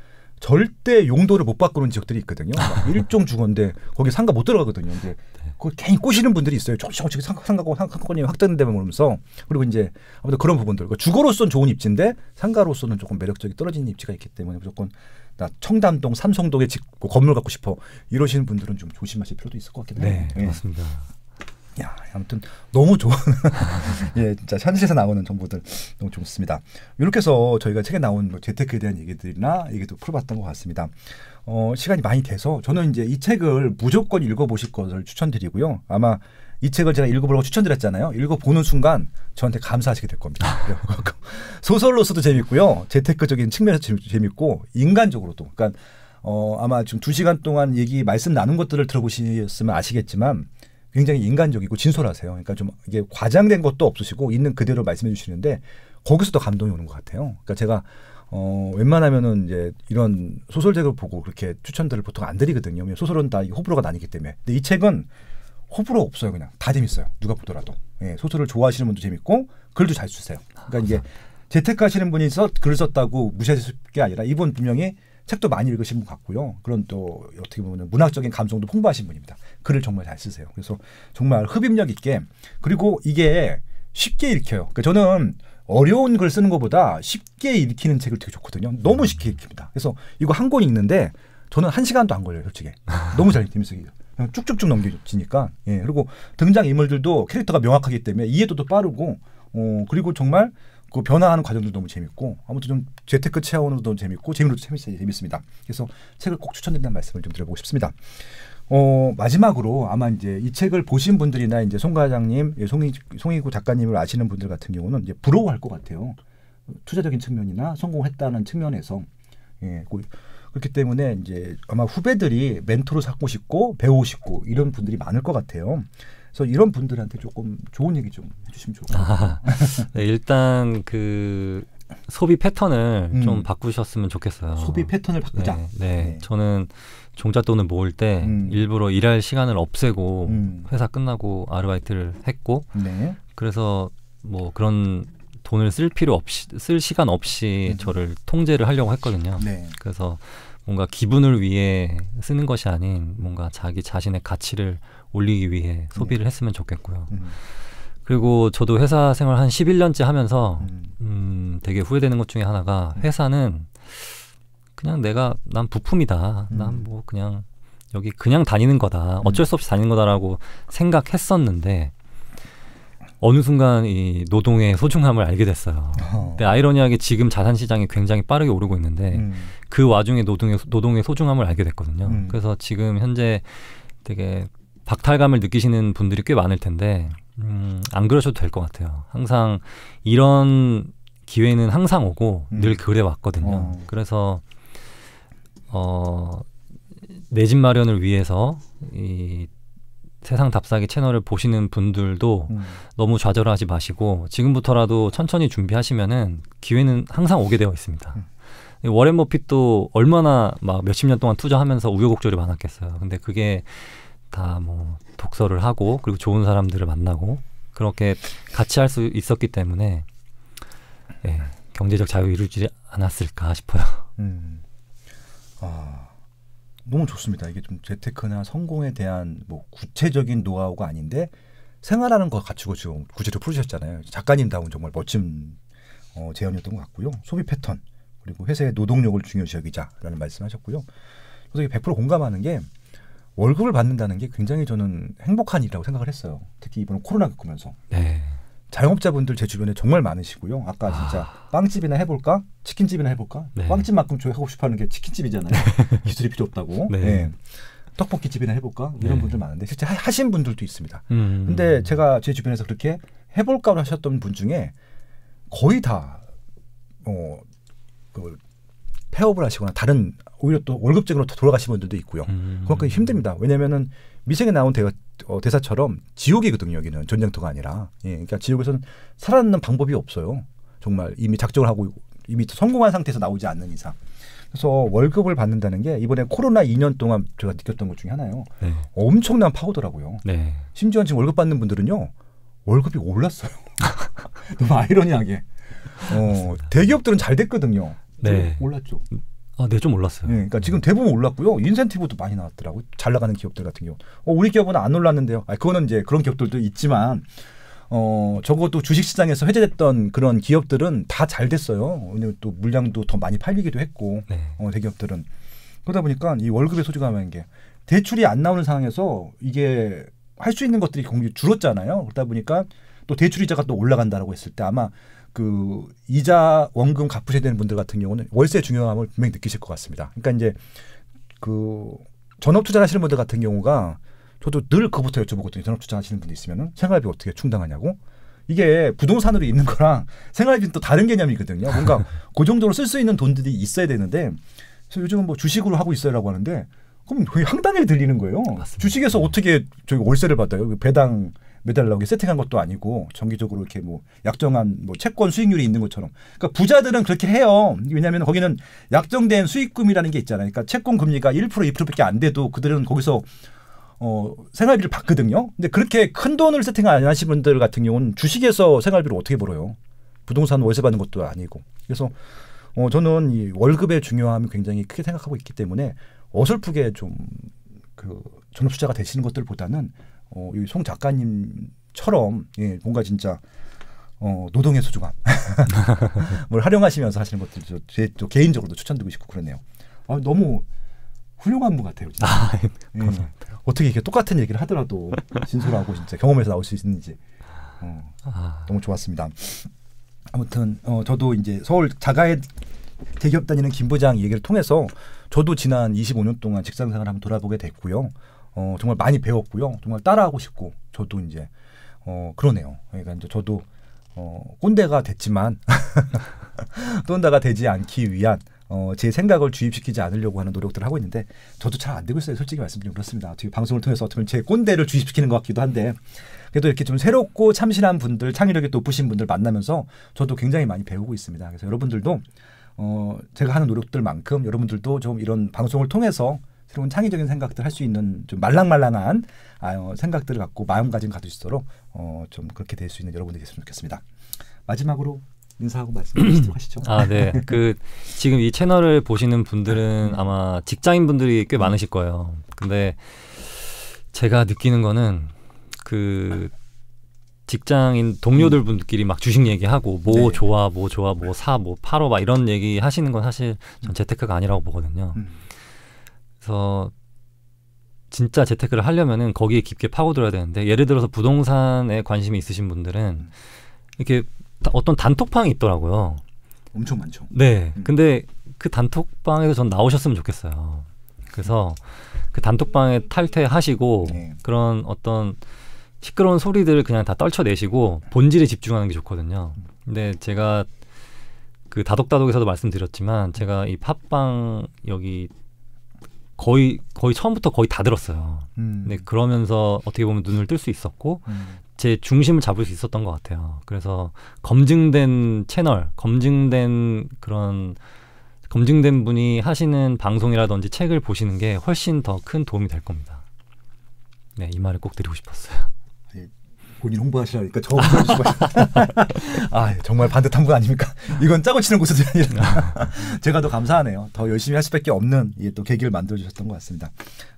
절대 용도를 못 바꾸는 지역들이 있거든요. 일종 주거인데 거기 상가 못 들어가거든요. 근데 네. 그 괜히 꼬시는 분들이 있어요. 조금씩 조금씩 상가고 상가권이 확대된다면 그러면서 그리고 이제 아무튼 그런 부분들. 그러니까 주거로서는 좋은 입지인데 상가로서는 조금 매력적이 떨어진 입지가 있기 때문에 무조건 나 청담동, 삼성동에 짓고 그 건물 갖고 싶어 이러시는 분들은 좀 조심하실 필요도 있을 것 같긴 해요. 네, 네. 맞습니다. 야, 아무튼 너무 좋은 예, 진짜 현실에서 나오는 정보들 너무 좋습니다. 이렇게 해서 저희가 책에 나온 뭐 재테크에 대한 얘기들이나 얘기도 풀어봤던 것 같습니다. 어, 시간이 많이 돼서 저는 이제 이 책을 무조건 읽어보실 것을 추천드리고요. 아마 이 책을 제가 읽어보라고 추천드렸잖아요. 읽어보는 순간 저한테 감사하시게 될 겁니다. 소설로서도 재밌고요. 재테크적인 측면에서 재밌고 인간적으로도. 그러니까 어, 아마 지금 두 시간 동안 얘기 말씀 나눈 것들을 들어보셨으면 아시겠지만 굉장히 인간적이고 진솔하세요. 그러니까 좀 이게 과장된 것도 없으시고 있는 그대로 말씀해 주시는데 거기서 더 감동이 오는 것 같아요. 그러니까 제가 어 웬만하면은 이제 이런 소설책을 보고 그렇게 추천들을 보통 안 드리거든요. 소설은 다 호불호가 나뉘기 때문에. 근데 이 책은 호불호 없어요. 그냥 다 재밌어요. 누가 보더라도. 예, 소설을 좋아하시는 분도 재밌고 글도 잘 쓰세요. 그러니까 이게 아. 재택하시는 분이 써, 글을 썼다고 무시하실 게 아니라 이분 분명히 책도 많이 읽으신 분 같고요. 그런 또 어떻게 보면 문학적인 감성도 풍부하신 분입니다. 글을 정말 잘 쓰세요. 그래서 정말 흡입력 있게 그리고 이게 쉽게 읽혀요. 그러니까 저는 어려운 글 쓰는 것보다 쉽게 읽히는 책을 되게 좋거든요. 너무 쉽게 읽힙니다. 그래서 이거 한 권 읽는데 저는 한 시간도 안 걸려요, 솔직히. 너무 잘 읽히면서 쭉쭉쭉 넘겨지니까. 예. 그리고 등장 인물들도 캐릭터가 명확하기 때문에 이해도도 빠르고, 어, 그리고 정말 그 변화하는 과정도 너무 재밌고 아무튼 좀 재테크 차원으로 너무 재밌고 재미로 도 재밌, 재밌습니다. 그래서 책을 꼭 추천드린다는 말씀을 좀 드려보고 싶습니다. 어, 마지막으로 아마 이제 이 책을 보신 분들이나 이제 송 과장님, 예, 송이, 송이구 작가님을 아시는 분들 같은 경우는 이제 부러워할 것 같아요. 투자적인 측면이나 성공했다는 측면에서. 예, 그, 그렇기 때문에 이제 아마 후배들이 멘토로 삼고 싶고 배우고 싶고 이런 분들이 많을 것 같아요. 그래서 이런 분들한테 조금 좋은 얘기 좀 해주시면 좋을 것 같아요. 아, 네, 일단 그 소비 패턴을 음. 좀 바꾸셨으면 좋겠어요. 소비 패턴을 바꾸자. 네, 네. 네. 저는 종잣돈을 모을 때 음. 일부러 일할 시간을 없애고 음. 회사 끝나고 아르바이트를 했고 네. 그래서 뭐 그런 돈을 쓸 필요 없이 쓸 시간 없이 음. 저를 통제를 하려고 했거든요. 네. 그래서 뭔가 기분을 위해 쓰는 것이 아닌 뭔가 자기 자신의 가치를 올리기 위해 음. 소비를 했으면 좋겠고요. 음. 그리고 저도 회사 생활 한 11년째 하면서 음. 음, 되게 후회되는 것 중에 하나가 회사는 그냥 내가 난 부품이다. 난 뭐 그냥 여기 그냥 다니는 거다. 어쩔 수 없이 다니는 거다라고 생각했었는데 어느 순간 이 노동의 소중함을 알게 됐어요. 어. 근데 아이러니하게 지금 자산 시장이 굉장히 빠르게 오르고 있는데 음. 그 와중에 노동의 노동의 소중함을 알게 됐거든요. 음. 그래서 지금 현재 되게 박탈감을 느끼시는 분들이 꽤 많을 텐데 음, 안 그러셔도 될 것 같아요. 항상 이런 기회는 항상 오고 음. 늘 그래 왔거든요. 어. 그래서 어, 내 집 마련을 위해서 이 세상 답사기 채널을 보시는 분들도 음. 너무 좌절하지 마시고 지금부터라도 천천히 준비하시면은 기회는 항상 오게 되어 있습니다. 음. 워렌 버핏도 얼마나 막 몇십 년 동안 투자하면서 우여곡절이 많았겠어요. 근데 그게 다뭐 독서를 하고 그리고 좋은 사람들을 만나고 그렇게 같이 할 수 있었기 때문에 예, 경제적 자유 이루지 않았을까 싶어요. 음. 아, 너무 좋습니다. 이게 좀 재테크나 성공에 대한 뭐 구체적인 노하우가 아닌데 생활하는 것 갖추고 지금 구체적으로 풀으셨잖아요. 작가님다운 정말 멋진 어, 제언이었던 것 같고요. 소비 패턴 그리고 회사의 노동력을 중요시 여기자라는 말씀하셨고요. 저도 100% 공감하는 게 월급을 받는다는 게 굉장히 저는 행복한 일이라고 생각을 했어요. 특히 이번 코로나 겪으면서. 네. 자영업자분들 제 주변에 정말 많으시고요. 아까 아. 진짜 아. 빵집이나 해볼까? 치킨집이나 해볼까? 네. 빵집만큼 저 하고 싶어 하는 게 치킨집이잖아요. 기술이 필요 없다고. 네. 네. 떡볶이집이나 해볼까? 뭐 이런 네. 분들 많은데 실제 하, 신 분들도 있습니다. 음. 근데 제가 제 주변에서 그렇게 해볼까 하셨던 분 중에 거의 다 어, 그걸 폐업을 하시거나 다른 오히려 또 월급적으로 돌아가신 분들도 있고요. 음. 그만큼 힘듭니다. 왜냐면은 미생에 나온 대 어, 대사처럼 지옥이거든요. 여기는 전쟁터가 아니라. 예, 그러니까 지옥에서는 살아남는 방법이 없어요. 정말 이미 작정을 하고 이미 성공한 상태에서 나오지 않는 이상. 그래서 월급을 받는다는 게 이번에 코로나 2년 동안 제가 느꼈던 것 중에 하나요. 네. 엄청난 파고더라고요 네. 심지어 지금 월급 받는 분들은요. 월급이 올랐어요. 너무 아이러니하게. 어, 대기업들은 잘 됐거든요. 네. 올랐죠. 아, 네, 좀 올랐어요. 네, 그러니까 지금 대부분 올랐고요. 인센티브도 많이 나왔더라고요. 잘 나가는 기업들 같은 경우. 어, 우리 기업은 안 올랐는데요. 아, 그거는 이제 그런 기업들도 있지만 어, 적어도 주식시장에서 해제됐던 그런 기업들은 다 잘 됐어요. 왜냐면 또 물량도 더 많이 팔리기도 했고 네. 어, 대기업들은 그러다 보니까 이 월급의 소중함이라는 게 대출이 안 나오는 상황에서 이게 할 수 있는 것들이 공히 줄었잖아요. 그러다 보니까 또 대출 이자가 또 올라간다라고 했을 때 아마 그 이자 원금 갚으셔야 되는 분들 같은 경우는 월세 중요함을 분명히 느끼실 것 같습니다. 그러니까 이제 그 전업 투자 하시는 분들 같은 경우가 저도 늘 그거부터 여쭤보거든요. 전업 투자 하시는 분들 있으면 생활비 어떻게 충당하냐고. 이게 부동산으로 있는 거랑 생활비는 또 다른 개념이거든요. 뭔가 고정도로쓸수 그 있는 돈들이 있어야 되는데 그래서 요즘은 뭐 주식으로 하고 있어요라고 하는데 그럼 거의 황당해 들리는 거예요. 맞습니다. 주식에서 어떻게 저기 월세를 받아요? 그 배당 매달 나오게 세팅한 것도 아니고 정기적으로 이렇게 뭐 약정한 뭐 채권 수익률이 있는 것처럼. 그러니까 부자들은 그렇게 해요. 왜냐하면 거기는 약정된 수익금이라는 게 있잖아요. 그러니까 채권 금리가 1% 2%밖에 안 돼도 그들은 거기서 어, 생활비를 받거든요. 근데 그렇게 큰 돈을 세팅 안 하신 분들 같은 경우는 주식에서 생활비를 어떻게 벌어요? 부동산 월세 받는 것도 아니고. 그래서 어, 저는 이 월급의 중요함이 굉장히 크게 생각하고 있기 때문에 어설프게 좀 그 전업 투자가 되시는 것들보다는 어, 이송 작가님처럼 예, 뭔가 진짜 어, 노동의 소중함 뭘 활용하시면서 하시는 것들 제또 개인적으로도 추천드리고 싶고 그러네요. 아, 너무 훌륭한 분 같아요. 진짜. 아, 예. 예. 어떻게 이렇게 똑같은 얘기를 하더라도 진솔하고 진짜 경험에서 나올 수 있는지 어, 아. 너무 좋았습니다. 아무튼 어, 저도 이제 서울 자가의 대기업 다니는 김 부장 얘기를 통해서 저도 지난 25년 동안 직장 생활 을 한번 돌아보게 됐고요. 어, 정말 많이 배웠고요. 정말 따라하고 싶고 저도 이제 어, 그러네요. 그러니까 이제 저도 어, 꼰대가 됐지만 꼰대가 되지 않기 위한 어, 제 생각을 주입시키지 않으려고 하는 노력들을 하고 있는데 저도 잘 안 되고 있어요. 솔직히 말씀드리면 그렇습니다. 지금 방송을 통해서 어떻게 보면 제 꼰대를 주입시키는 것 같기도 한데 그래도 이렇게 좀 새롭고 참신한 분들, 창의력이 높으신 분들 만나면서 저도 굉장히 많이 배우고 있습니다. 그래서 여러분들도 어, 제가 하는 노력들만큼 여러분들도 좀 이런 방송을 통해서 새로운 창의적인 생각들 할 수 있는 좀 말랑말랑한 아, 어, 생각들을 갖고 마음가짐 가질 수 있도록 어, 좀 그렇게 될 수 있는 여러분들이 됐으면 좋겠습니다. 마지막으로 인사하고 말씀하시도록 하시죠. 아, 네. 그 지금 이 채널을 보시는 분들은 네. 아마 직장인 분들이 꽤 음. 많으실 거예요. 근데 제가 느끼는 거는 그 직장인 동료들 음. 분들끼리 막 주식 얘기하고 뭐 네. 좋아, 뭐 좋아, 뭐 사, 뭐 팔어 막 이런 얘기 하시는 건 사실 전 음. 재테크가 아니라고 보거든요. 음. 그래서 진짜 재테크를 하려면은 거기에 깊게 파고들어야 되는데 예를 들어서 부동산에 관심이 있으신 분들은 이렇게 어떤 단톡방이 있더라고요. 엄청 많죠. 네. 음. 근데 그 단톡방에서 전 나오셨으면 좋겠어요. 그래서 그 단톡방에 탈퇴하시고 네. 그런 어떤 시끄러운 소리들을 그냥 다 떨쳐내시고 본질에 집중하는 게 좋거든요. 근데 제가 그 다독다독에서도 말씀드렸지만 제가 이 팟빵 여기 거의 거의 처음부터 거의 다 들었어요. 음. 네, 그러면서 어떻게 보면 눈을 뜰 수 있었고 음. 제 중심을 잡을 수 있었던 것 같아요. 그래서 검증된 채널, 검증된 그런 검증된 분이 하시는 방송이라든지 책을 보시는 게 훨씬 더 큰 도움이 될 겁니다. 네, 이 말을 꼭 드리고 싶었어요. 본인 홍보하시라니까 저 아, 정말 반듯한 거 아닙니까? 이건 짜고 치는 곳이 아니라 아. 제가 더 감사하네요. 더 열심히 할 수밖에 없는 예, 또 계기를 만들어 주셨던 것 같습니다.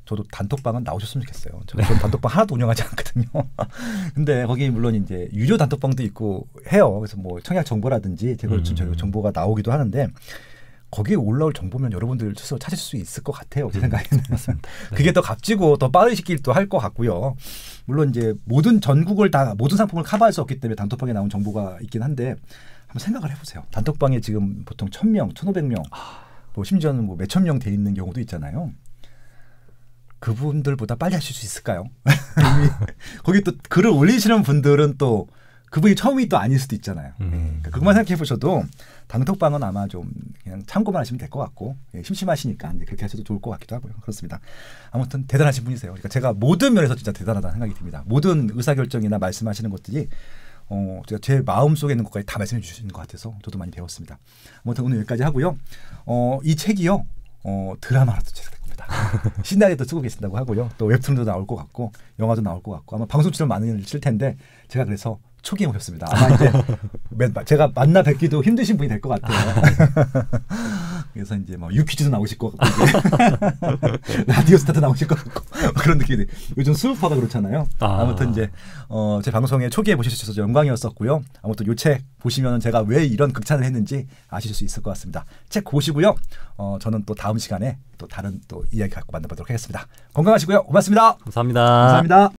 저도 단톡방은 나오셨으면 좋겠어요. 저는 네. 단톡방 하나도 운영하지 않거든요. 근데 거기 물론 이제 유료 단톡방도 있고 해요. 그래서 뭐 청약 정보라든지 제가 음. 정보가 나오기도 하는데 거기에 올라올 정보면 여러분들 스스로 찾을 수 있을 것 같아요. 제 음, 생각에는. 맞습니다. 그게 더 값지고 더 빠른 시길도 할것 같고요. 물론 이제 모든 전국을 다 모든 상품을 커버할 수 없기 때문에 단톡방에 나온 정보가 있긴 한데 한번 생각을 해보세요. 단톡방에 지금 보통 천명 천오백 명뭐 아. 심지어는 뭐 몇천 명돼 있는 경우도 있잖아요. 그분들보다 빨리 하실 수 있을까요? 거기 또 글을 올리시는 분들은 또 그분이 처음이 또 아닐 수도 있잖아요. 음. 네. 그러니까 그것만 생각해 보셔도 단톡방은 아마 좀 그냥 참고만 하시면 될 것 같고 예, 심심하시니까 이제 그렇게 하셔도 좋을 것 같기도 하고요. 그렇습니다. 아무튼 대단하신 분이세요. 그러니까 제가 모든 면에서 진짜 대단하다는 생각이 듭니다. 모든 의사결정이나 말씀하시는 것들이 어, 제가 제 마음 속에 있는 것까지 다 말씀해 주시는 것 같아서 저도 많이 배웠습니다. 아무튼 오늘 여기까지 하고요. 어, 이 책이요. 어, 드라마라도 제작될 겁니다. 신나게도 쓰고 계신다고 하고요. 또 웹툰도 나올 것 같고 영화도 나올 것 같고 아마 방송 출연 많으칠 텐데 제가 그래서 초기에 오셨습니다 아마 네. 이제 제가 만나 뵙기도 힘드신 분이 될 것 같아요. 그래서 이제 뭐 유퀴즈도 나오실 것 같고 라디오 스타도 나오실 것 같고 뭐 그런 느낌이 요즘 수우파가 그렇잖아요. 아. 무튼 이제 어, 제 방송에 초기에 보실 서 영광이었었고요. 아무튼 요 책 보시면 제가 왜 이런 극찬을 했는지 아실 수 있을 것 같습니다. 책 보시고요. 어, 저는 또 다음 시간에 또 다른 또 이야기 갖고 만나보도록 하겠습니다. 건강하시고요. 고맙습니다. 감사합니다. 감사합니다.